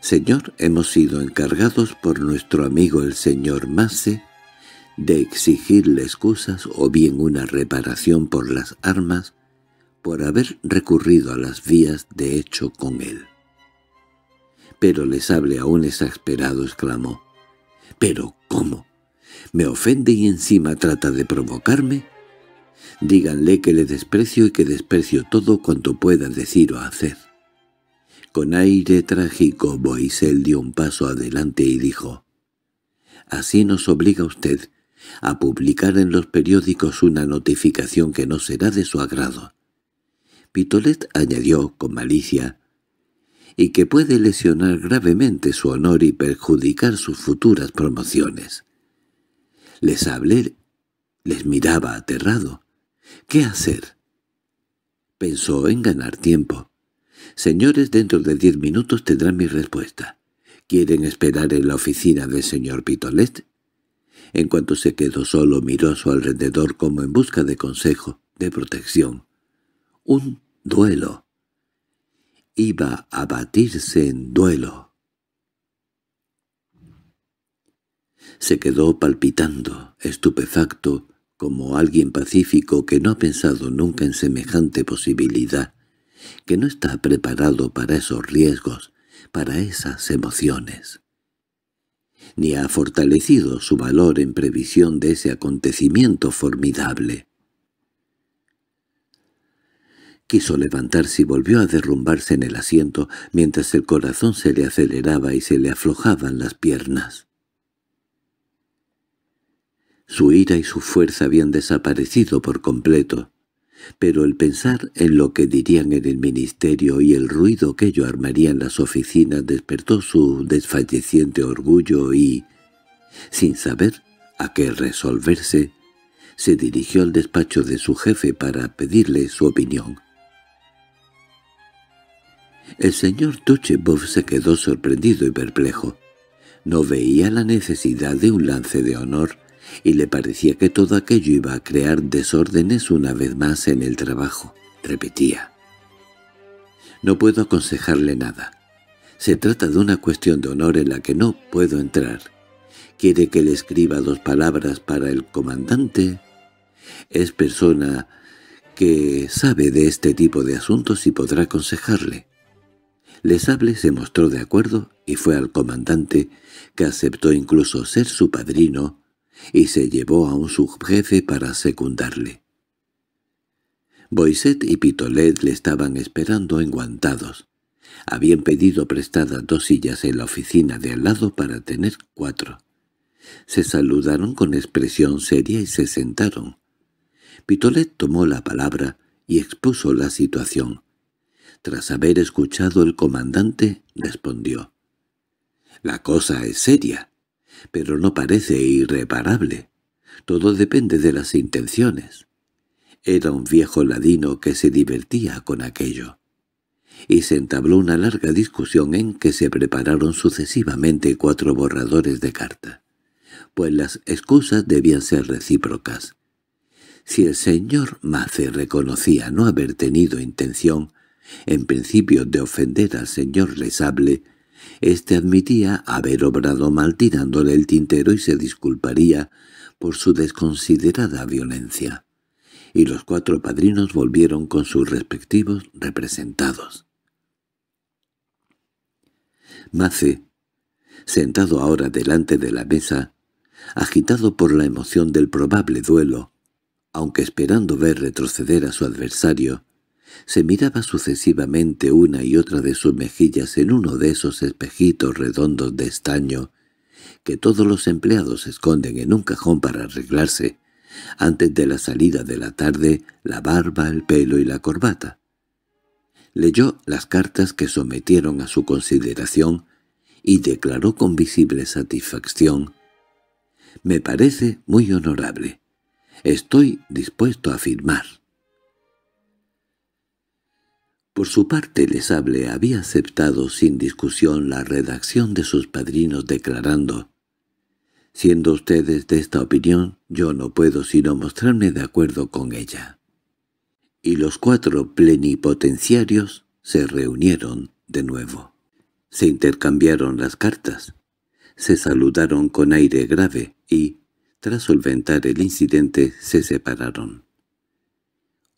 —Señor, hemos sido encargados por nuestro amigo el señor Masse de exigirle excusas o bien una reparación por las armas por haber recurrido a las vías de hecho con él. Pero Lesable aún exasperado exclamó. —¿Pero cómo? me ofende y encima trata de provocarme? Díganle que le desprecio y que desprecio todo cuanto pueda decir o hacer. Con aire trágico Boisel dio un paso adelante y dijo, «Así nos obliga usted a publicar en los periódicos una notificación que no será de su agrado». Pitolet añadió con malicia, «y que puede lesionar gravemente su honor y perjudicar sus futuras promociones». Les hablé, les miraba aterrado. ¿Qué hacer? Pensó en ganar tiempo. Señores, dentro de diez minutos tendrán mi respuesta. ¿Quieren esperar en la oficina del señor Pitolet? En cuanto se quedó solo miró a su alrededor como en busca de consejo, de protección. Un duelo. Iba a batirse en duelo. Se quedó palpitando, estupefacto, como alguien pacífico que no ha pensado nunca en semejante posibilidad, que no está preparado para esos riesgos, para esas emociones. Ni ha fortalecido su valor en previsión de ese acontecimiento formidable. Quiso levantarse y volvió a derrumbarse en el asiento mientras el corazón se le aceleraba y se le aflojaban las piernas. Su ira y su fuerza habían desaparecido por completo, pero el pensar en lo que dirían en el ministerio y el ruido que ello armaría en las oficinas despertó su desfalleciente orgullo y, sin saber a qué resolverse, se dirigió al despacho de su jefe para pedirle su opinión. El señor Tuchebov se quedó sorprendido y perplejo. No veía la necesidad de un lance de honor y le parecía que todo aquello iba a crear desórdenes una vez más en el trabajo. Repetía. No puedo aconsejarle nada. Se trata de una cuestión de honor en la que no puedo entrar. ¿Quiere que le escriba dos palabras para el comandante? Es persona que sabe de este tipo de asuntos y podrá aconsejarle. Lesable se mostró de acuerdo y fue al comandante, que aceptó incluso ser su padrino, y se llevó a un subjefe para secundarle. Boiset y Pitolet le estaban esperando enguantados. Habían pedido prestadas dos sillas en la oficina de al lado para tener cuatro. Se saludaron con expresión seria y se sentaron. Pitolet tomó la palabra y expuso la situación. Tras haber escuchado el comandante, respondió. «La cosa es seria pero no parece irreparable. Todo depende de las intenciones. Era un viejo ladino que se divertía con aquello. Y se entabló una larga discusión en que se prepararon sucesivamente cuatro borradores de carta. Pues las excusas debían ser recíprocas. Si el señor Mace reconocía no haber tenido intención, en principio de ofender al señor Lesable, este admitía haber obrado mal tirándole el tintero y se disculparía por su desconsiderada violencia. Y los cuatro padrinos volvieron con sus respectivos representados. Mace, sentado ahora delante de la mesa, agitado por la emoción del probable duelo, aunque esperando ver retroceder a su adversario, se miraba sucesivamente una y otra de sus mejillas en uno de esos espejitos redondos de estaño que todos los empleados esconden en un cajón para arreglarse, antes de la salida de la tarde, la barba, el pelo y la corbata. Leyó las cartas que sometieron a su consideración y declaró con visible satisfacción «Me parece muy honorable. Estoy dispuesto a firmar». Por su parte, Les había aceptado sin discusión la redacción de sus padrinos declarando «Siendo ustedes de esta opinión, yo no puedo sino mostrarme de acuerdo con ella». Y los cuatro plenipotenciarios se reunieron de nuevo. Se intercambiaron las cartas, se saludaron con aire grave y, tras solventar el incidente, se separaron.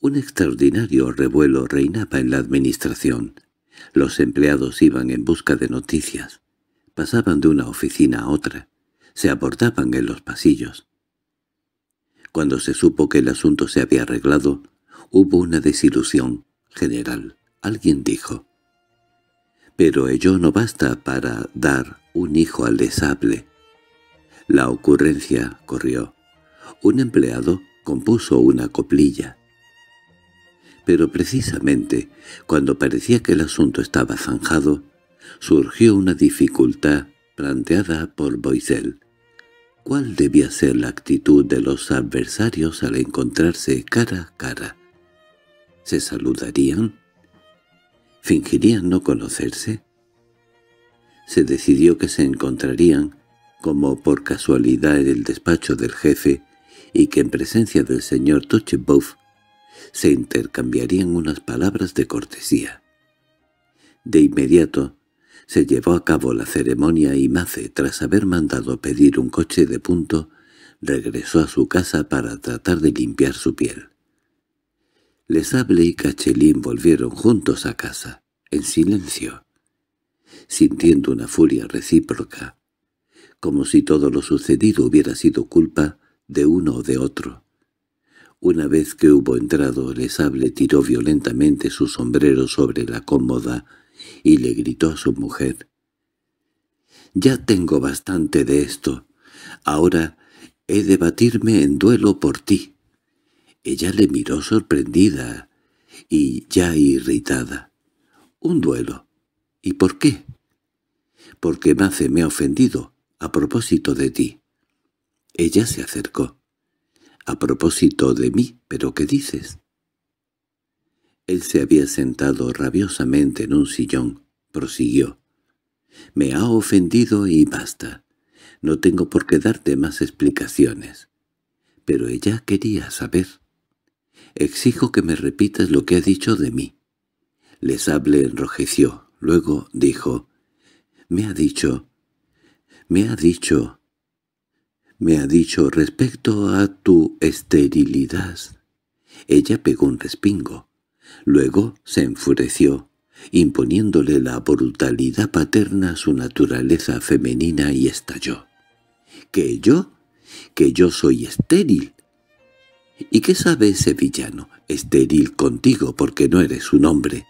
Un extraordinario revuelo reinaba en la administración. Los empleados iban en busca de noticias. Pasaban de una oficina a otra. Se abordaban en los pasillos. Cuando se supo que el asunto se había arreglado, hubo una desilusión general. Alguien dijo, «Pero ello no basta para dar un hijo al desable». La ocurrencia corrió. Un empleado compuso una coplilla. Pero precisamente cuando parecía que el asunto estaba zanjado, surgió una dificultad planteada por Boisel. ¿Cuál debía ser la actitud de los adversarios al encontrarse cara a cara? ¿Se saludarían? ¿Fingirían no conocerse? Se decidió que se encontrarían, como por casualidad en el despacho del jefe, y que en presencia del señor Toucheboff, se intercambiarían unas palabras de cortesía. De inmediato se llevó a cabo la ceremonia y Mace, tras haber mandado pedir un coche de punto, regresó a su casa para tratar de limpiar su piel. Lesable y Cachelín volvieron juntos a casa, en silencio, sintiendo una furia recíproca, como si todo lo sucedido hubiera sido culpa de uno o de otro. Una vez que hubo entrado, lesable sable tiró violentamente su sombrero sobre la cómoda y le gritó a su mujer. «Ya tengo bastante de esto. Ahora he de batirme en duelo por ti». Ella le miró sorprendida y ya irritada. «¿Un duelo? ¿Y por qué?» «Porque Mace me ha ofendido, a propósito de ti». Ella se acercó. —A propósito de mí, ¿pero qué dices? Él se había sentado rabiosamente en un sillón. Prosiguió. —Me ha ofendido y basta. No tengo por qué darte más explicaciones. Pero ella quería saber. Exijo que me repitas lo que ha dicho de mí. Lesable enrojeció. Luego dijo. —Me ha dicho... Me ha dicho me ha dicho respecto a tu esterilidad. Ella pegó un respingo. Luego se enfureció, imponiéndole la brutalidad paterna a su naturaleza femenina y estalló. ¿Que yo? ¿Que yo soy estéril? ¿Y qué sabe ese villano? Estéril contigo porque no eres un hombre.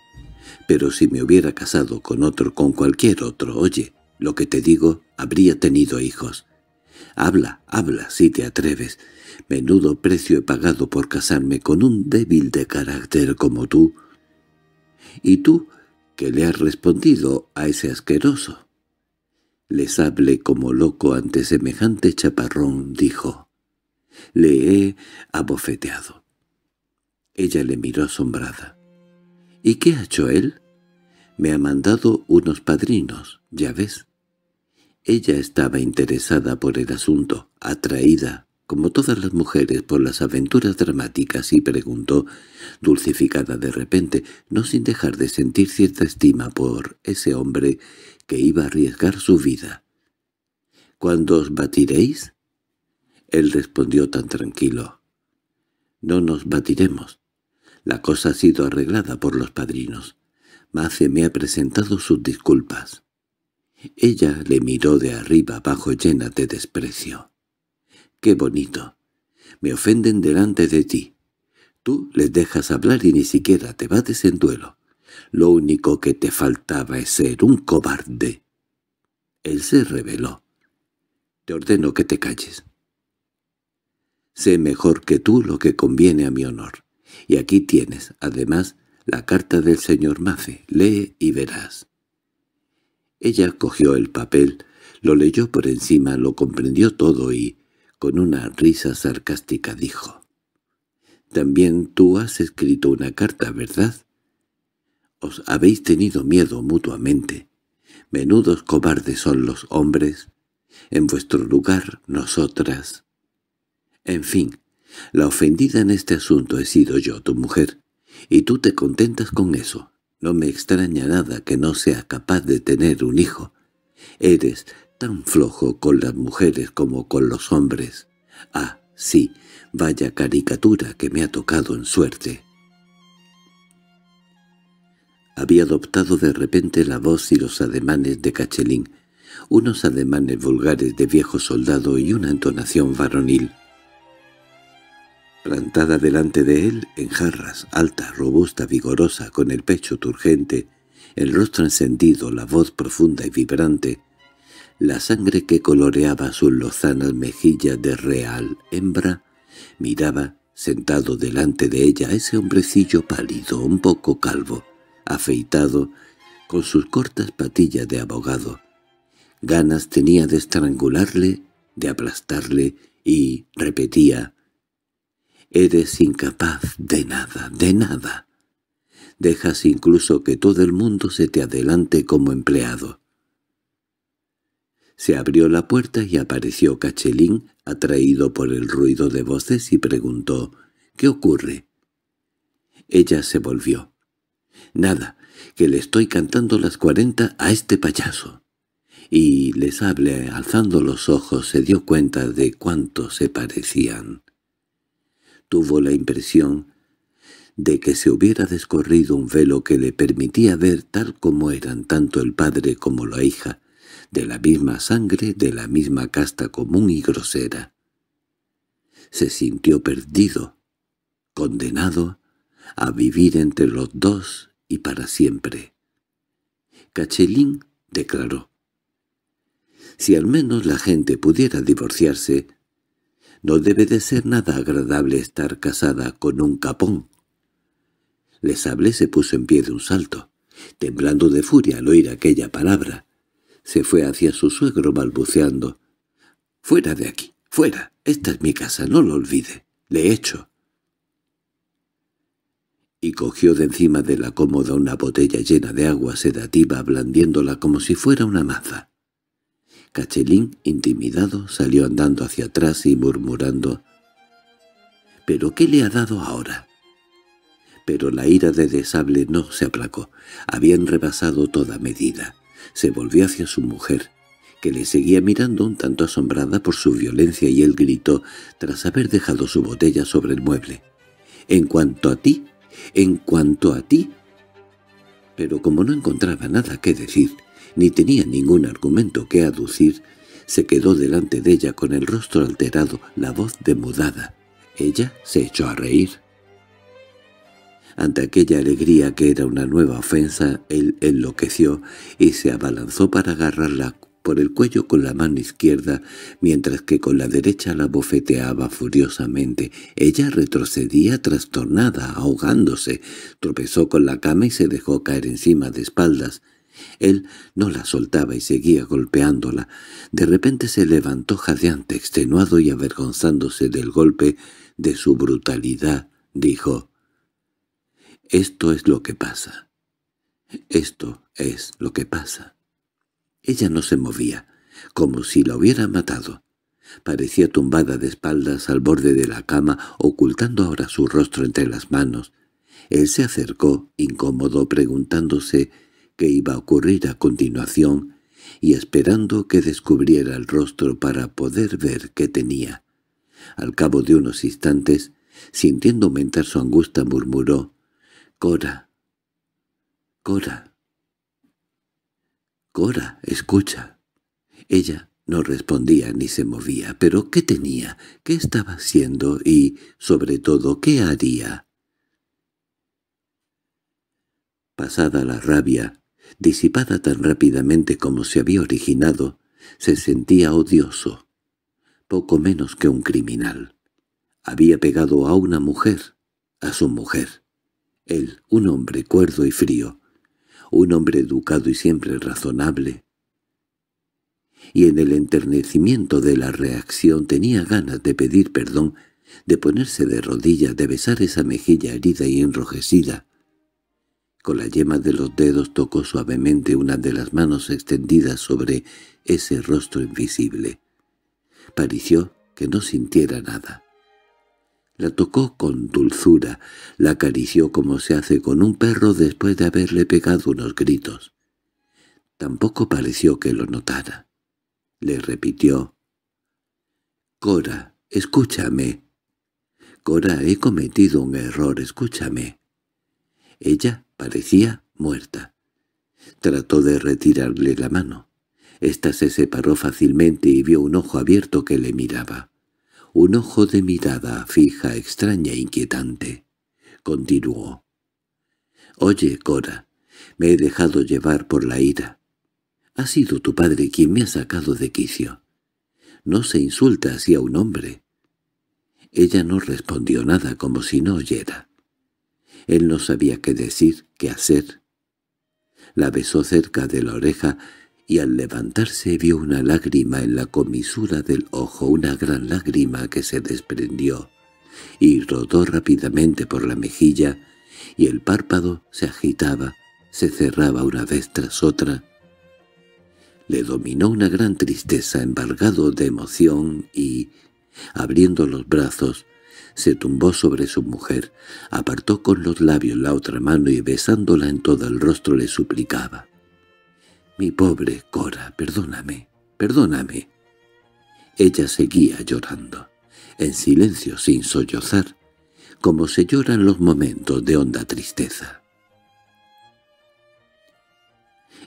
Pero si me hubiera casado con otro, con cualquier otro, oye, lo que te digo, habría tenido hijos. Habla, habla, si te atreves. Menudo precio he pagado por casarme con un débil de carácter como tú. ¿Y tú qué le has respondido a ese asqueroso? Les hablé como loco ante semejante chaparrón, dijo. Le he abofeteado. Ella le miró asombrada. —¿Y qué ha hecho él? —Me ha mandado unos padrinos, ya ves. Ella estaba interesada por el asunto, atraída, como todas las mujeres, por las aventuras dramáticas y preguntó, dulcificada de repente, no sin dejar de sentir cierta estima por ese hombre que iba a arriesgar su vida. —¿Cuándo os batiréis? Él respondió tan tranquilo. —No nos batiremos. La cosa ha sido arreglada por los padrinos. Mace me ha presentado sus disculpas. Ella le miró de arriba abajo llena de desprecio. —¡Qué bonito! Me ofenden delante de ti. Tú les dejas hablar y ni siquiera te bates en duelo. Lo único que te faltaba es ser un cobarde. Él se reveló. —Te ordeno que te calles. —Sé mejor que tú lo que conviene a mi honor. Y aquí tienes, además, la carta del señor Mafe. Lee y verás. Ella cogió el papel, lo leyó por encima, lo comprendió todo y, con una risa sarcástica, dijo. «También tú has escrito una carta, ¿verdad? Os habéis tenido miedo mutuamente. Menudos cobardes son los hombres. En vuestro lugar, nosotras». «En fin, la ofendida en este asunto he sido yo, tu mujer, y tú te contentas con eso. No me extraña nada que no sea capaz de tener un hijo. Eres tan flojo con las mujeres como con los hombres. Ah, sí, vaya caricatura que me ha tocado en suerte. Había adoptado de repente la voz y los ademanes de Cachelín, unos ademanes vulgares de viejo soldado y una entonación varonil plantada delante de él en jarras, alta, robusta, vigorosa, con el pecho turgente, el rostro encendido, la voz profunda y vibrante, la sangre que coloreaba sus lozanas mejillas de real hembra, miraba, sentado delante de ella, a ese hombrecillo pálido, un poco calvo, afeitado, con sus cortas patillas de abogado. Ganas tenía de estrangularle, de aplastarle, y repetía, Eres incapaz de nada, de nada. Dejas incluso que todo el mundo se te adelante como empleado. Se abrió la puerta y apareció Cachelín, atraído por el ruido de voces, y preguntó, «¿Qué ocurre?» Ella se volvió. «Nada, que le estoy cantando las cuarenta a este payaso». Y les hable, alzando los ojos, se dio cuenta de cuánto se parecían tuvo la impresión de que se hubiera descorrido un velo que le permitía ver tal como eran tanto el padre como la hija, de la misma sangre, de la misma casta común y grosera. Se sintió perdido, condenado a vivir entre los dos y para siempre. Cachelín declaró, «Si al menos la gente pudiera divorciarse, no debe de ser nada agradable estar casada con un capón. Les hablé se puso en pie de un salto, temblando de furia al oír aquella palabra. Se fue hacia su suegro balbuceando. «¡Fuera de aquí! ¡Fuera! Esta es mi casa, no lo olvide. Le echo». Y cogió de encima de la cómoda una botella llena de agua sedativa blandiéndola como si fuera una maza. Cachelín, intimidado, salió andando hacia atrás y murmurando «¿Pero qué le ha dado ahora?» Pero la ira de Desable no se aplacó. Habían rebasado toda medida. Se volvió hacia su mujer, que le seguía mirando un tanto asombrada por su violencia y él gritó tras haber dejado su botella sobre el mueble. «En cuanto a ti, en cuanto a ti». Pero como no encontraba nada que decir, ni tenía ningún argumento que aducir, se quedó delante de ella con el rostro alterado, la voz demudada. Ella se echó a reír. Ante aquella alegría que era una nueva ofensa, él enloqueció y se abalanzó para agarrarla por el cuello con la mano izquierda, mientras que con la derecha la bofeteaba furiosamente. Ella retrocedía trastornada, ahogándose, tropezó con la cama y se dejó caer encima de espaldas. Él no la soltaba y seguía golpeándola. De repente se levantó jadeante, extenuado y avergonzándose del golpe de su brutalidad, dijo, «Esto es lo que pasa. Esto es lo que pasa». Ella no se movía, como si la hubiera matado. Parecía tumbada de espaldas al borde de la cama, ocultando ahora su rostro entre las manos. Él se acercó, incómodo, preguntándose que iba a ocurrir a continuación y esperando que descubriera el rostro para poder ver qué tenía. Al cabo de unos instantes, sintiendo aumentar su angustia, murmuró, «Cora, Cora, Cora, escucha». Ella no respondía ni se movía, pero ¿qué tenía? ¿Qué estaba haciendo? Y, sobre todo, ¿qué haría? Pasada la rabia, disipada tan rápidamente como se había originado, se sentía odioso, poco menos que un criminal. Había pegado a una mujer, a su mujer. Él, un hombre cuerdo y frío, un hombre educado y siempre razonable. Y en el enternecimiento de la reacción tenía ganas de pedir perdón, de ponerse de rodillas, de besar esa mejilla herida y enrojecida, con la yema de los dedos tocó suavemente una de las manos extendidas sobre ese rostro invisible. Pareció que no sintiera nada. La tocó con dulzura, la acarició como se hace con un perro después de haberle pegado unos gritos. Tampoco pareció que lo notara. Le repitió. «Cora, escúchame. Cora, he cometido un error, escúchame». Ella Parecía muerta. Trató de retirarle la mano. Esta se separó fácilmente y vio un ojo abierto que le miraba. Un ojo de mirada fija, extraña e inquietante. Continuó. «Oye, Cora, me he dejado llevar por la ira. Ha sido tu padre quien me ha sacado de quicio. No se insulta así a un hombre». Ella no respondió nada como si no oyera. Él no sabía qué decir, qué hacer. La besó cerca de la oreja y al levantarse vio una lágrima en la comisura del ojo, una gran lágrima que se desprendió y rodó rápidamente por la mejilla y el párpado se agitaba, se cerraba una vez tras otra. Le dominó una gran tristeza embargado de emoción y, abriendo los brazos, se tumbó sobre su mujer, apartó con los labios la otra mano y besándola en todo el rostro le suplicaba. «Mi pobre Cora, perdóname, perdóname». Ella seguía llorando, en silencio sin sollozar, como se lloran los momentos de honda tristeza.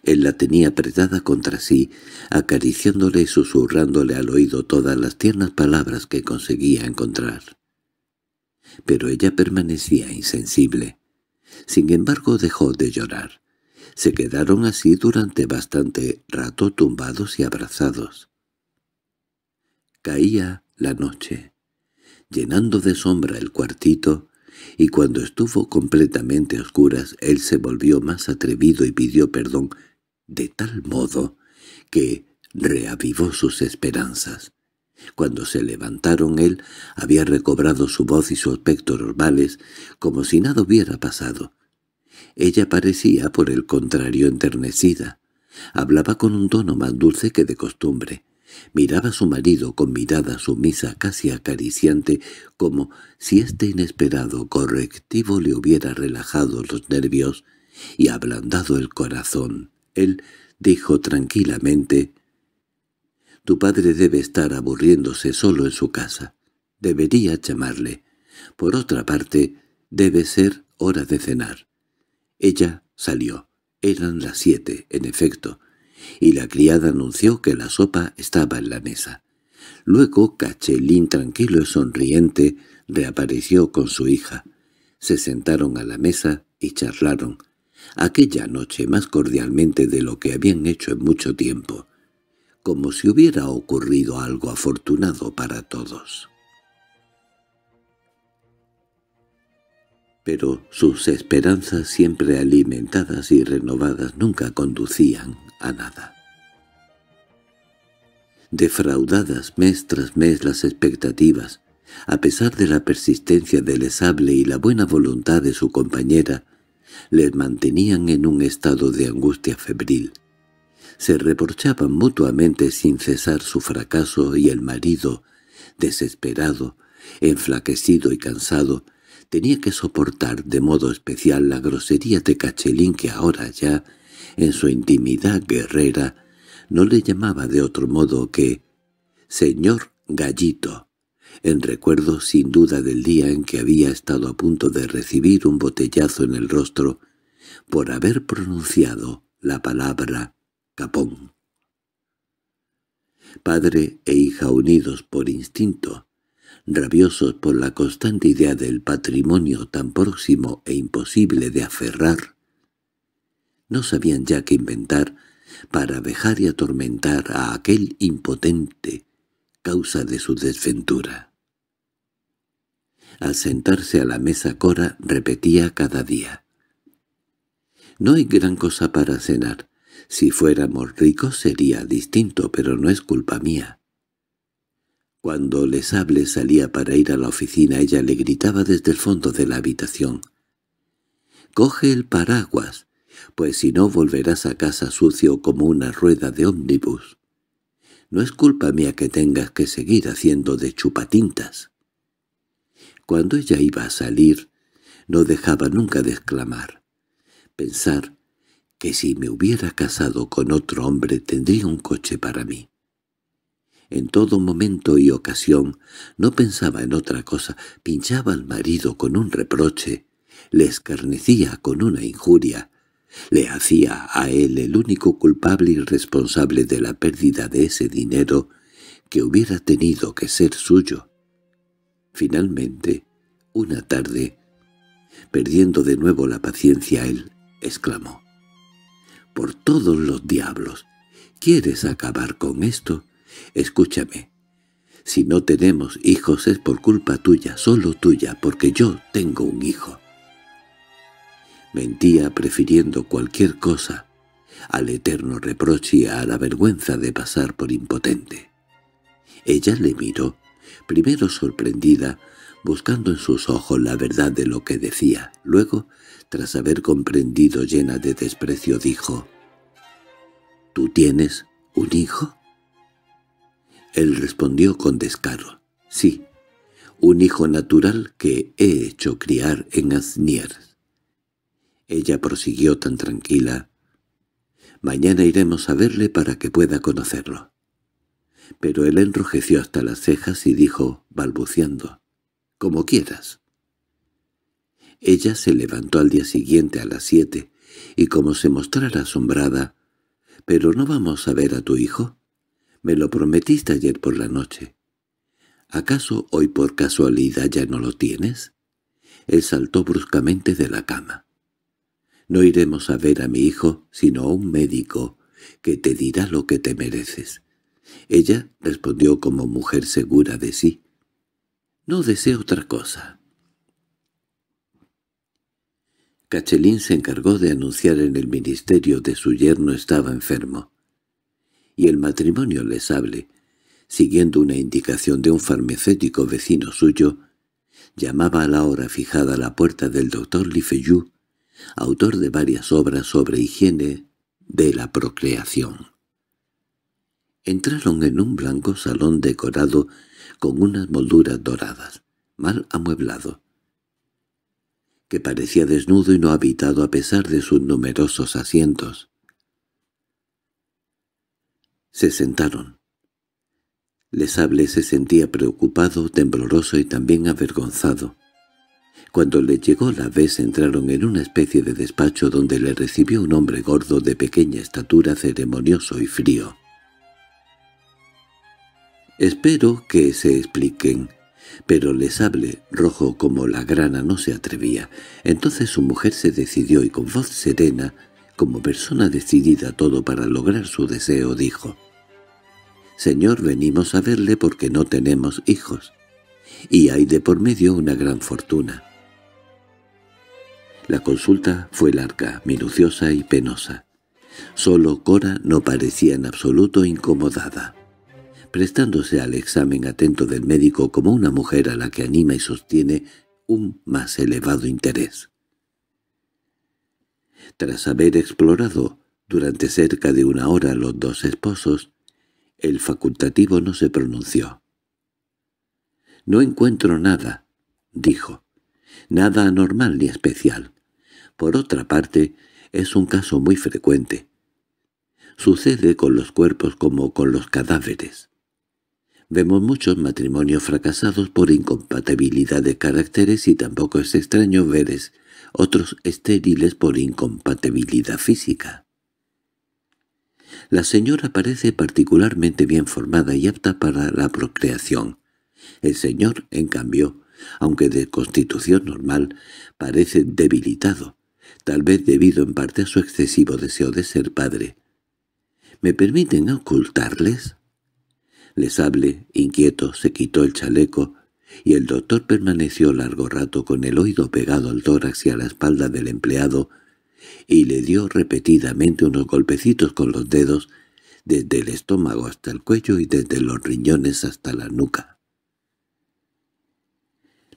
Él la tenía apretada contra sí, acariciándole y susurrándole al oído todas las tiernas palabras que conseguía encontrar pero ella permanecía insensible. Sin embargo dejó de llorar. Se quedaron así durante bastante rato tumbados y abrazados. Caía la noche, llenando de sombra el cuartito, y cuando estuvo completamente oscuras él se volvió más atrevido y pidió perdón de tal modo que reavivó sus esperanzas. Cuando se levantaron él había recobrado su voz y su aspecto normales, como si nada hubiera pasado. Ella parecía, por el contrario, enternecida. Hablaba con un tono más dulce que de costumbre. Miraba a su marido con mirada sumisa, casi acariciante, como si este inesperado correctivo le hubiera relajado los nervios y ablandado el corazón. Él dijo tranquilamente, tu padre debe estar aburriéndose solo en su casa. Debería llamarle. Por otra parte, debe ser hora de cenar. Ella salió. Eran las siete, en efecto, y la criada anunció que la sopa estaba en la mesa. Luego Cachelín, tranquilo y sonriente, reapareció con su hija. Se sentaron a la mesa y charlaron, aquella noche más cordialmente de lo que habían hecho en mucho tiempo como si hubiera ocurrido algo afortunado para todos. Pero sus esperanzas siempre alimentadas y renovadas nunca conducían a nada. Defraudadas mes tras mes las expectativas, a pesar de la persistencia del esable y la buena voluntad de su compañera, les mantenían en un estado de angustia febril, se reprochaban mutuamente sin cesar su fracaso y el marido, desesperado, enflaquecido y cansado, tenía que soportar de modo especial la grosería de Cachelín que ahora ya, en su intimidad guerrera, no le llamaba de otro modo que «Señor Gallito», en recuerdo sin duda del día en que había estado a punto de recibir un botellazo en el rostro por haber pronunciado la palabra Capón. Padre e hija unidos por instinto, rabiosos por la constante idea del patrimonio tan próximo e imposible de aferrar, no sabían ya qué inventar para dejar y atormentar a aquel impotente causa de su desventura. Al sentarse a la mesa Cora repetía cada día. «No hay gran cosa para cenar. Si fuéramos ricos sería distinto, pero no es culpa mía. Cuando les hable salía para ir a la oficina, ella le gritaba desde el fondo de la habitación. «¡Coge el paraguas! Pues si no volverás a casa sucio como una rueda de ómnibus. No es culpa mía que tengas que seguir haciendo de chupatintas». Cuando ella iba a salir, no dejaba nunca de exclamar. Pensar que si me hubiera casado con otro hombre tendría un coche para mí. En todo momento y ocasión no pensaba en otra cosa, pinchaba al marido con un reproche, le escarnecía con una injuria, le hacía a él el único culpable y responsable de la pérdida de ese dinero que hubiera tenido que ser suyo. Finalmente, una tarde, perdiendo de nuevo la paciencia, él exclamó por todos los diablos. ¿Quieres acabar con esto? Escúchame. Si no tenemos hijos es por culpa tuya, solo tuya, porque yo tengo un hijo. Mentía prefiriendo cualquier cosa al eterno reproche y a la vergüenza de pasar por impotente. Ella le miró, primero sorprendida, buscando en sus ojos la verdad de lo que decía, luego tras haber comprendido llena de desprecio, dijo, —¿Tú tienes un hijo? Él respondió con descaro, —Sí, un hijo natural que he hecho criar en Aznier. Ella prosiguió tan tranquila, —Mañana iremos a verle para que pueda conocerlo. Pero él enrojeció hasta las cejas y dijo, balbuceando, —Como quieras. Ella se levantó al día siguiente a las siete, y como se mostrara asombrada, «¿Pero no vamos a ver a tu hijo? Me lo prometiste ayer por la noche. ¿Acaso hoy por casualidad ya no lo tienes?» Él saltó bruscamente de la cama. «No iremos a ver a mi hijo, sino a un médico, que te dirá lo que te mereces». Ella respondió como mujer segura de sí. «No deseo otra cosa». Cachelín se encargó de anunciar en el ministerio de su yerno estaba enfermo. Y el matrimonio les hable, siguiendo una indicación de un farmacéutico vecino suyo, llamaba a la hora fijada a la puerta del doctor Lifeyu, autor de varias obras sobre higiene de la procreación. Entraron en un blanco salón decorado con unas molduras doradas, mal amueblado, que parecía desnudo y no habitado a pesar de sus numerosos asientos. Se sentaron. Lesable se sentía preocupado, tembloroso y también avergonzado. Cuando le llegó la vez entraron en una especie de despacho donde le recibió un hombre gordo de pequeña estatura ceremonioso y frío. «Espero que se expliquen», pero les hable rojo como la grana no se atrevía. Entonces su mujer se decidió y con voz serena, como persona decidida todo para lograr su deseo, dijo, «Señor, venimos a verle porque no tenemos hijos, y hay de por medio una gran fortuna». La consulta fue larga, minuciosa y penosa. Solo Cora no parecía en absoluto incomodada prestándose al examen atento del médico como una mujer a la que anima y sostiene un más elevado interés. Tras haber explorado durante cerca de una hora los dos esposos, el facultativo no se pronunció. «No encuentro nada», dijo. «Nada anormal ni especial. Por otra parte, es un caso muy frecuente. Sucede con los cuerpos como con los cadáveres. Vemos muchos matrimonios fracasados por incompatibilidad de caracteres y tampoco es extraño ver otros estériles por incompatibilidad física. La señora parece particularmente bien formada y apta para la procreación. El señor, en cambio, aunque de constitución normal, parece debilitado, tal vez debido en parte a su excesivo deseo de ser padre. —¿Me permiten ocultarles? les inquieto, se quitó el chaleco, y el doctor permaneció largo rato con el oído pegado al tórax y a la espalda del empleado, y le dio repetidamente unos golpecitos con los dedos, desde el estómago hasta el cuello y desde los riñones hasta la nuca.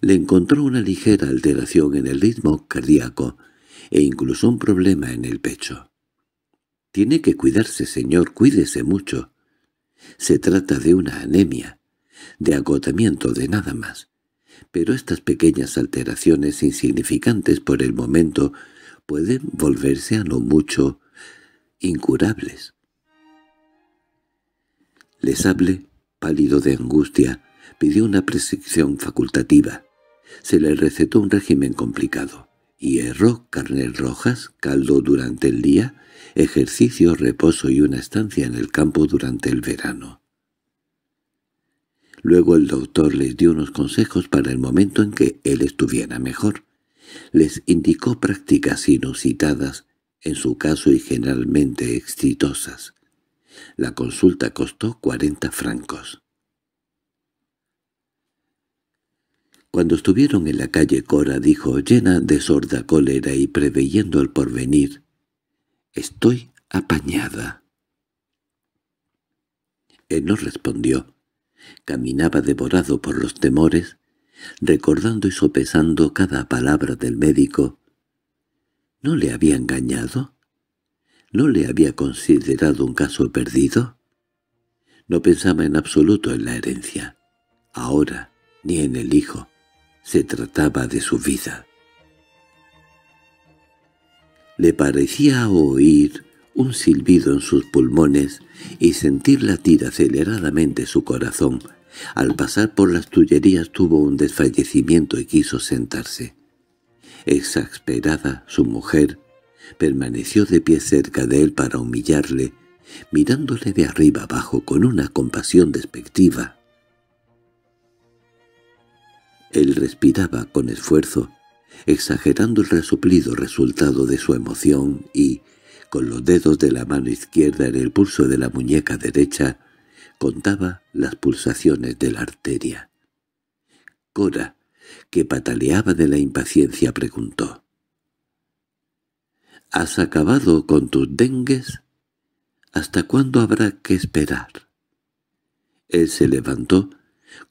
Le encontró una ligera alteración en el ritmo cardíaco e incluso un problema en el pecho. «Tiene que cuidarse, señor, cuídese mucho», se trata de una anemia, de agotamiento de nada más. Pero estas pequeñas alteraciones insignificantes por el momento pueden volverse a lo mucho incurables. Les pálido de angustia, pidió una prescripción facultativa. Se le recetó un régimen complicado. Y Hierro, carnes rojas, caldo durante el día, ejercicio, reposo y una estancia en el campo durante el verano. Luego el doctor les dio unos consejos para el momento en que él estuviera mejor. Les indicó prácticas inusitadas, en su caso y generalmente exitosas. La consulta costó 40 francos. Cuando estuvieron en la calle Cora dijo, llena de sorda cólera y preveyendo el porvenir, Estoy apañada. Él no respondió. Caminaba devorado por los temores, recordando y sopesando cada palabra del médico. ¿No le había engañado? ¿No le había considerado un caso perdido? No pensaba en absoluto en la herencia. Ahora, ni en el hijo. Se trataba de su vida. Le parecía oír un silbido en sus pulmones y sentir latir aceleradamente su corazón. Al pasar por las tullerías tuvo un desfallecimiento y quiso sentarse. Exasperada, su mujer permaneció de pie cerca de él para humillarle, mirándole de arriba abajo con una compasión despectiva. Él respiraba con esfuerzo, exagerando el resoplido resultado de su emoción y, con los dedos de la mano izquierda en el pulso de la muñeca derecha, contaba las pulsaciones de la arteria. Cora, que pataleaba de la impaciencia, preguntó. —¿Has acabado con tus dengues? ¿Hasta cuándo habrá que esperar? Él se levantó,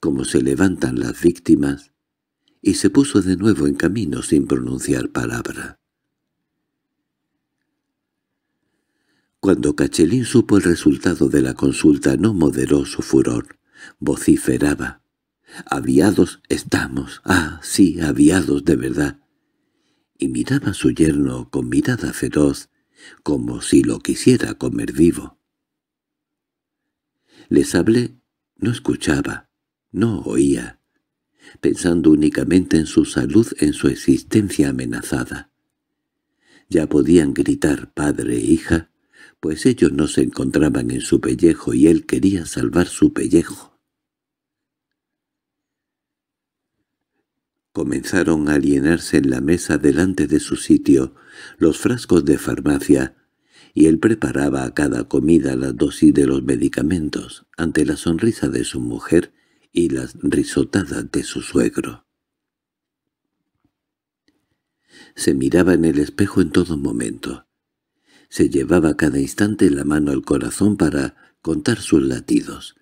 como se levantan las víctimas, y se puso de nuevo en camino sin pronunciar palabra. Cuando Cachelín supo el resultado de la consulta no moderó su furor, vociferaba. «¡Aviados estamos! ¡Ah, sí, aviados de verdad!» Y miraba a su yerno con mirada feroz, como si lo quisiera comer vivo. Les hablé, no escuchaba, no oía pensando únicamente en su salud, en su existencia amenazada. Ya podían gritar padre e hija, pues ellos no se encontraban en su pellejo y él quería salvar su pellejo. Comenzaron a alienarse en la mesa delante de su sitio los frascos de farmacia, y él preparaba a cada comida la dosis de los medicamentos. Ante la sonrisa de su mujer, y las risotadas de su suegro. Se miraba en el espejo en todo momento. Se llevaba cada instante la mano al corazón para contar sus latidos,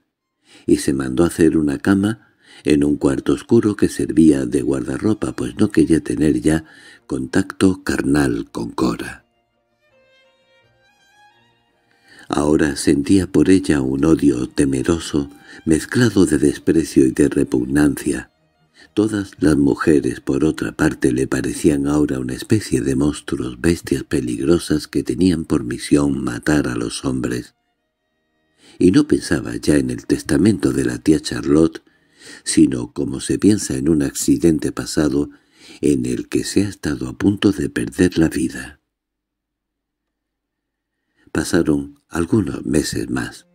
y se mandó a hacer una cama en un cuarto oscuro que servía de guardarropa pues no quería tener ya contacto carnal con Cora. Ahora sentía por ella un odio temeroso mezclado de desprecio y de repugnancia. Todas las mujeres, por otra parte, le parecían ahora una especie de monstruos, bestias peligrosas que tenían por misión matar a los hombres. Y no pensaba ya en el testamento de la tía Charlotte, sino como se piensa en un accidente pasado en el que se ha estado a punto de perder la vida. Pasaron algunos meses más.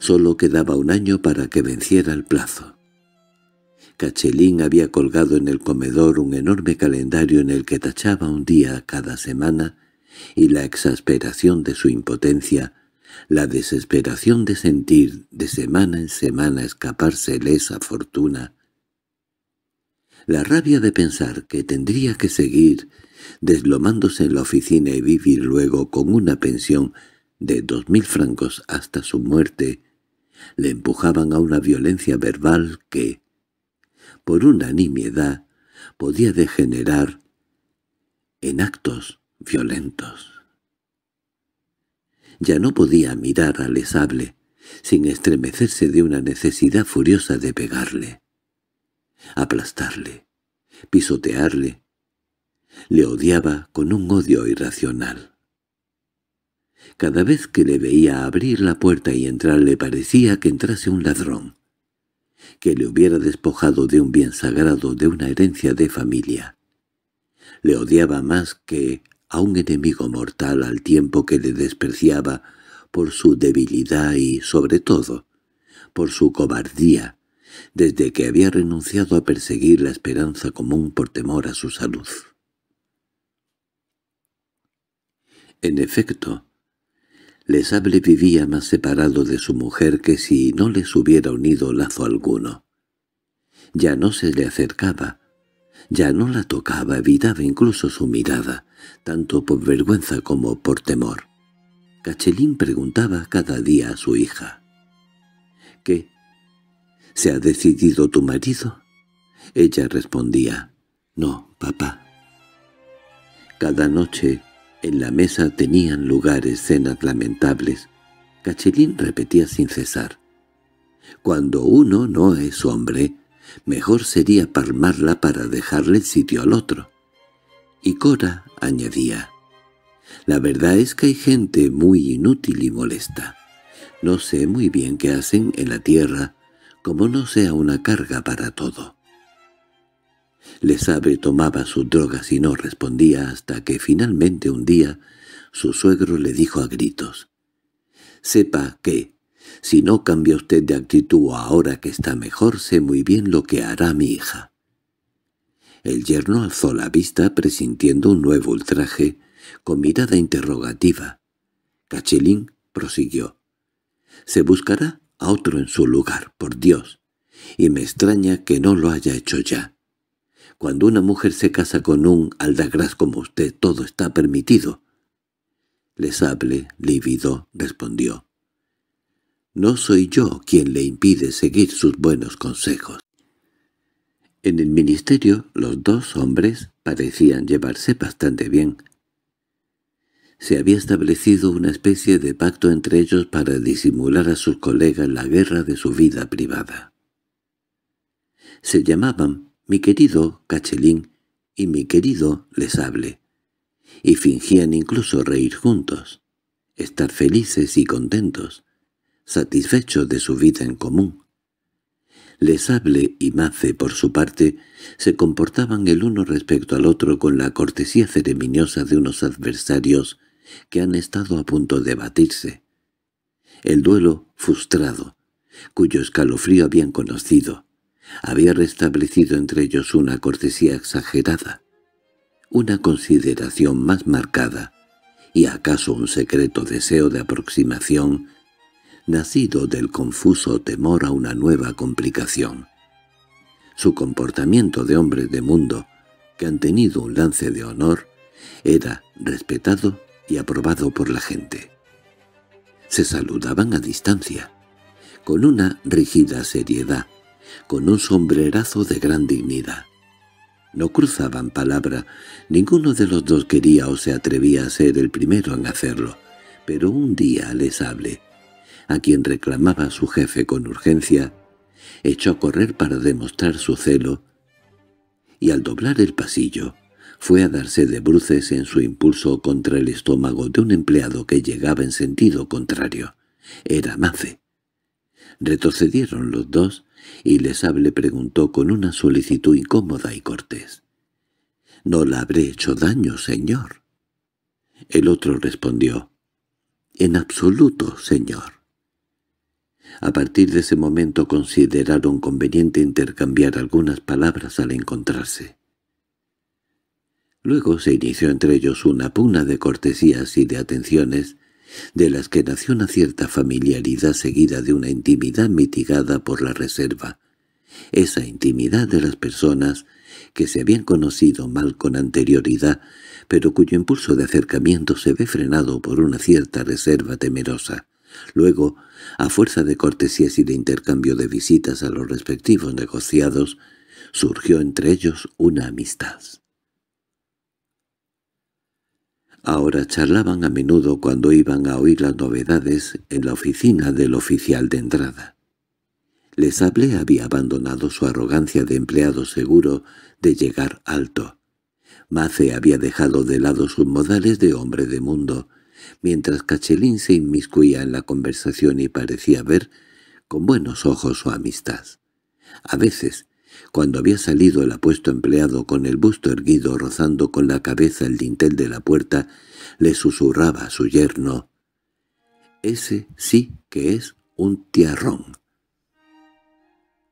Solo quedaba un año para que venciera el plazo. Cachelín había colgado en el comedor un enorme calendario en el que tachaba un día cada semana, y la exasperación de su impotencia, la desesperación de sentir de semana en semana escapársele esa fortuna, la rabia de pensar que tendría que seguir deslomándose en la oficina y vivir luego con una pensión de dos mil francos hasta su muerte, le empujaban a una violencia verbal que, por una nimiedad, podía degenerar en actos violentos. Ya no podía mirar al esable, sin estremecerse de una necesidad furiosa de pegarle, aplastarle, pisotearle. Le odiaba con un odio irracional. Cada vez que le veía abrir la puerta y entrar le parecía que entrase un ladrón, que le hubiera despojado de un bien sagrado, de una herencia de familia. Le odiaba más que a un enemigo mortal al tiempo que le despreciaba por su debilidad y, sobre todo, por su cobardía, desde que había renunciado a perseguir la esperanza común por temor a su salud. En efecto, Lesable vivía más separado de su mujer que si no les hubiera unido lazo alguno. Ya no se le acercaba, ya no la tocaba, evitaba incluso su mirada, tanto por vergüenza como por temor. Cachelín preguntaba cada día a su hija. —¿Qué? ¿Se ha decidido tu marido? Ella respondía, —No, papá. Cada noche en la mesa tenían lugar escenas lamentables. Cachelín repetía sin cesar. Cuando uno no es hombre, mejor sería palmarla para dejarle el sitio al otro. Y Cora añadía, «La verdad es que hay gente muy inútil y molesta. No sé muy bien qué hacen en la tierra, como no sea una carga para todo». Le sabe tomaba sus drogas y no respondía hasta que finalmente un día su suegro le dijo a gritos. «Sepa que, si no cambia usted de actitud ahora que está mejor, sé muy bien lo que hará mi hija». El yerno alzó la vista presintiendo un nuevo ultraje, con mirada interrogativa. Cachelín prosiguió. «Se buscará a otro en su lugar, por Dios, y me extraña que no lo haya hecho ya. Cuando una mujer se casa con un aldagraz como usted, todo está permitido. Les hable, lívido, respondió. No soy yo quien le impide seguir sus buenos consejos. En el ministerio los dos hombres parecían llevarse bastante bien. Se había establecido una especie de pacto entre ellos para disimular a sus colegas la guerra de su vida privada. Se llamaban mi querido Cachelín y mi querido Lesable, y fingían incluso reír juntos, estar felices y contentos, satisfechos de su vida en común. Lesable y Mace, por su parte, se comportaban el uno respecto al otro con la cortesía ceremoniosa de unos adversarios que han estado a punto de batirse. El duelo frustrado, cuyo escalofrío habían conocido, había restablecido entre ellos una cortesía exagerada, una consideración más marcada, y acaso un secreto deseo de aproximación, nacido del confuso temor a una nueva complicación. Su comportamiento de hombres de mundo, que han tenido un lance de honor, era respetado y aprobado por la gente. Se saludaban a distancia, con una rígida seriedad, con un sombrerazo de gran dignidad. No cruzaban palabra, ninguno de los dos quería o se atrevía a ser el primero en hacerlo, pero un día les hablé, a quien reclamaba su jefe con urgencia, echó a correr para demostrar su celo, y al doblar el pasillo, fue a darse de bruces en su impulso contra el estómago de un empleado que llegaba en sentido contrario. Era Mace. Retrocedieron los dos y les hable preguntó con una solicitud incómoda y cortés. —No la habré hecho daño, señor. El otro respondió. —En absoluto, señor. A partir de ese momento consideraron conveniente intercambiar algunas palabras al encontrarse. Luego se inició entre ellos una pugna de cortesías y de atenciones de las que nació una cierta familiaridad seguida de una intimidad mitigada por la reserva, esa intimidad de las personas que se habían conocido mal con anterioridad, pero cuyo impulso de acercamiento se ve frenado por una cierta reserva temerosa. Luego, a fuerza de cortesías y de intercambio de visitas a los respectivos negociados, surgió entre ellos una amistad. Ahora charlaban a menudo cuando iban a oír las novedades en la oficina del oficial de entrada. Les hablé había abandonado su arrogancia de empleado seguro de llegar alto. Mace había dejado de lado sus modales de hombre de mundo, mientras Cachelín se inmiscuía en la conversación y parecía ver con buenos ojos su amistad. A veces cuando había salido el apuesto empleado con el busto erguido rozando con la cabeza el dintel de la puerta, le susurraba a su yerno, «Ese sí que es un tiarrón».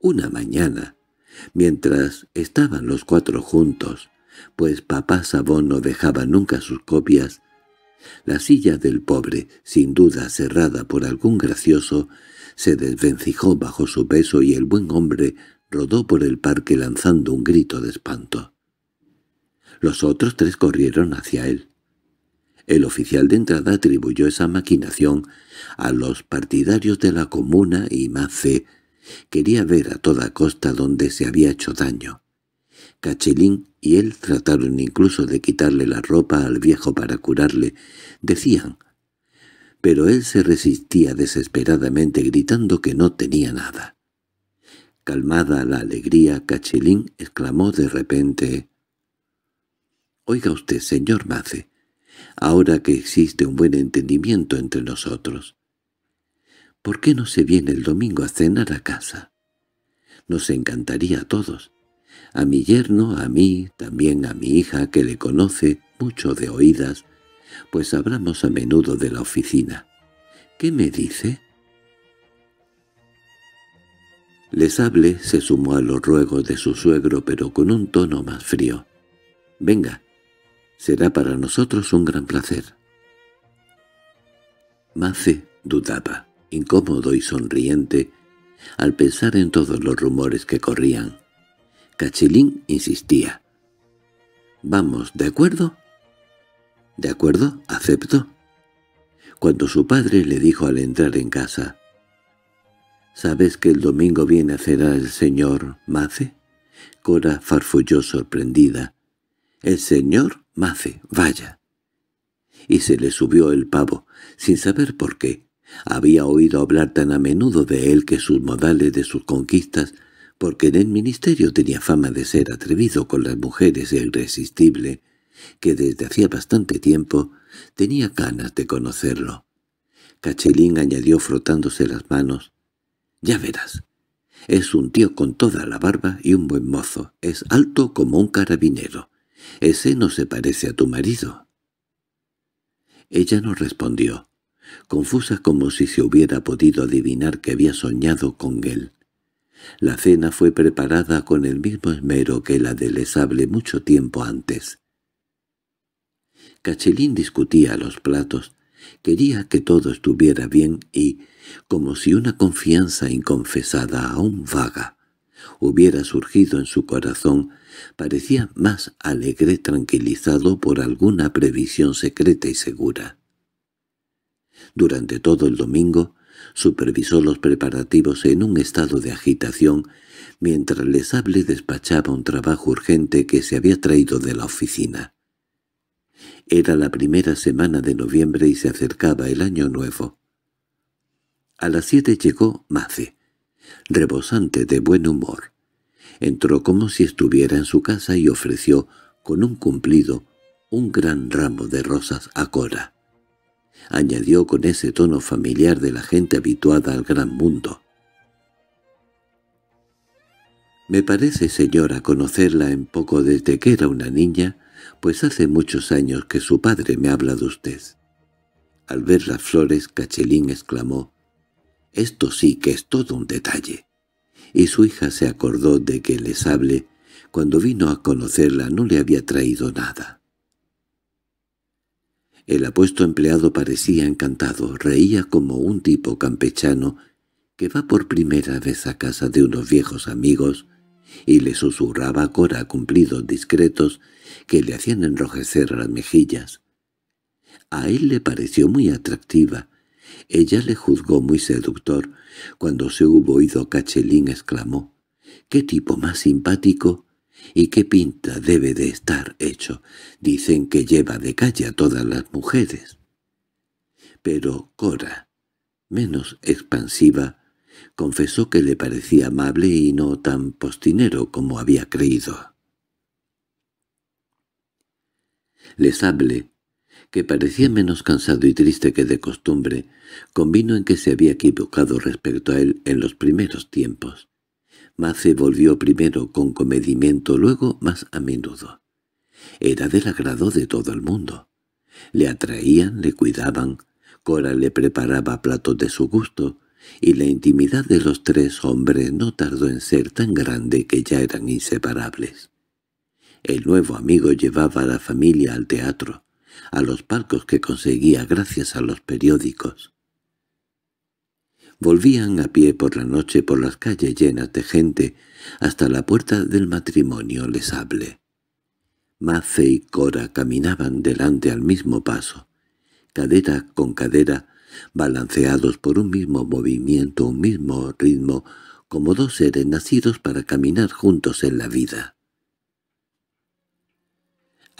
Una mañana, mientras estaban los cuatro juntos, pues papá Sabón no dejaba nunca sus copias, la silla del pobre, sin duda cerrada por algún gracioso, se desvencijó bajo su peso y el buen hombre rodó por el parque lanzando un grito de espanto. Los otros tres corrieron hacia él. El oficial de entrada atribuyó esa maquinación a los partidarios de la comuna y Mace quería ver a toda costa donde se había hecho daño. Cachelín y él trataron incluso de quitarle la ropa al viejo para curarle, decían, pero él se resistía desesperadamente gritando que no tenía nada. Calmada la alegría, Cachilín exclamó de repente. —Oiga usted, señor Mace, ahora que existe un buen entendimiento entre nosotros, ¿por qué no se viene el domingo a cenar a casa? Nos encantaría a todos, a mi yerno, a mí, también a mi hija que le conoce mucho de oídas, pues hablamos a menudo de la oficina. ¿Qué me dice? Les hable se sumó a los ruegos de su suegro, pero con un tono más frío. «Venga, será para nosotros un gran placer». Mace dudaba, incómodo y sonriente, al pensar en todos los rumores que corrían. Cachilín insistía. «¿Vamos, de acuerdo?» «De acuerdo, acepto». Cuando su padre le dijo al entrar en casa, —¿Sabes que el domingo viene a el señor Mace? Cora farfulló sorprendida. —¿El señor Mace? Vaya. Y se le subió el pavo, sin saber por qué. Había oído hablar tan a menudo de él que sus modales de sus conquistas, porque en el ministerio tenía fama de ser atrevido con las mujeres e irresistible, que desde hacía bastante tiempo tenía ganas de conocerlo. Cachelín añadió frotándose las manos, ya verás. Es un tío con toda la barba y un buen mozo. Es alto como un carabinero. Ese no se parece a tu marido. Ella no respondió, confusa como si se hubiera podido adivinar que había soñado con él. La cena fue preparada con el mismo esmero que la del esable mucho tiempo antes. Cachelín discutía los platos, Quería que todo estuviera bien y, como si una confianza inconfesada aún vaga hubiera surgido en su corazón, parecía más alegre tranquilizado por alguna previsión secreta y segura. Durante todo el domingo, supervisó los preparativos en un estado de agitación, mientras les despachaba un trabajo urgente que se había traído de la oficina. Era la primera semana de noviembre y se acercaba el año nuevo. A las siete llegó Mace, rebosante de buen humor. Entró como si estuviera en su casa y ofreció, con un cumplido, un gran ramo de rosas a Cora. Añadió con ese tono familiar de la gente habituada al gran mundo. —Me parece, señora, conocerla en poco desde que era una niña pues hace muchos años que su padre me habla de usted. Al ver las flores, Cachelín exclamó, «Esto sí que es todo un detalle». Y su hija se acordó de que les hable. Cuando vino a conocerla no le había traído nada. El apuesto empleado parecía encantado, reía como un tipo campechano que va por primera vez a casa de unos viejos amigos y le susurraba a Cora cumplidos discretos que le hacían enrojecer las mejillas. A él le pareció muy atractiva. Ella le juzgó muy seductor. Cuando se hubo oído Cachelín exclamó, «¡Qué tipo más simpático! ¿Y qué pinta debe de estar hecho? Dicen que lleva de calle a todas las mujeres». Pero Cora, menos expansiva, confesó que le parecía amable y no tan postinero como había creído. les que parecía menos cansado y triste que de costumbre, convino en que se había equivocado respecto a él en los primeros tiempos. Mace volvió primero con comedimiento, luego más a menudo. Era del agrado de todo el mundo. Le atraían, le cuidaban, Cora le preparaba platos de su gusto, y la intimidad de los tres hombres no tardó en ser tan grande que ya eran inseparables. El nuevo amigo llevaba a la familia al teatro, a los palcos que conseguía gracias a los periódicos. Volvían a pie por la noche por las calles llenas de gente, hasta la puerta del matrimonio les hable. Mace y Cora caminaban delante al mismo paso, cadera con cadera, balanceados por un mismo movimiento, un mismo ritmo, como dos seres nacidos para caminar juntos en la vida.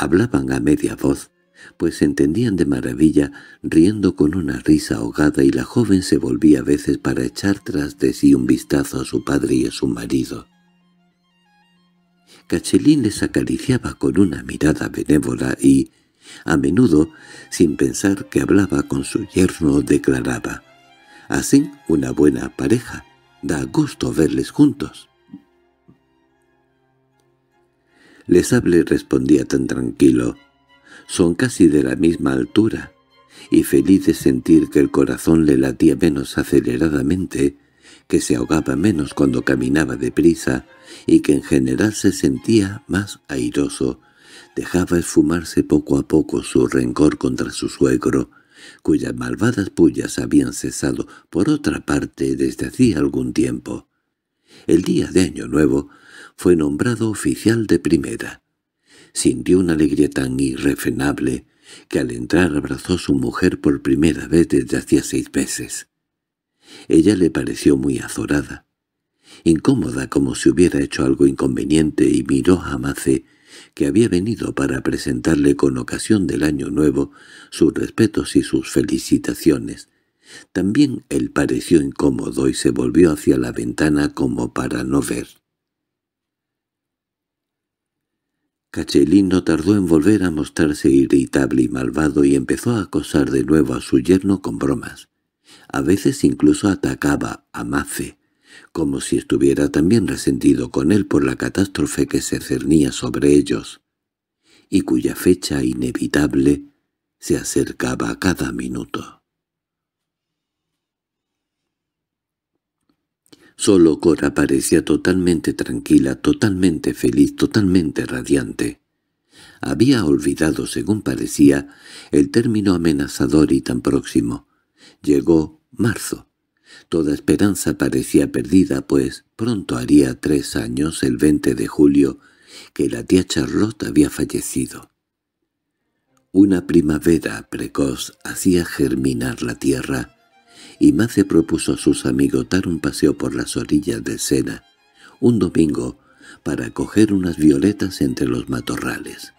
Hablaban a media voz, pues entendían de maravilla, riendo con una risa ahogada, y la joven se volvía a veces para echar tras de sí un vistazo a su padre y a su marido. Cachelín les acariciaba con una mirada benévola y, a menudo, sin pensar que hablaba con su yerno, declaraba, «Hacen una buena pareja, da gusto verles juntos». Les hable respondía tan tranquilo. Son casi de la misma altura, y feliz de sentir que el corazón le latía menos aceleradamente, que se ahogaba menos cuando caminaba deprisa y que en general se sentía más airoso, dejaba esfumarse poco a poco su rencor contra su suegro, cuyas malvadas pullas habían cesado por otra parte desde hacía algún tiempo. El día de Año Nuevo fue nombrado oficial de primera. Sintió una alegría tan irrefrenable que al entrar abrazó a su mujer por primera vez desde hacía seis meses. Ella le pareció muy azorada, incómoda como si hubiera hecho algo inconveniente y miró a Mace, que había venido para presentarle con ocasión del año nuevo sus respetos y sus felicitaciones. También él pareció incómodo y se volvió hacia la ventana como para no ver. Cachelín no tardó en volver a mostrarse irritable y malvado y empezó a acosar de nuevo a su yerno con bromas. A veces incluso atacaba a Mafe, como si estuviera también resentido con él por la catástrofe que se cernía sobre ellos, y cuya fecha inevitable se acercaba a cada minuto. Solo Cora parecía totalmente tranquila, totalmente feliz, totalmente radiante. Había olvidado, según parecía, el término amenazador y tan próximo. Llegó marzo. Toda esperanza parecía perdida, pues pronto haría tres años, el 20 de julio, que la tía Charlotte había fallecido. Una primavera precoz hacía germinar la tierra, y Mace propuso a sus amigos dar un paseo por las orillas del Sena, un domingo, para coger unas violetas entre los matorrales.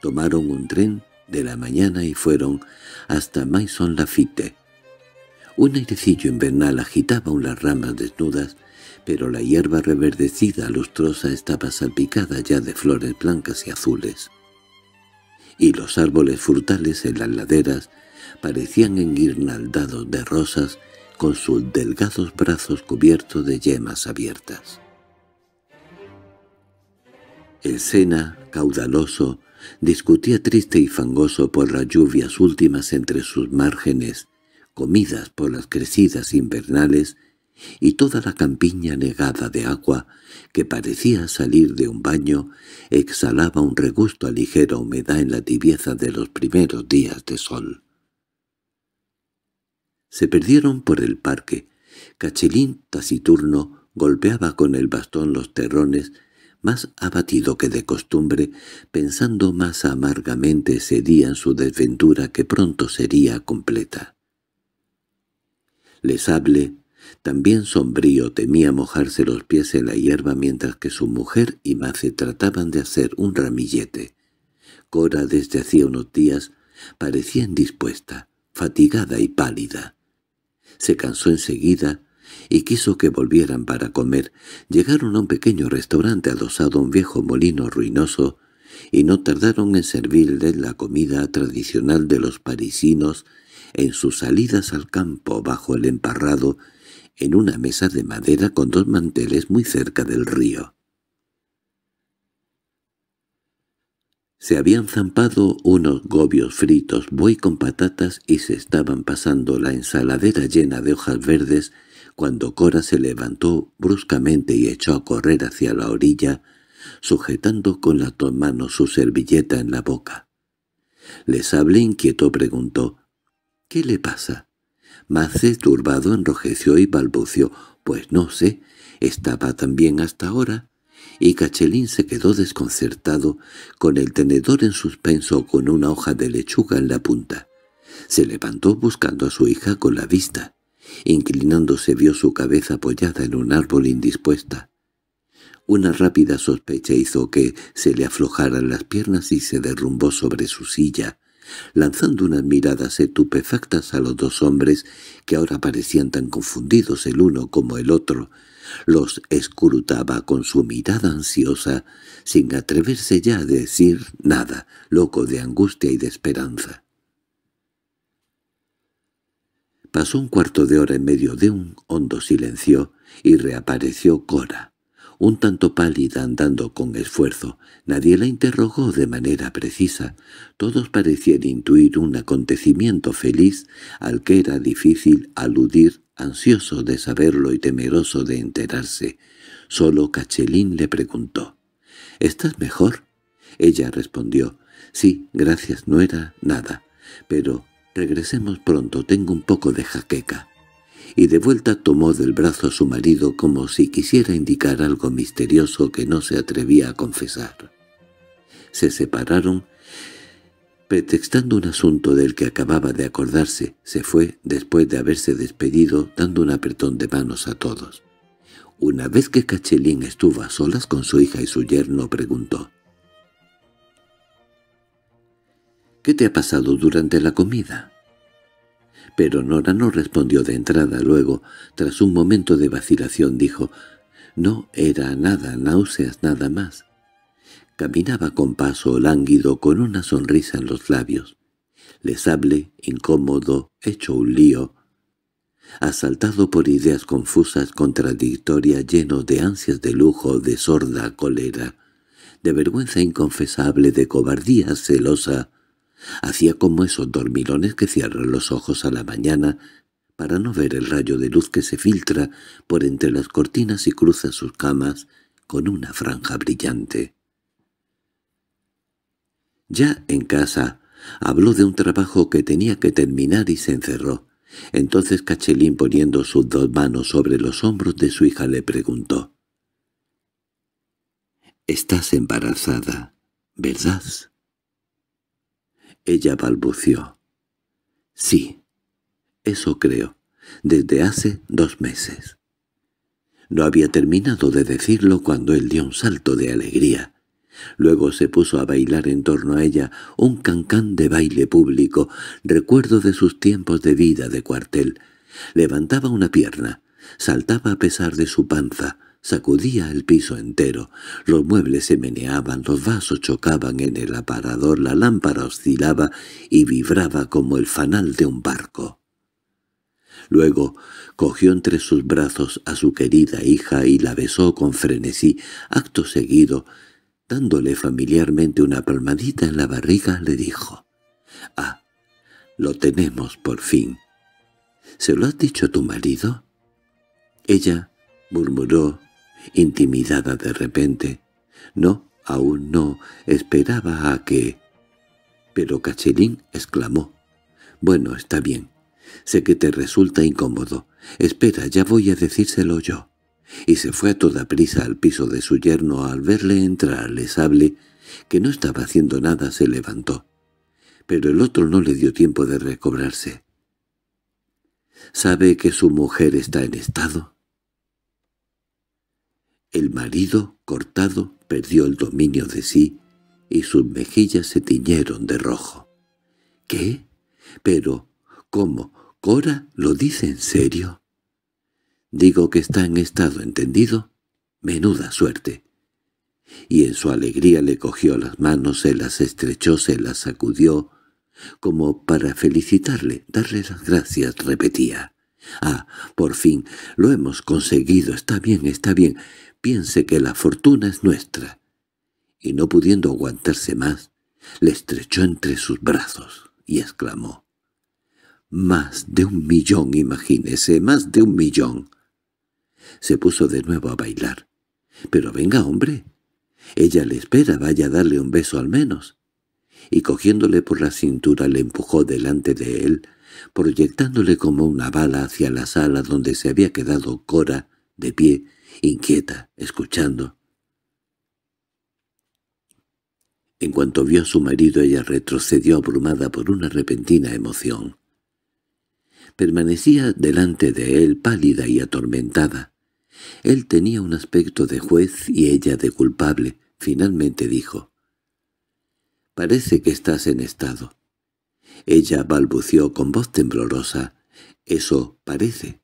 Tomaron un tren de la mañana y fueron hasta Maison Lafitte. Un airecillo invernal agitaba unas ramas desnudas, pero la hierba reverdecida lustrosa estaba salpicada ya de flores blancas y azules. Y los árboles frutales en las laderas parecían enguirnaldados de rosas con sus delgados brazos cubiertos de yemas abiertas. El Sena, caudaloso, discutía triste y fangoso por las lluvias últimas entre sus márgenes, comidas por las crecidas invernales, y toda la campiña negada de agua, que parecía salir de un baño, exhalaba un regusto a ligera humedad en la tibieza de los primeros días de sol. Se perdieron por el parque. Cachelín, taciturno, golpeaba con el bastón los terrones, más abatido que de costumbre, pensando más amargamente ese día en su desventura que pronto sería completa. Les hable, también sombrío temía mojarse los pies en la hierba mientras que su mujer y Mace trataban de hacer un ramillete. Cora desde hacía unos días parecía indispuesta, fatigada y pálida. Se cansó enseguida y quiso que volvieran para comer. Llegaron a un pequeño restaurante adosado a un viejo molino ruinoso y no tardaron en servirles la comida tradicional de los parisinos en sus salidas al campo bajo el emparrado en una mesa de madera con dos manteles muy cerca del río. Se habían zampado unos gobios fritos, buey con patatas y se estaban pasando la ensaladera llena de hojas verdes cuando Cora se levantó bruscamente y echó a correr hacia la orilla, sujetando con las dos manos su servilleta en la boca. Les hablé inquieto preguntó, «¿Qué le pasa?» Mace, turbado, enrojeció y balbució, «Pues no sé, estaba tan bien hasta ahora» y Cachelín se quedó desconcertado, con el tenedor en suspenso con una hoja de lechuga en la punta. Se levantó buscando a su hija con la vista. Inclinándose vio su cabeza apoyada en un árbol indispuesta. Una rápida sospecha hizo que se le aflojaran las piernas y se derrumbó sobre su silla, lanzando unas miradas estupefactas a los dos hombres que ahora parecían tan confundidos el uno como el otro, los escrutaba con su mirada ansiosa, sin atreverse ya a decir nada, loco de angustia y de esperanza. Pasó un cuarto de hora en medio de un hondo silencio y reapareció Cora, un tanto pálida andando con esfuerzo. Nadie la interrogó de manera precisa. Todos parecían intuir un acontecimiento feliz al que era difícil aludir ansioso de saberlo y temeroso de enterarse. Solo Cachelín le preguntó, «¿Estás mejor?» Ella respondió, «Sí, gracias, no era nada, pero regresemos pronto, tengo un poco de jaqueca». Y de vuelta tomó del brazo a su marido como si quisiera indicar algo misterioso que no se atrevía a confesar. Se separaron Pretextando un asunto del que acababa de acordarse, se fue después de haberse despedido dando un apretón de manos a todos. Una vez que Cachelín estuvo a solas con su hija y su yerno, preguntó. —¿Qué te ha pasado durante la comida? Pero Nora no respondió de entrada. Luego, tras un momento de vacilación, dijo, «No era nada, náuseas, nada más. Caminaba con paso lánguido con una sonrisa en los labios. Les incómodo, hecho un lío. Asaltado por ideas confusas, contradictorias, lleno de ansias de lujo, de sorda cólera, de vergüenza inconfesable, de cobardía celosa, hacía como esos dormilones que cierran los ojos a la mañana para no ver el rayo de luz que se filtra por entre las cortinas y cruza sus camas con una franja brillante. Ya en casa, habló de un trabajo que tenía que terminar y se encerró. Entonces Cachelín, poniendo sus dos manos sobre los hombros de su hija, le preguntó. —Estás embarazada, ¿verdad? Ella balbució. —Sí, eso creo, desde hace dos meses. No había terminado de decirlo cuando él dio un salto de alegría. Luego se puso a bailar en torno a ella un cancán de baile público, recuerdo de sus tiempos de vida de cuartel. Levantaba una pierna, saltaba a pesar de su panza, sacudía el piso entero, los muebles se meneaban, los vasos chocaban en el aparador, la lámpara oscilaba y vibraba como el fanal de un barco. Luego cogió entre sus brazos a su querida hija y la besó con frenesí. Acto seguido dándole familiarmente una palmadita en la barriga, le dijo, «Ah, lo tenemos por fin. ¿Se lo has dicho tu marido?» Ella murmuró, intimidada de repente, «No, aún no, esperaba a que...» Pero Cachelín exclamó, «Bueno, está bien. Sé que te resulta incómodo. Espera, ya voy a decírselo yo» y se fue a toda prisa al piso de su yerno al verle entrar les sable, que no estaba haciendo nada, se levantó. Pero el otro no le dio tiempo de recobrarse. ¿Sabe que su mujer está en estado? El marido, cortado, perdió el dominio de sí y sus mejillas se tiñeron de rojo. ¿Qué? ¿Pero cómo? ¿Cora lo dice en serio? Digo que está en estado entendido. Menuda suerte. Y en su alegría le cogió las manos, se las estrechó, se las sacudió, como para felicitarle, darle las gracias, repetía. «Ah, por fin, lo hemos conseguido, está bien, está bien, piense que la fortuna es nuestra». Y no pudiendo aguantarse más, le estrechó entre sus brazos y exclamó. «Más de un millón, imagínese, más de un millón». Se puso de nuevo a bailar. —¡Pero venga, hombre! Ella le espera, vaya a darle un beso al menos. Y cogiéndole por la cintura le empujó delante de él, proyectándole como una bala hacia la sala donde se había quedado Cora, de pie, inquieta, escuchando. En cuanto vio a su marido ella retrocedió abrumada por una repentina emoción. Permanecía delante de él pálida y atormentada, él tenía un aspecto de juez y ella de culpable. Finalmente dijo, «Parece que estás en estado». Ella balbució con voz temblorosa, «Eso parece».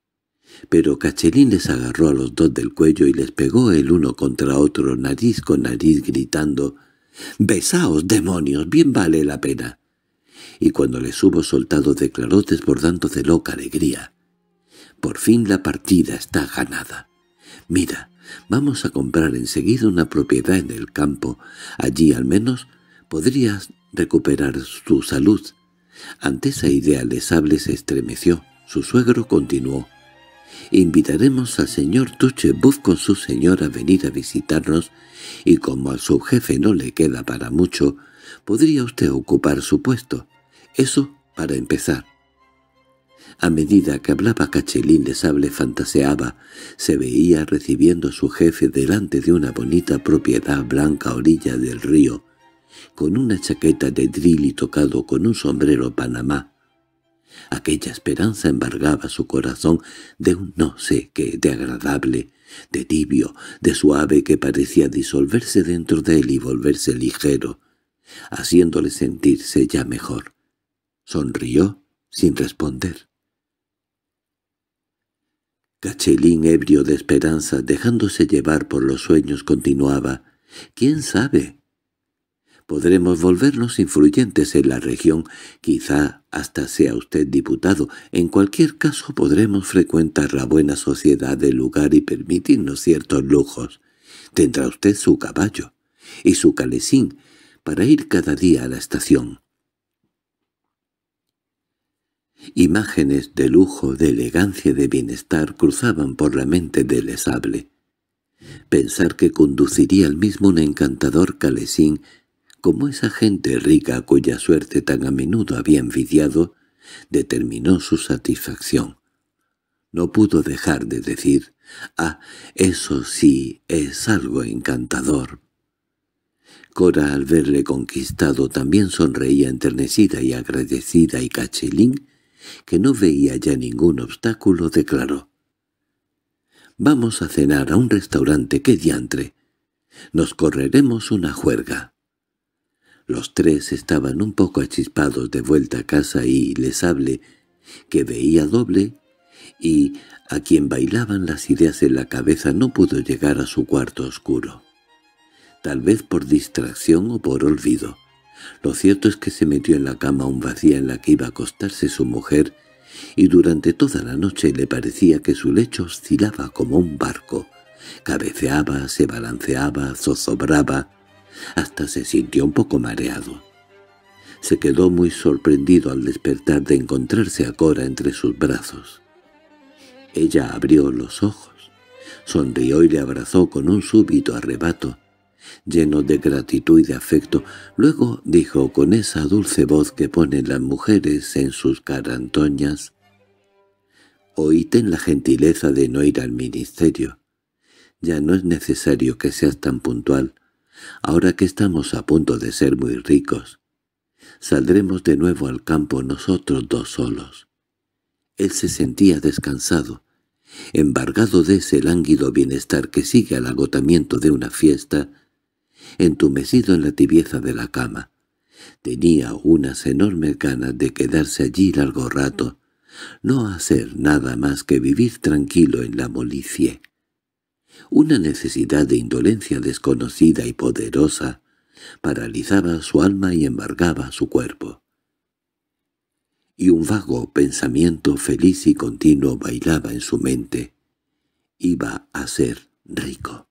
Pero Cachelín les agarró a los dos del cuello y les pegó el uno contra otro, nariz con nariz, gritando, «¡Besaos, demonios! ¡Bien vale la pena!» Y cuando les hubo soltado declaró desbordando de loca alegría, «Por fin la partida está ganada». «Mira, vamos a comprar enseguida una propiedad en el campo. Allí al menos podrías recuperar tu salud». Ante esa idea Lesable sable se estremeció. Su suegro continuó. «Invitaremos al señor Tuchebuff con su señora a venir a visitarnos, y como a su jefe no le queda para mucho, podría usted ocupar su puesto. Eso para empezar. A medida que hablaba Cachelín de Sable fantaseaba, se veía recibiendo a su jefe delante de una bonita propiedad blanca a orilla del río, con una chaqueta de drill y tocado con un sombrero panamá. Aquella esperanza embargaba su corazón de un no sé qué, de agradable, de tibio, de suave que parecía disolverse dentro de él y volverse ligero, haciéndole sentirse ya mejor. Sonrió sin responder. Cachelín, ebrio de esperanza, dejándose llevar por los sueños, continuaba. «¿Quién sabe? Podremos volvernos influyentes en la región, quizá hasta sea usted diputado. En cualquier caso podremos frecuentar la buena sociedad del lugar y permitirnos ciertos lujos. Tendrá usted su caballo y su calesín para ir cada día a la estación. Imágenes de lujo, de elegancia y de bienestar cruzaban por la mente del esable. Pensar que conduciría al mismo un encantador calesín, como esa gente rica cuya suerte tan a menudo había envidiado, determinó su satisfacción. No pudo dejar de decir, «Ah, eso sí es algo encantador». Cora, al verle conquistado, también sonreía enternecida y agradecida, y Cachelín que no veía ya ningún obstáculo, declaró. «Vamos a cenar a un restaurante, qué diantre. Nos correremos una juerga». Los tres estaban un poco achispados de vuelta a casa y les hable que veía doble, y a quien bailaban las ideas en la cabeza no pudo llegar a su cuarto oscuro. Tal vez por distracción o por olvido, lo cierto es que se metió en la cama un vacía en la que iba a acostarse su mujer, y durante toda la noche le parecía que su lecho oscilaba como un barco. Cabeceaba, se balanceaba, zozobraba, hasta se sintió un poco mareado. Se quedó muy sorprendido al despertar de encontrarse a Cora entre sus brazos. Ella abrió los ojos, sonrió y le abrazó con un súbito arrebato, lleno de gratitud y de afecto. Luego dijo con esa dulce voz que ponen las mujeres en sus carantoñas, «Oíten la gentileza de no ir al ministerio. Ya no es necesario que seas tan puntual, ahora que estamos a punto de ser muy ricos. Saldremos de nuevo al campo nosotros dos solos». Él se sentía descansado, embargado de ese lánguido bienestar que sigue al agotamiento de una fiesta, entumecido en la tibieza de la cama. Tenía unas enormes ganas de quedarse allí largo rato, no hacer nada más que vivir tranquilo en la molicie. Una necesidad de indolencia desconocida y poderosa paralizaba su alma y embargaba su cuerpo. Y un vago pensamiento feliz y continuo bailaba en su mente. Iba a ser rico,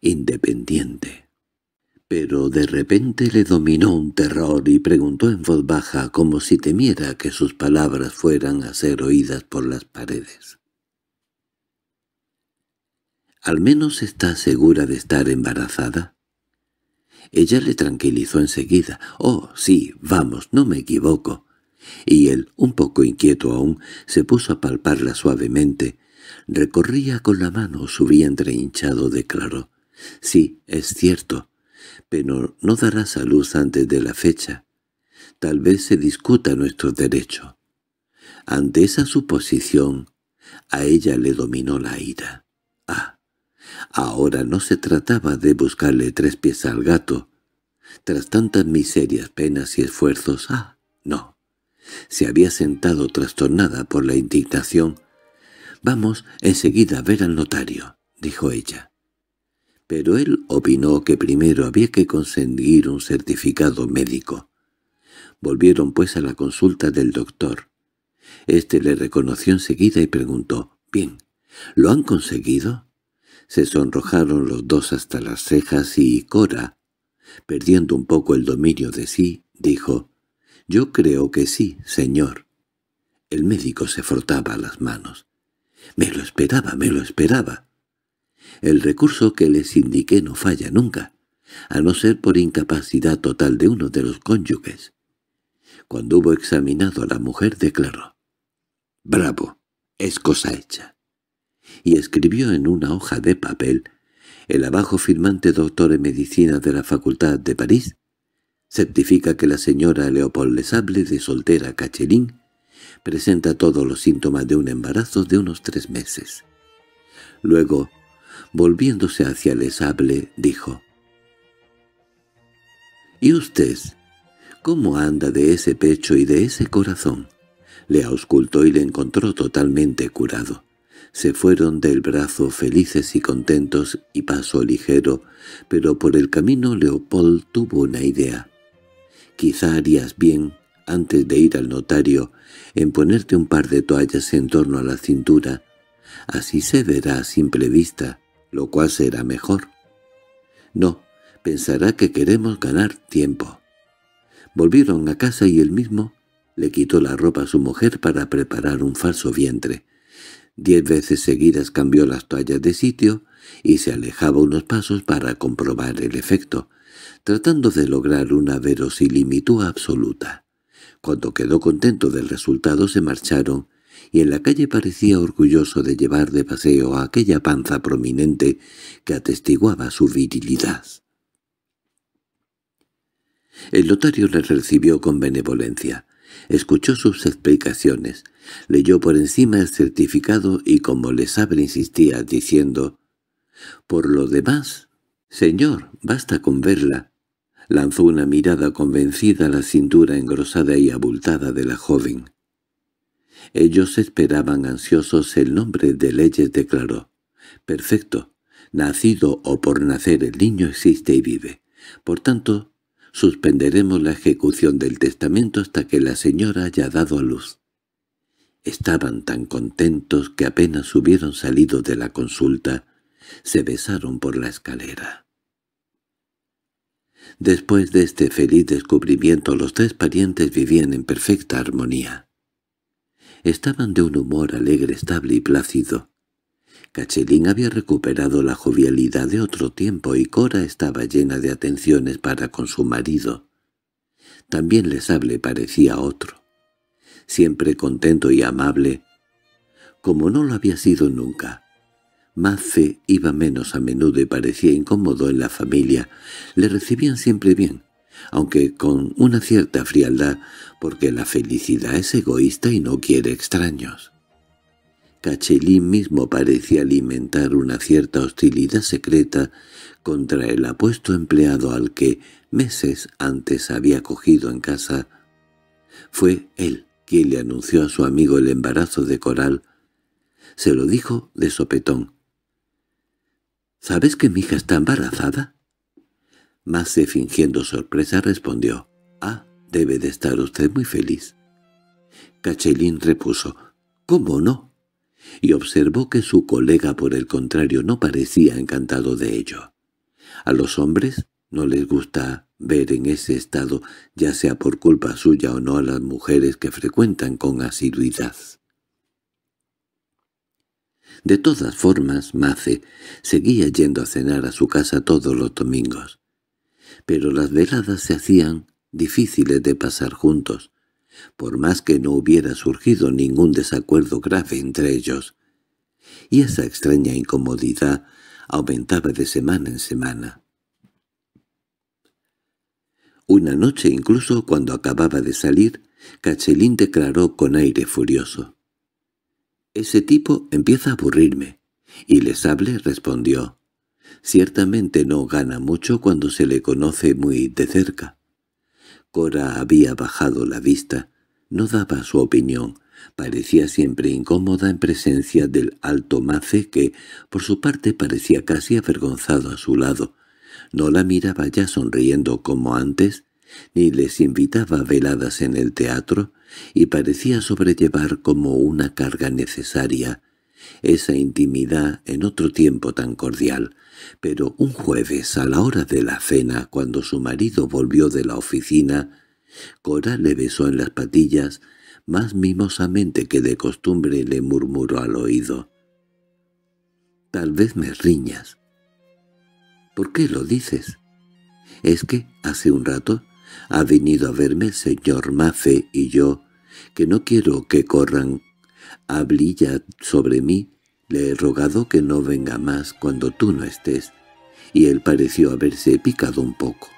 independiente. Pero de repente le dominó un terror y preguntó en voz baja como si temiera que sus palabras fueran a ser oídas por las paredes. —¿Al menos está segura de estar embarazada? Ella le tranquilizó enseguida. —Oh, sí, vamos, no me equivoco. Y él, un poco inquieto aún, se puso a palparla suavemente. Recorría con la mano su vientre hinchado, declaró. —Sí, es cierto pero no dará salud antes de la fecha. Tal vez se discuta nuestro derecho. Ante esa suposición, a ella le dominó la ira. Ah, ahora no se trataba de buscarle tres pies al gato. Tras tantas miserias, penas y esfuerzos, ah, no. Se había sentado trastornada por la indignación. «Vamos enseguida a ver al notario», dijo ella pero él opinó que primero había que conseguir un certificado médico. Volvieron pues a la consulta del doctor. Este le reconoció enseguida y preguntó, «Bien, ¿lo han conseguido?» Se sonrojaron los dos hasta las cejas y Cora, perdiendo un poco el dominio de sí, dijo, «Yo creo que sí, señor». El médico se frotaba las manos. «Me lo esperaba, me lo esperaba». El recurso que les indiqué no falla nunca, a no ser por incapacidad total de uno de los cónyuges. Cuando hubo examinado a la mujer declaró, «Bravo, es cosa hecha». Y escribió en una hoja de papel, el abajo firmante doctor en medicina de la Facultad de París, certifica que la señora Leopold Lesable de soltera Cachelin presenta todos los síntomas de un embarazo de unos tres meses. Luego, volviéndose hacia el sable, dijo. —¿Y usted? ¿Cómo anda de ese pecho y de ese corazón? Le auscultó y le encontró totalmente curado. Se fueron del brazo felices y contentos y paso ligero, pero por el camino Leopold tuvo una idea. Quizá harías bien, antes de ir al notario, en ponerte un par de toallas en torno a la cintura. Así se verá a simple vista lo cual será mejor. No, pensará que queremos ganar tiempo. Volvieron a casa y él mismo le quitó la ropa a su mujer para preparar un falso vientre. Diez veces seguidas cambió las toallas de sitio y se alejaba unos pasos para comprobar el efecto, tratando de lograr una verosimilitud absoluta. Cuando quedó contento del resultado se marcharon y en la calle parecía orgulloso de llevar de paseo a aquella panza prominente que atestiguaba su virilidad. El notario le recibió con benevolencia. Escuchó sus explicaciones, leyó por encima el certificado y como le sabe insistía diciendo «Por lo demás, señor, basta con verla». Lanzó una mirada convencida a la cintura engrosada y abultada de la joven. Ellos esperaban ansiosos el nombre de leyes, declaró. Perfecto. Nacido o por nacer el niño existe y vive. Por tanto, suspenderemos la ejecución del testamento hasta que la señora haya dado a luz. Estaban tan contentos que apenas hubieron salido de la consulta, se besaron por la escalera. Después de este feliz descubrimiento los tres parientes vivían en perfecta armonía estaban de un humor alegre, estable y plácido. Cachelín había recuperado la jovialidad de otro tiempo y Cora estaba llena de atenciones para con su marido. También les hable parecía otro. Siempre contento y amable, como no lo había sido nunca. Mace iba menos a menudo y parecía incómodo en la familia. Le recibían siempre bien, aunque con una cierta frialdad, porque la felicidad es egoísta y no quiere extraños. Cachelín mismo parecía alimentar una cierta hostilidad secreta contra el apuesto empleado al que meses antes había cogido en casa. Fue él quien le anunció a su amigo el embarazo de Coral. Se lo dijo de sopetón. —¿Sabes que mi hija está embarazada? Mace, fingiendo sorpresa, respondió, «Ah, debe de estar usted muy feliz». Cachelín repuso, «¿Cómo no?» y observó que su colega, por el contrario, no parecía encantado de ello. A los hombres no les gusta ver en ese estado, ya sea por culpa suya o no a las mujeres que frecuentan con asiduidad. De todas formas, Mace seguía yendo a cenar a su casa todos los domingos pero las veladas se hacían difíciles de pasar juntos, por más que no hubiera surgido ningún desacuerdo grave entre ellos. Y esa extraña incomodidad aumentaba de semana en semana. Una noche, incluso cuando acababa de salir, Cachelín declaró con aire furioso. «Ese tipo empieza a aburrirme». Y les hable respondió. Ciertamente no gana mucho cuando se le conoce muy de cerca. Cora había bajado la vista, no daba su opinión, parecía siempre incómoda en presencia del alto mace que, por su parte, parecía casi avergonzado a su lado. No la miraba ya sonriendo como antes, ni les invitaba a veladas en el teatro, y parecía sobrellevar como una carga necesaria esa intimidad en otro tiempo tan cordial, pero un jueves a la hora de la cena, cuando su marido volvió de la oficina, Cora le besó en las patillas más mimosamente que de costumbre le murmuró al oído. «Tal vez me riñas». «¿Por qué lo dices?» «Es que hace un rato ha venido a verme el señor Mafe y yo, que no quiero que corran hablilla sobre mí le he rogado que no venga más cuando tú no estés, y él pareció haberse picado un poco.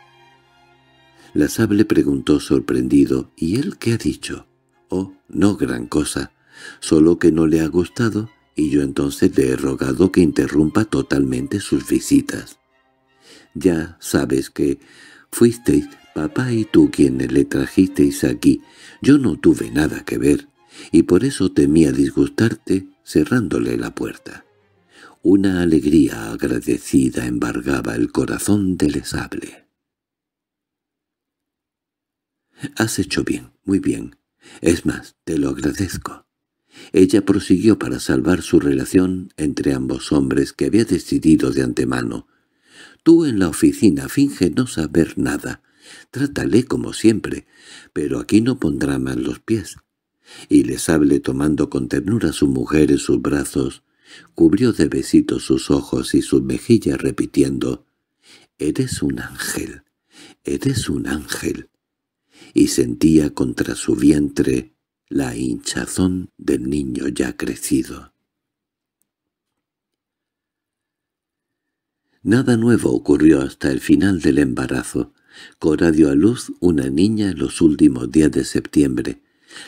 La sable preguntó sorprendido, ¿y él qué ha dicho? Oh, no gran cosa, solo que no le ha gustado, y yo entonces le he rogado que interrumpa totalmente sus visitas. Ya sabes que fuisteis papá y tú quienes le trajisteis aquí. Yo no tuve nada que ver, y por eso temía disgustarte cerrándole la puerta. Una alegría agradecida embargaba el corazón del sable. —Has hecho bien, muy bien. Es más, te lo agradezco. Ella prosiguió para salvar su relación entre ambos hombres que había decidido de antemano. Tú en la oficina finge no saber nada. Trátale como siempre, pero aquí no pondrá más los pies y les hable tomando con ternura su mujer en sus brazos, cubrió de besitos sus ojos y sus mejillas repitiendo, «Eres un ángel, eres un ángel», y sentía contra su vientre la hinchazón del niño ya crecido. Nada nuevo ocurrió hasta el final del embarazo. Cora dio a luz una niña en los últimos días de septiembre,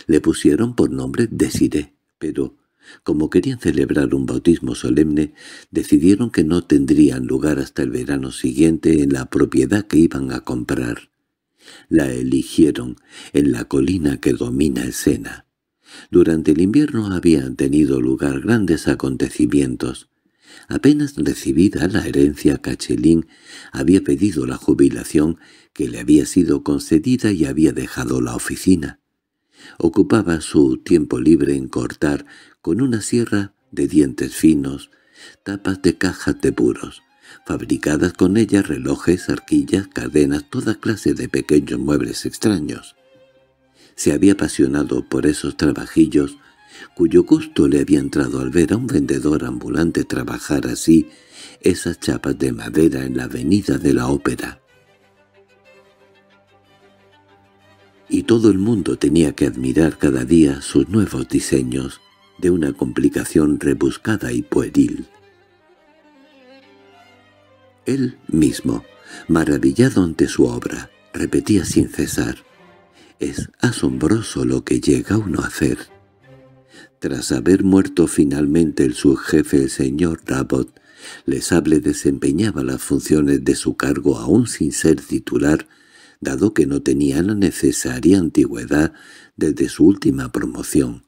le pusieron por nombre Desiré, pero, como querían celebrar un bautismo solemne, decidieron que no tendrían lugar hasta el verano siguiente en la propiedad que iban a comprar. La eligieron en la colina que domina el Sena. Durante el invierno habían tenido lugar grandes acontecimientos. Apenas recibida la herencia, Cachelín había pedido la jubilación que le había sido concedida y había dejado la oficina. Ocupaba su tiempo libre en cortar, con una sierra de dientes finos, tapas de cajas de puros, fabricadas con ellas relojes, arquillas, cadenas, toda clase de pequeños muebles extraños. Se había apasionado por esos trabajillos, cuyo gusto le había entrado al ver a un vendedor ambulante trabajar así esas chapas de madera en la avenida de la ópera. y todo el mundo tenía que admirar cada día sus nuevos diseños de una complicación rebuscada y pueril. Él mismo, maravillado ante su obra, repetía sin cesar, «Es asombroso lo que llega uno a hacer». Tras haber muerto finalmente el subjefe, el señor Rabot, Lesable desempeñaba las funciones de su cargo aún sin ser titular dado que no tenía la necesaria antigüedad desde su última promoción.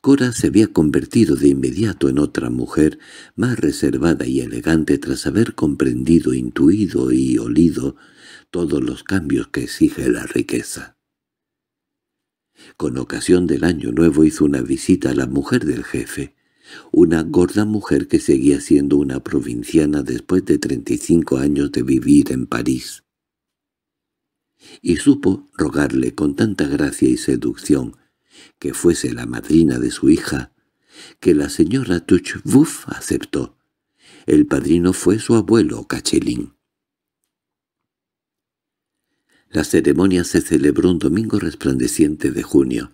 Cora se había convertido de inmediato en otra mujer, más reservada y elegante tras haber comprendido, intuido y olido todos los cambios que exige la riqueza. Con ocasión del año nuevo hizo una visita a la mujer del jefe, una gorda mujer que seguía siendo una provinciana después de 35 años de vivir en París y supo rogarle con tanta gracia y seducción que fuese la madrina de su hija, que la señora Tuchbuff aceptó. El padrino fue su abuelo Cachelín. La ceremonia se celebró un domingo resplandeciente de junio.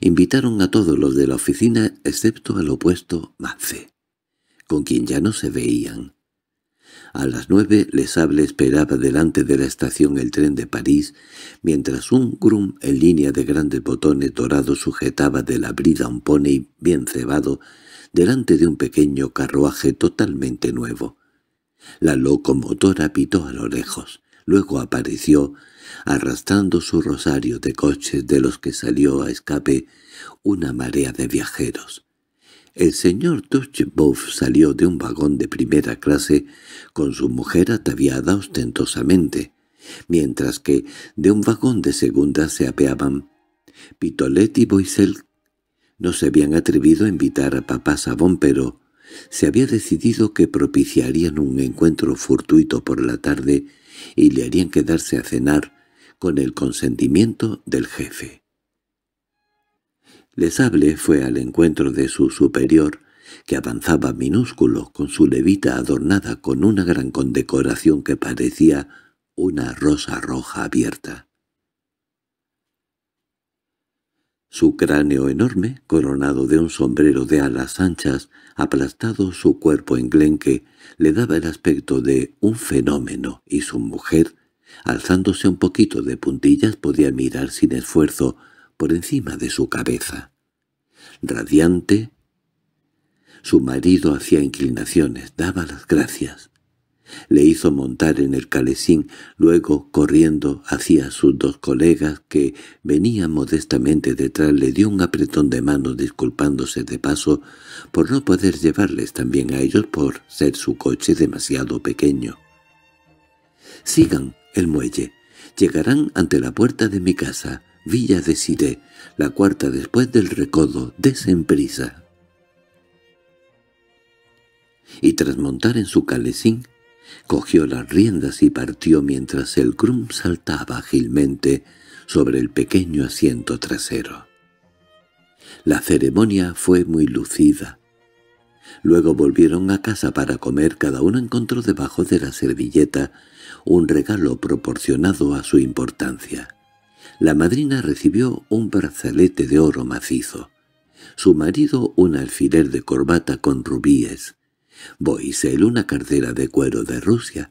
Invitaron a todos los de la oficina excepto al opuesto Mace, con quien ya no se veían. A las nueve Les Sable esperaba delante de la estación el tren de París, mientras un groom en línea de grandes botones dorados sujetaba de la brida un pony bien cebado delante de un pequeño carruaje totalmente nuevo. La locomotora pitó a lo lejos. Luego apareció, arrastrando su rosario de coches de los que salió a escape, una marea de viajeros. El señor Tuchboff salió de un vagón de primera clase con su mujer ataviada ostentosamente, mientras que de un vagón de segunda se apeaban. Pitolet y Boisel no se habían atrevido a invitar a papá Sabón, pero se había decidido que propiciarían un encuentro fortuito por la tarde y le harían quedarse a cenar con el consentimiento del jefe. Les fue al encuentro de su superior, que avanzaba minúsculo con su levita adornada con una gran condecoración que parecía una rosa roja abierta. Su cráneo enorme, coronado de un sombrero de alas anchas, aplastado su cuerpo englenque, le daba el aspecto de un fenómeno, y su mujer, alzándose un poquito de puntillas, podía mirar sin esfuerzo encima de su cabeza. Radiante, su marido hacía inclinaciones, daba las gracias. Le hizo montar en el calesín, luego, corriendo hacia sus dos colegas que venían modestamente detrás, le dio un apretón de mano disculpándose de paso por no poder llevarles también a ellos por ser su coche demasiado pequeño. «Sigan el muelle. Llegarán ante la puerta de mi casa. Villa de Siré, la cuarta después del recodo, desenprisa. Y tras montar en su calesín, cogió las riendas y partió mientras el crum saltaba ágilmente sobre el pequeño asiento trasero. La ceremonia fue muy lucida. Luego volvieron a casa para comer, cada uno encontró debajo de la servilleta un regalo proporcionado a su importancia. La madrina recibió un brazalete de oro macizo, su marido un alfiler de corbata con rubíes, Boisel una cartera de cuero de Rusia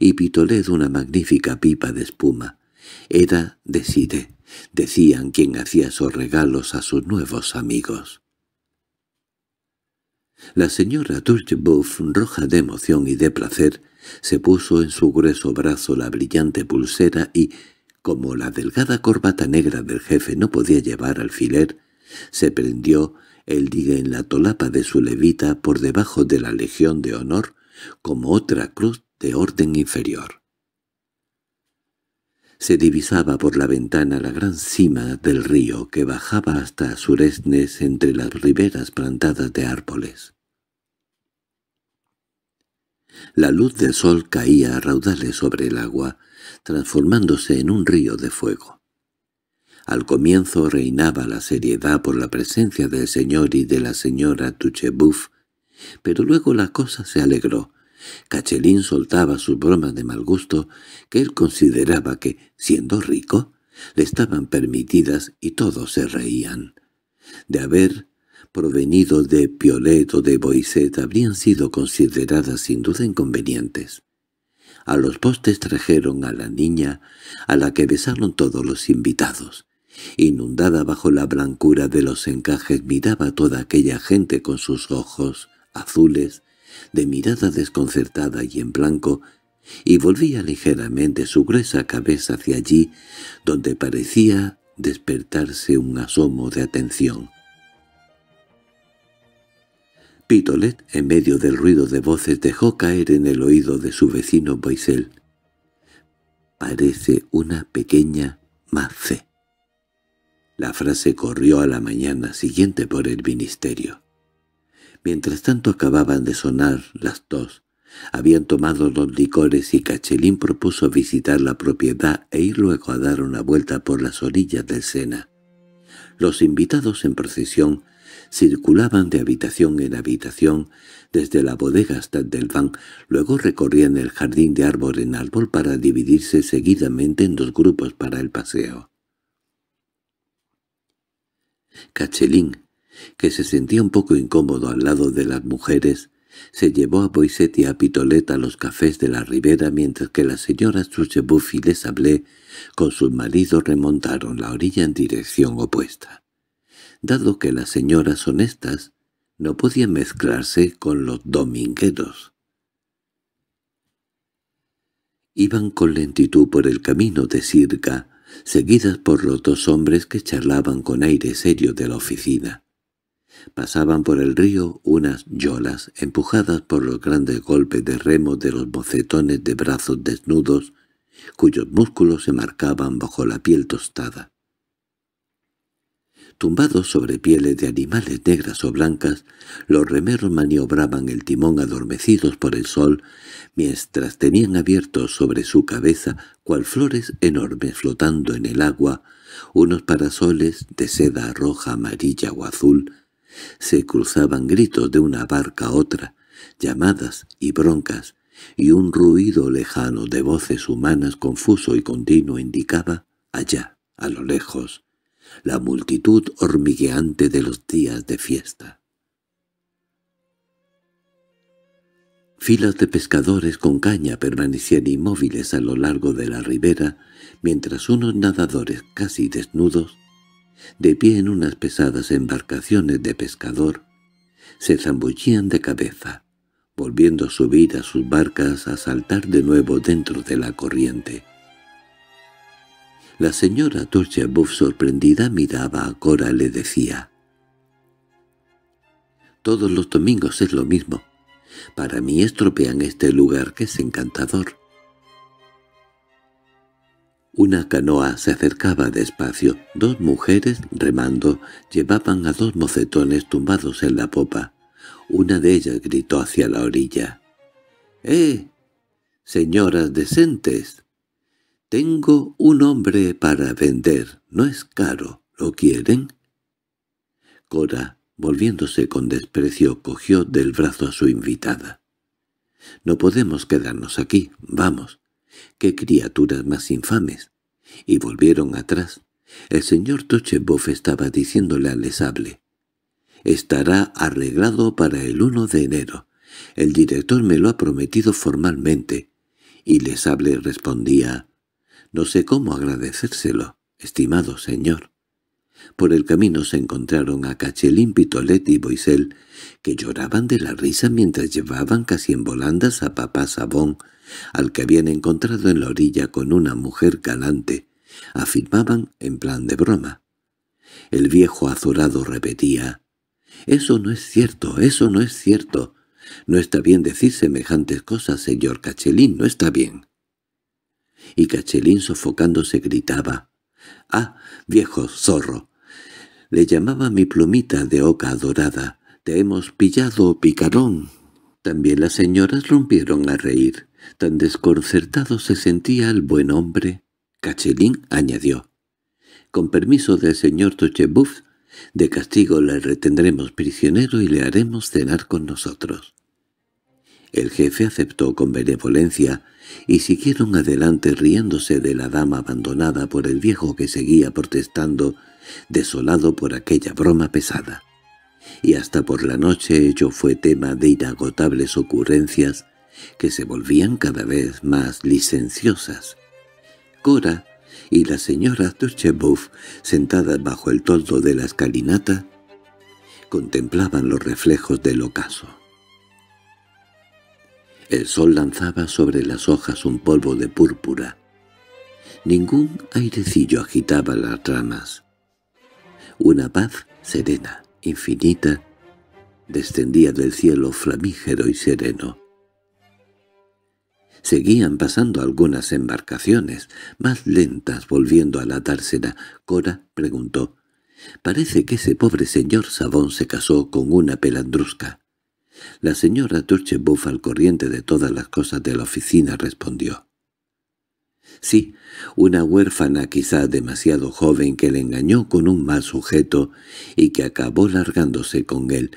y Pitoled una magnífica pipa de espuma. Era de Sire, decían quien hacía sus regalos a sus nuevos amigos. La señora Turchbuff, roja de emoción y de placer, se puso en su grueso brazo la brillante pulsera y, como la delgada corbata negra del jefe no podía llevar alfiler, se prendió el digue en la tolapa de su levita por debajo de la Legión de Honor como otra cruz de orden inferior. Se divisaba por la ventana la gran cima del río que bajaba hasta Suresnes entre las riberas plantadas de árboles. La luz del sol caía a raudales sobre el agua, transformándose en un río de fuego. Al comienzo reinaba la seriedad por la presencia del señor y de la señora Tuchebuff, pero luego la cosa se alegró. Cachelín soltaba sus bromas de mal gusto, que él consideraba que, siendo rico, le estaban permitidas y todos se reían. De haber provenido de Piolet o de Boiset habrían sido consideradas sin duda inconvenientes. A los postes trajeron a la niña, a la que besaron todos los invitados. Inundada bajo la blancura de los encajes miraba toda aquella gente con sus ojos azules, de mirada desconcertada y en blanco, y volvía ligeramente su gruesa cabeza hacia allí, donde parecía despertarse un asomo de atención. Pitolet, en medio del ruido de voces, dejó caer en el oído de su vecino Boisel. Parece una pequeña mace. La frase corrió a la mañana siguiente por el ministerio. Mientras tanto acababan de sonar las dos. Habían tomado los licores y Cachelín propuso visitar la propiedad e ir luego a dar una vuelta por las orillas del Sena. Los invitados en procesión circulaban de habitación en habitación, desde la bodega hasta el del van, luego recorrían el jardín de árbol en árbol para dividirse seguidamente en dos grupos para el paseo. Cachelín, que se sentía un poco incómodo al lado de las mujeres, se llevó a Boisset y a Pitolet a los cafés de la ribera mientras que la señora Suchebuff y Les Hablé con sus maridos remontaron la orilla en dirección opuesta dado que las señoras honestas no podían mezclarse con los domingueros. Iban con lentitud por el camino de Sirga, seguidas por los dos hombres que charlaban con aire serio de la oficina. Pasaban por el río unas yolas empujadas por los grandes golpes de remo de los bocetones de brazos desnudos, cuyos músculos se marcaban bajo la piel tostada. Tumbados sobre pieles de animales negras o blancas, los remeros maniobraban el timón adormecidos por el sol, mientras tenían abiertos sobre su cabeza, cual flores enormes flotando en el agua, unos parasoles de seda roja, amarilla o azul. Se cruzaban gritos de una barca a otra, llamadas y broncas, y un ruido lejano de voces humanas confuso y continuo indicaba, allá, a lo lejos, la multitud hormigueante de los días de fiesta. Filas de pescadores con caña permanecían inmóviles a lo largo de la ribera, mientras unos nadadores casi desnudos, de pie en unas pesadas embarcaciones de pescador, se zambullían de cabeza, volviendo a subir a sus barcas a saltar de nuevo dentro de la corriente. La señora Turchebuff sorprendida miraba a Cora le decía «Todos los domingos es lo mismo. Para mí estropean este lugar que es encantador». Una canoa se acercaba despacio. Dos mujeres, remando, llevaban a dos mocetones tumbados en la popa. Una de ellas gritó hacia la orilla. —¡Eh! ¡Señoras decentes! «Tengo un hombre para vender. No es caro. ¿Lo quieren?» Cora, volviéndose con desprecio, cogió del brazo a su invitada. «No podemos quedarnos aquí. Vamos. ¡Qué criaturas más infames! y volvieron atrás. El señor Tocheboff estaba diciéndole a lesable. «Estará arreglado para el 1 de enero. El director me lo ha prometido formalmente». Y lesable respondía no sé cómo agradecérselo, estimado señor. Por el camino se encontraron a Cachelín, Pitolet y Boisel, que lloraban de la risa mientras llevaban casi en volandas a papá Sabón, al que habían encontrado en la orilla con una mujer galante, afirmaban en plan de broma. El viejo azorado repetía, «Eso no es cierto, eso no es cierto. No está bien decir semejantes cosas, señor Cachelín, no está bien» y Cachelín sofocándose gritaba «¡Ah, viejo zorro! Le llamaba mi plumita de oca dorada. ¡Te hemos pillado, picarón!» También las señoras rompieron a reír. Tan desconcertado se sentía el buen hombre. Cachelín añadió. «Con permiso del señor Tochebuf, de castigo le retendremos prisionero y le haremos cenar con nosotros». El jefe aceptó con benevolencia y siguieron adelante riéndose de la dama abandonada por el viejo que seguía protestando, desolado por aquella broma pesada. Y hasta por la noche ello fue tema de inagotables ocurrencias que se volvían cada vez más licenciosas. Cora y la señora Turchebuff, sentadas bajo el toldo de la escalinata, contemplaban los reflejos del ocaso. El sol lanzaba sobre las hojas un polvo de púrpura. Ningún airecillo agitaba las ramas. Una paz serena, infinita, descendía del cielo flamígero y sereno. Seguían pasando algunas embarcaciones, más lentas volviendo a la dársena. Cora preguntó, «Parece que ese pobre señor Sabón se casó con una pelandrusca. La señora Turchebuff, al corriente de todas las cosas de la oficina, respondió. Sí, una huérfana quizá demasiado joven que le engañó con un mal sujeto y que acabó largándose con él.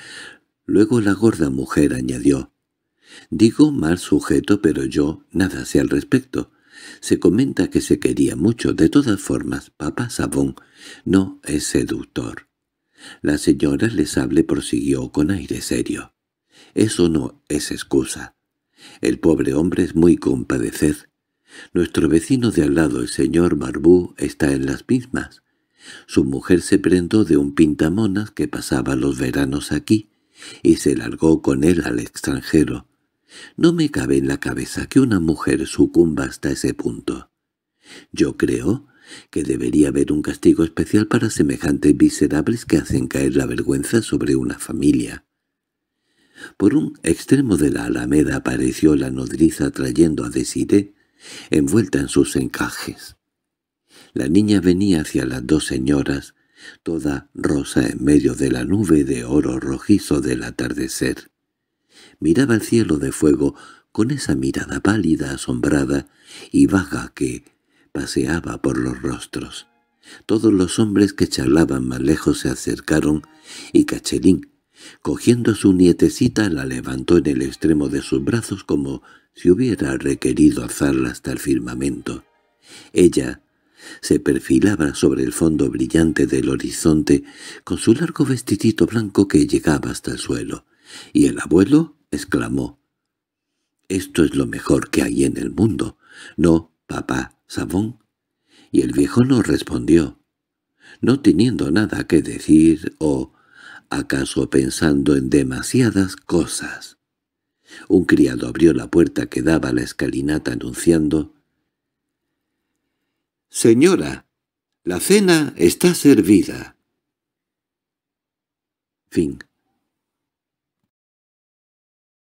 Luego la gorda mujer añadió, «Digo mal sujeto, pero yo nada sé al respecto. Se comenta que se quería mucho. De todas formas, papá Sabón no es seductor». La señora les hable prosiguió con aire serio. Eso no es excusa. El pobre hombre es muy compadecer. Nuestro vecino de al lado, el señor Marbú, está en las mismas. Su mujer se prendó de un pintamonas que pasaba los veranos aquí y se largó con él al extranjero. No me cabe en la cabeza que una mujer sucumba hasta ese punto. Yo creo que debería haber un castigo especial para semejantes miserables que hacen caer la vergüenza sobre una familia. Por un extremo de la alameda apareció la nodriza trayendo a Desiré, envuelta en sus encajes. La niña venía hacia las dos señoras, toda rosa en medio de la nube de oro rojizo del atardecer. Miraba el cielo de fuego con esa mirada pálida, asombrada y vaga que paseaba por los rostros. Todos los hombres que charlaban más lejos se acercaron y Cachelín, Cogiendo a su nietecita la levantó en el extremo de sus brazos como si hubiera requerido alzarla hasta el firmamento. Ella se perfilaba sobre el fondo brillante del horizonte con su largo vestidito blanco que llegaba hasta el suelo, y el abuelo exclamó, «Esto es lo mejor que hay en el mundo, ¿no, papá Sabón?» Y el viejo no respondió. No teniendo nada que decir o acaso pensando en demasiadas cosas. Un criado abrió la puerta que daba a la escalinata anunciando «Señora, la cena está servida». Fin